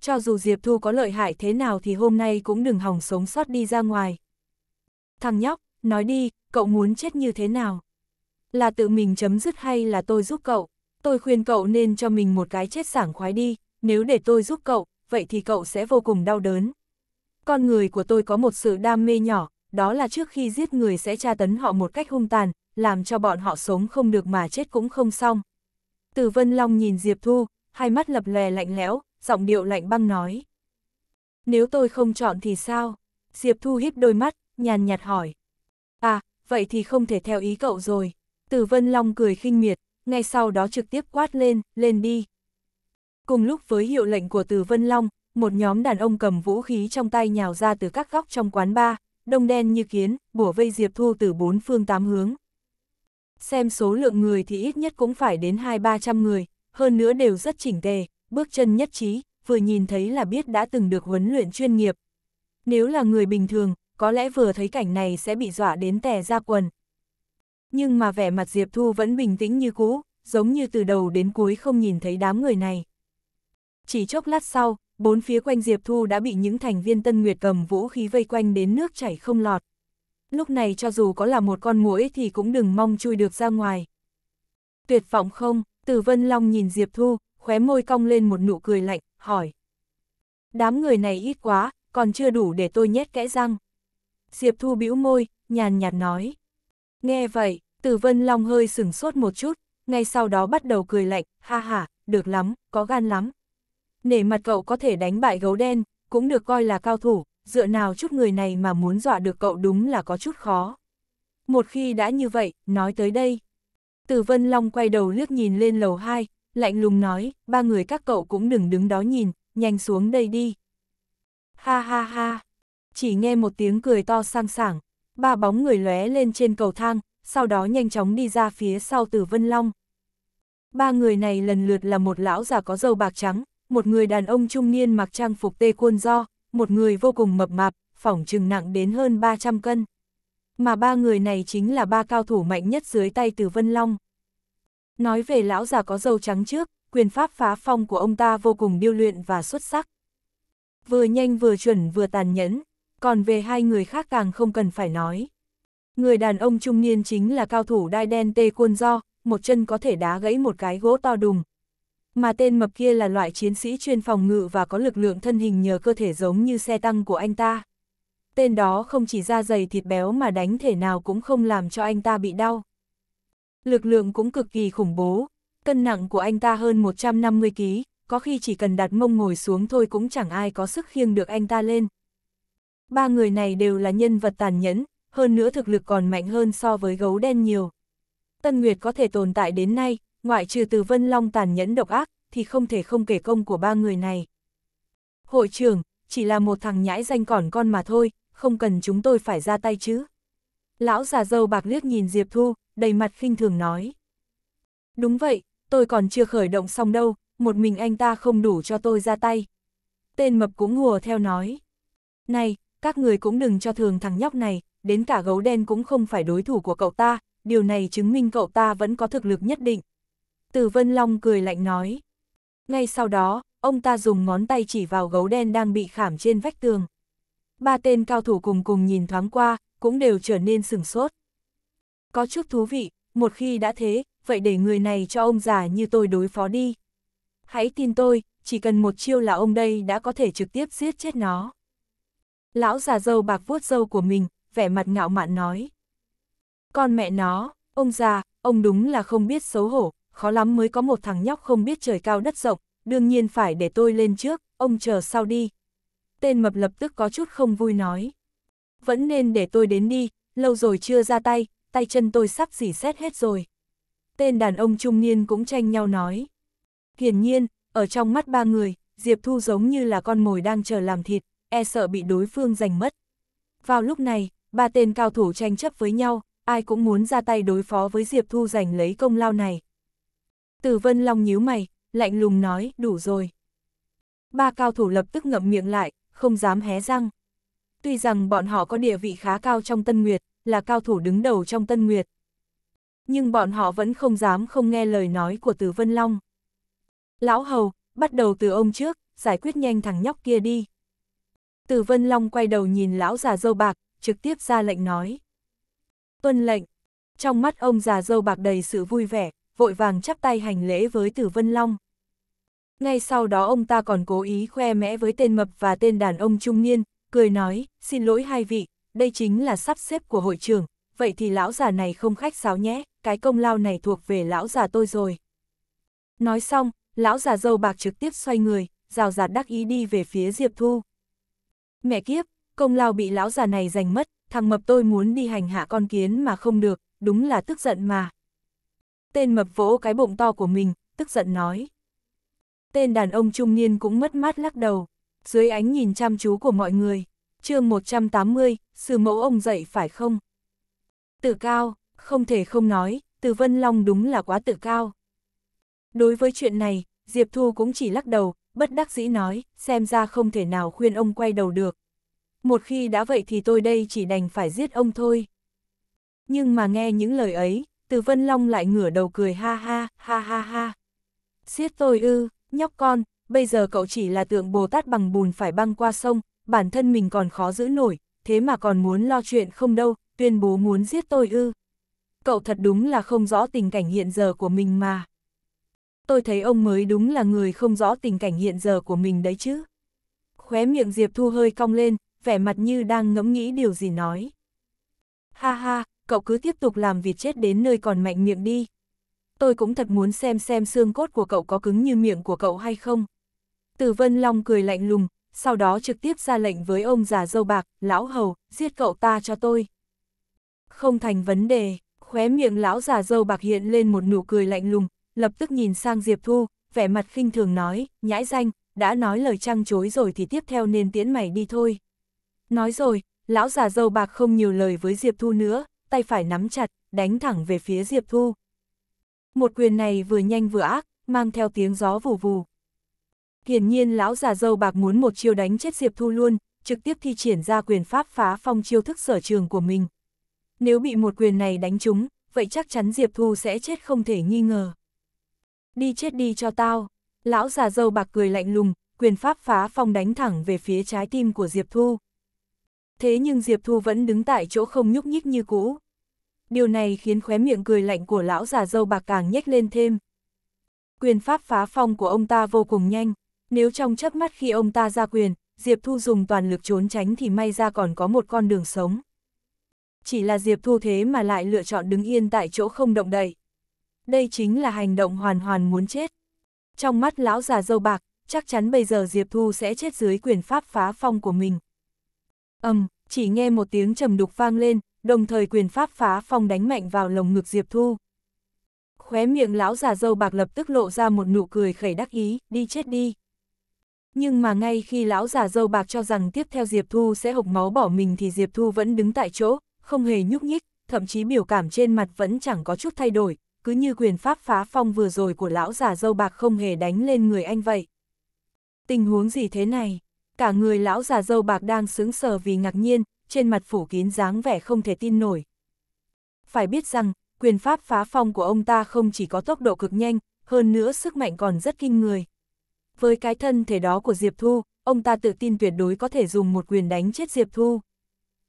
Cho dù Diệp Thu có lợi hại thế nào thì hôm nay cũng đừng hòng sống sót đi ra ngoài. Thằng nhóc, nói đi, cậu muốn chết như thế nào? Là tự mình chấm dứt hay là tôi giúp cậu? tôi khuyên cậu nên cho mình một cái chết sảng khoái đi, nếu để tôi giúp cậu, vậy thì cậu sẽ vô cùng đau đớn. Con người của tôi có một sự đam mê nhỏ, đó là trước khi giết người sẽ tra tấn họ một cách hung tàn, làm cho bọn họ sống không được mà chết cũng không xong. Từ Vân Long nhìn Diệp Thu, hai mắt lập lè lạnh lẽo, giọng điệu lạnh băng nói. Nếu tôi không chọn thì sao? Diệp Thu híp đôi mắt, nhàn nhạt hỏi. À, vậy thì không thể theo ý cậu rồi. Từ Vân Long cười khinh miệt, ngay sau đó trực tiếp quát lên, lên đi. Cùng lúc với hiệu lệnh của Từ Vân Long, một nhóm đàn ông cầm vũ khí trong tay nhào ra từ các góc trong quán bar, đông đen như kiến, bủa vây Diệp Thu từ bốn phương tám hướng. Xem số lượng người thì ít nhất cũng phải đến hai ba trăm người, hơn nữa đều rất chỉnh tề, bước chân nhất trí, vừa nhìn thấy là biết đã từng được huấn luyện chuyên nghiệp. Nếu là người bình thường, có lẽ vừa thấy cảnh này sẽ bị dọa đến tè ra quần, nhưng mà vẻ mặt Diệp Thu vẫn bình tĩnh như cũ, giống như từ đầu đến cuối không nhìn thấy đám người này. Chỉ chốc lát sau, bốn phía quanh Diệp Thu đã bị những thành viên Tân Nguyệt cầm vũ khí vây quanh đến nước chảy không lọt. Lúc này cho dù có là một con muỗi thì cũng đừng mong chui được ra ngoài. Tuyệt vọng không, Từ Vân Long nhìn Diệp Thu, khóe môi cong lên một nụ cười lạnh, hỏi. Đám người này ít quá, còn chưa đủ để tôi nhét kẽ răng. Diệp Thu bĩu môi, nhàn nhạt nói. Nghe vậy, Từ Vân Long hơi sửng sốt một chút, ngay sau đó bắt đầu cười lạnh, ha ha, được lắm, có gan lắm. Nể mặt cậu có thể đánh bại gấu đen, cũng được coi là cao thủ, dựa nào chút người này mà muốn dọa được cậu đúng là có chút khó. Một khi đã như vậy, nói tới đây. Từ Vân Long quay đầu liếc nhìn lên lầu 2, lạnh lùng nói, ba người các cậu cũng đừng đứng đó nhìn, nhanh xuống đây đi. Ha ha ha, chỉ nghe một tiếng cười to sang sảng, ba bóng người lóe lên trên cầu thang, sau đó nhanh chóng đi ra phía sau Tử Vân Long. Ba người này lần lượt là một lão già có râu bạc trắng, một người đàn ông trung niên mặc trang phục tê quân do, một người vô cùng mập mạp, phỏng chừng nặng đến hơn 300 cân. Mà ba người này chính là ba cao thủ mạnh nhất dưới tay Từ Vân Long. Nói về lão già có râu trắng trước, quyền pháp phá phong của ông ta vô cùng điêu luyện và xuất sắc. Vừa nhanh vừa chuẩn vừa tàn nhẫn, còn về hai người khác càng không cần phải nói. Người đàn ông trung niên chính là cao thủ đai đen tê quân do, một chân có thể đá gãy một cái gỗ to đùng. Mà tên mập kia là loại chiến sĩ chuyên phòng ngự và có lực lượng thân hình nhờ cơ thể giống như xe tăng của anh ta. Tên đó không chỉ da dày thịt béo mà đánh thể nào cũng không làm cho anh ta bị đau. Lực lượng cũng cực kỳ khủng bố, cân nặng của anh ta hơn 150 kg, có khi chỉ cần đặt mông ngồi xuống thôi cũng chẳng ai có sức khiêng được anh ta lên ba người này đều là nhân vật tàn nhẫn, hơn nữa thực lực còn mạnh hơn so với gấu đen nhiều. Tân Nguyệt có thể tồn tại đến nay, ngoại trừ từ Vân Long tàn nhẫn độc ác, thì không thể không kể công của ba người này. Hội trưởng, chỉ là một thằng nhãi danh còn con mà thôi, không cần chúng tôi phải ra tay chứ. Lão già dâu bạc liếc nhìn Diệp Thu, đầy mặt khinh thường nói. Đúng vậy, tôi còn chưa khởi động xong đâu, một mình anh ta không đủ cho tôi ra tay. Tên mập cũng ngùa theo nói. Này, các người cũng đừng cho thường thằng nhóc này, đến cả gấu đen cũng không phải đối thủ của cậu ta, điều này chứng minh cậu ta vẫn có thực lực nhất định. Từ Vân Long cười lạnh nói. Ngay sau đó, ông ta dùng ngón tay chỉ vào gấu đen đang bị khảm trên vách tường. Ba tên cao thủ cùng cùng nhìn thoáng qua, cũng đều trở nên sửng sốt. Có chút thú vị, một khi đã thế, vậy để người này cho ông già như tôi đối phó đi. Hãy tin tôi, chỉ cần một chiêu là ông đây đã có thể trực tiếp giết chết nó. Lão già dâu bạc vuốt dâu của mình, vẻ mặt ngạo mạn nói. Con mẹ nó, ông già, ông đúng là không biết xấu hổ, khó lắm mới có một thằng nhóc không biết trời cao đất rộng, đương nhiên phải để tôi lên trước, ông chờ sau đi. Tên mập lập tức có chút không vui nói. Vẫn nên để tôi đến đi, lâu rồi chưa ra tay, tay chân tôi sắp dỉ xét hết rồi. Tên đàn ông trung niên cũng tranh nhau nói. Hiển nhiên, ở trong mắt ba người, Diệp Thu giống như là con mồi đang chờ làm thịt, e sợ bị đối phương giành mất. Vào lúc này, ba tên cao thủ tranh chấp với nhau, ai cũng muốn ra tay đối phó với Diệp Thu giành lấy công lao này. Từ Vân Long nhíu mày, lạnh lùng nói, đủ rồi. Ba cao thủ lập tức ngậm miệng lại, không dám hé răng. Tuy rằng bọn họ có địa vị khá cao trong Tân Nguyệt, là cao thủ đứng đầu trong Tân Nguyệt. Nhưng bọn họ vẫn không dám không nghe lời nói của Từ Vân Long. Lão Hầu, bắt đầu từ ông trước, giải quyết nhanh thằng nhóc kia đi. Từ Vân Long quay đầu nhìn lão già dâu bạc, trực tiếp ra lệnh nói. Tuân lệnh. Trong mắt ông già dâu bạc đầy sự vui vẻ, vội vàng chắp tay hành lễ với Từ Vân Long. Ngay sau đó ông ta còn cố ý khoe mẽ với tên mập và tên đàn ông trung niên, cười nói, xin lỗi hai vị, đây chính là sắp xếp của hội trưởng, vậy thì lão già này không khách sáo nhé, cái công lao này thuộc về lão già tôi rồi. Nói xong, lão già dâu bạc trực tiếp xoay người, rào rạt đắc ý đi về phía Diệp Thu. Mẹ kiếp, công lao bị lão già này giành mất, thằng mập tôi muốn đi hành hạ con kiến mà không được, đúng là tức giận mà. Tên mập vỗ cái bụng to của mình, tức giận nói. Tên đàn ông trung niên cũng mất mát lắc đầu, dưới ánh nhìn chăm chú của mọi người. chương 180, sư mẫu ông dậy phải không? Tự cao, không thể không nói, từ Vân Long đúng là quá tự cao. Đối với chuyện này, Diệp Thu cũng chỉ lắc đầu, bất đắc dĩ nói, xem ra không thể nào khuyên ông quay đầu được. Một khi đã vậy thì tôi đây chỉ đành phải giết ông thôi. Nhưng mà nghe những lời ấy, từ Vân Long lại ngửa đầu cười ha ha, ha ha ha. Xiết tôi ư, nhóc con, bây giờ cậu chỉ là tượng Bồ Tát bằng bùn phải băng qua sông, bản thân mình còn khó giữ nổi, thế mà còn muốn lo chuyện không đâu, tuyên bố muốn giết tôi ư. Cậu thật đúng là không rõ tình cảnh hiện giờ của mình mà tôi thấy ông mới đúng là người không rõ tình cảnh hiện giờ của mình đấy chứ. Khóe miệng Diệp Thu hơi cong lên, vẻ mặt như đang ngẫm nghĩ điều gì nói. Ha ha, cậu cứ tiếp tục làm việc chết đến nơi còn mạnh miệng đi. Tôi cũng thật muốn xem xem xương cốt của cậu có cứng như miệng của cậu hay không. Từ Vân Long cười lạnh lùng, sau đó trực tiếp ra lệnh với ông già dâu bạc, lão hầu, giết cậu ta cho tôi. Không thành vấn đề, khóe miệng lão già dâu bạc hiện lên một nụ cười lạnh lùng, lập tức nhìn sang Diệp Thu, vẻ mặt khinh thường nói, nhãi danh, đã nói lời trăng chối rồi thì tiếp theo nên tiễn mày đi thôi. Nói rồi, lão già dâu bạc không nhiều lời với Diệp Thu nữa, tay phải nắm chặt, đánh thẳng về phía Diệp Thu. Một quyền này vừa nhanh vừa ác, mang theo tiếng gió vù vù. Hiển nhiên lão già dâu bạc muốn một chiêu đánh chết Diệp Thu luôn, trực tiếp thi triển ra quyền pháp phá phong chiêu thức sở trường của mình. Nếu bị một quyền này đánh trúng, vậy chắc chắn Diệp Thu sẽ chết không thể nghi ngờ. Đi chết đi cho tao. Lão già dâu bạc cười lạnh lùng, quyền pháp phá phong đánh thẳng về phía trái tim của Diệp Thu. Thế nhưng Diệp Thu vẫn đứng tại chỗ không nhúc nhích như cũ. Điều này khiến khóe miệng cười lạnh của lão già dâu bạc càng nhếch lên thêm. Quyền pháp phá phong của ông ta vô cùng nhanh, nếu trong chớp mắt khi ông ta ra quyền, Diệp Thu dùng toàn lực trốn tránh thì may ra còn có một con đường sống. Chỉ là Diệp Thu thế mà lại lựa chọn đứng yên tại chỗ không động đậy đây chính là hành động hoàn hoàn muốn chết. Trong mắt lão già dâu bạc, chắc chắn bây giờ Diệp Thu sẽ chết dưới quyền pháp phá phong của mình. ầm, um, chỉ nghe một tiếng trầm đục vang lên, đồng thời quyền pháp phá phong đánh mạnh vào lồng ngực Diệp Thu. Khóe miệng lão già dâu bạc lập tức lộ ra một nụ cười khẩy đắc ý, đi chết đi. Nhưng mà ngay khi lão già dâu bạc cho rằng tiếp theo Diệp Thu sẽ hộc máu bỏ mình thì Diệp Thu vẫn đứng tại chỗ, không hề nhúc nhích, thậm chí biểu cảm trên mặt vẫn chẳng có chút thay đổi, cứ như quyền pháp phá phong vừa rồi của lão già dâu bạc không hề đánh lên người anh vậy. Tình huống gì thế này? Cả người lão già dâu bạc đang sướng sờ vì ngạc nhiên, trên mặt phủ kín dáng vẻ không thể tin nổi. Phải biết rằng, quyền pháp phá phong của ông ta không chỉ có tốc độ cực nhanh, hơn nữa sức mạnh còn rất kinh người. Với cái thân thể đó của Diệp Thu, ông ta tự tin tuyệt đối có thể dùng một quyền đánh chết Diệp Thu.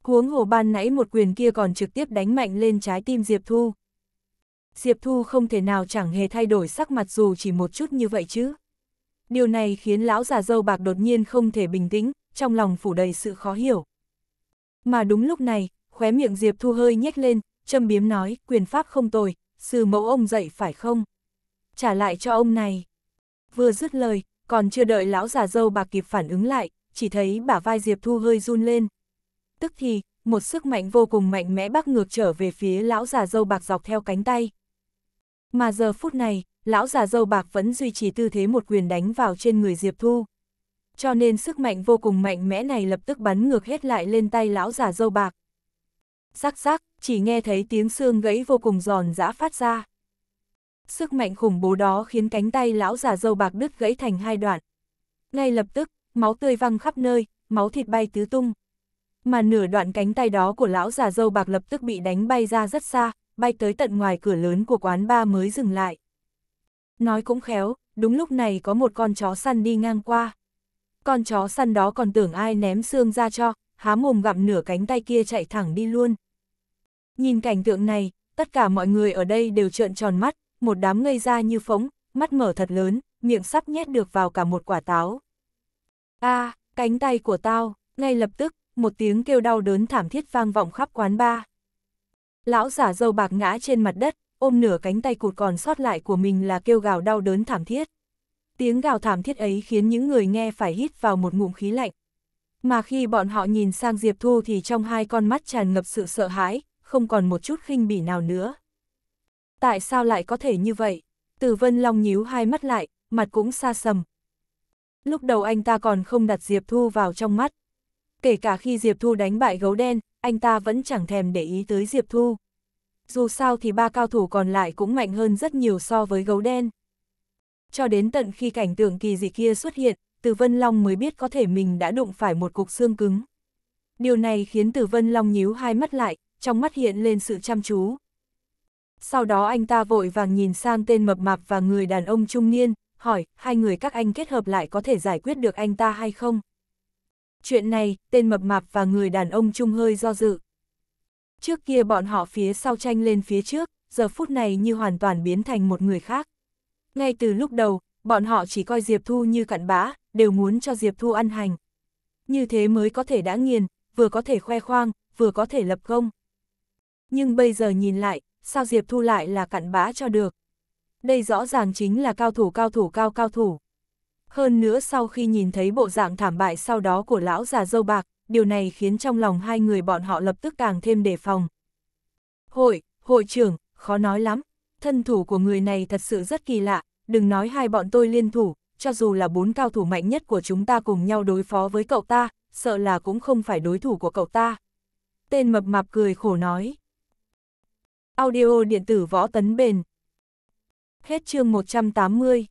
Huống hồ ban nãy một quyền kia còn trực tiếp đánh mạnh lên trái tim Diệp Thu. Diệp Thu không thể nào chẳng hề thay đổi sắc mặt dù chỉ một chút như vậy chứ. Điều này khiến lão già dâu bạc đột nhiên không thể bình tĩnh, trong lòng phủ đầy sự khó hiểu. Mà đúng lúc này, khóe miệng Diệp Thu hơi nhếch lên, châm biếm nói, quyền pháp không tồi, sư mẫu ông dạy phải không? Trả lại cho ông này. Vừa dứt lời, còn chưa đợi lão già dâu bạc kịp phản ứng lại, chỉ thấy bả vai Diệp Thu hơi run lên. Tức thì, một sức mạnh vô cùng mạnh mẽ bắc ngược trở về phía lão già dâu bạc dọc theo cánh tay. Mà giờ phút này, lão già dâu bạc vẫn duy trì tư thế một quyền đánh vào trên người Diệp Thu. Cho nên sức mạnh vô cùng mạnh mẽ này lập tức bắn ngược hết lại lên tay lão già dâu bạc. Rắc rắc, chỉ nghe thấy tiếng xương gãy vô cùng giòn giã phát ra. Sức mạnh khủng bố đó khiến cánh tay lão già dâu bạc đứt gãy thành hai đoạn. Ngay lập tức, máu tươi văng khắp nơi, máu thịt bay tứ tung. Mà nửa đoạn cánh tay đó của lão già dâu bạc lập tức bị đánh bay ra rất xa, bay tới tận ngoài cửa lớn của quán ba mới dừng lại. Nói cũng khéo, đúng lúc này có một con chó săn đi ngang qua. Con chó săn đó còn tưởng ai ném xương ra cho, há mồm gặm nửa cánh tay kia chạy thẳng đi luôn. Nhìn cảnh tượng này, tất cả mọi người ở đây đều trợn tròn mắt, một đám ngây ra như phóng, mắt mở thật lớn, miệng sắp nhét được vào cả một quả táo. a à, cánh tay của tao, ngay lập tức, một tiếng kêu đau đớn thảm thiết vang vọng khắp quán ba. Lão giả dâu bạc ngã trên mặt đất, ôm nửa cánh tay cụt còn sót lại của mình là kêu gào đau đớn thảm thiết. Tiếng gào thảm thiết ấy khiến những người nghe phải hít vào một ngụm khí lạnh. Mà khi bọn họ nhìn sang Diệp Thu thì trong hai con mắt tràn ngập sự sợ hãi, không còn một chút khinh bỉ nào nữa. Tại sao lại có thể như vậy? Từ Vân Long nhíu hai mắt lại, mặt cũng xa sầm. Lúc đầu anh ta còn không đặt Diệp Thu vào trong mắt. Kể cả khi Diệp Thu đánh bại gấu đen, anh ta vẫn chẳng thèm để ý tới Diệp Thu. Dù sao thì ba cao thủ còn lại cũng mạnh hơn rất nhiều so với gấu đen. Cho đến tận khi cảnh tượng kỳ dị kia xuất hiện, Từ Vân Long mới biết có thể mình đã đụng phải một cục xương cứng. Điều này khiến Từ Vân Long nhíu hai mắt lại, trong mắt hiện lên sự chăm chú. Sau đó anh ta vội vàng nhìn sang tên mập mạp và người đàn ông trung niên, hỏi, hai người các anh kết hợp lại có thể giải quyết được anh ta hay không? Chuyện này, tên mập mạp và người đàn ông chung hơi do dự. Trước kia bọn họ phía sau tranh lên phía trước, giờ phút này như hoàn toàn biến thành một người khác. Ngay từ lúc đầu, bọn họ chỉ coi Diệp Thu như cặn bã, đều muốn cho Diệp Thu ăn hành. Như thế mới có thể đã nghiền, vừa có thể khoe khoang, vừa có thể lập công. Nhưng bây giờ nhìn lại, sao Diệp Thu lại là cặn bã cho được? Đây rõ ràng chính là cao thủ cao thủ cao cao thủ. Hơn nữa sau khi nhìn thấy bộ dạng thảm bại sau đó của lão già dâu bạc, điều này khiến trong lòng hai người bọn họ lập tức càng thêm đề phòng. Hội, hội trưởng, khó nói lắm, thân thủ của người này thật sự rất kỳ lạ, đừng nói hai bọn tôi liên thủ, cho dù là bốn cao thủ mạnh nhất của chúng ta cùng nhau đối phó với cậu ta, sợ là cũng không phải đối thủ của cậu ta. Tên mập mạp cười khổ nói. Audio điện tử võ tấn bền. Hết chương 180.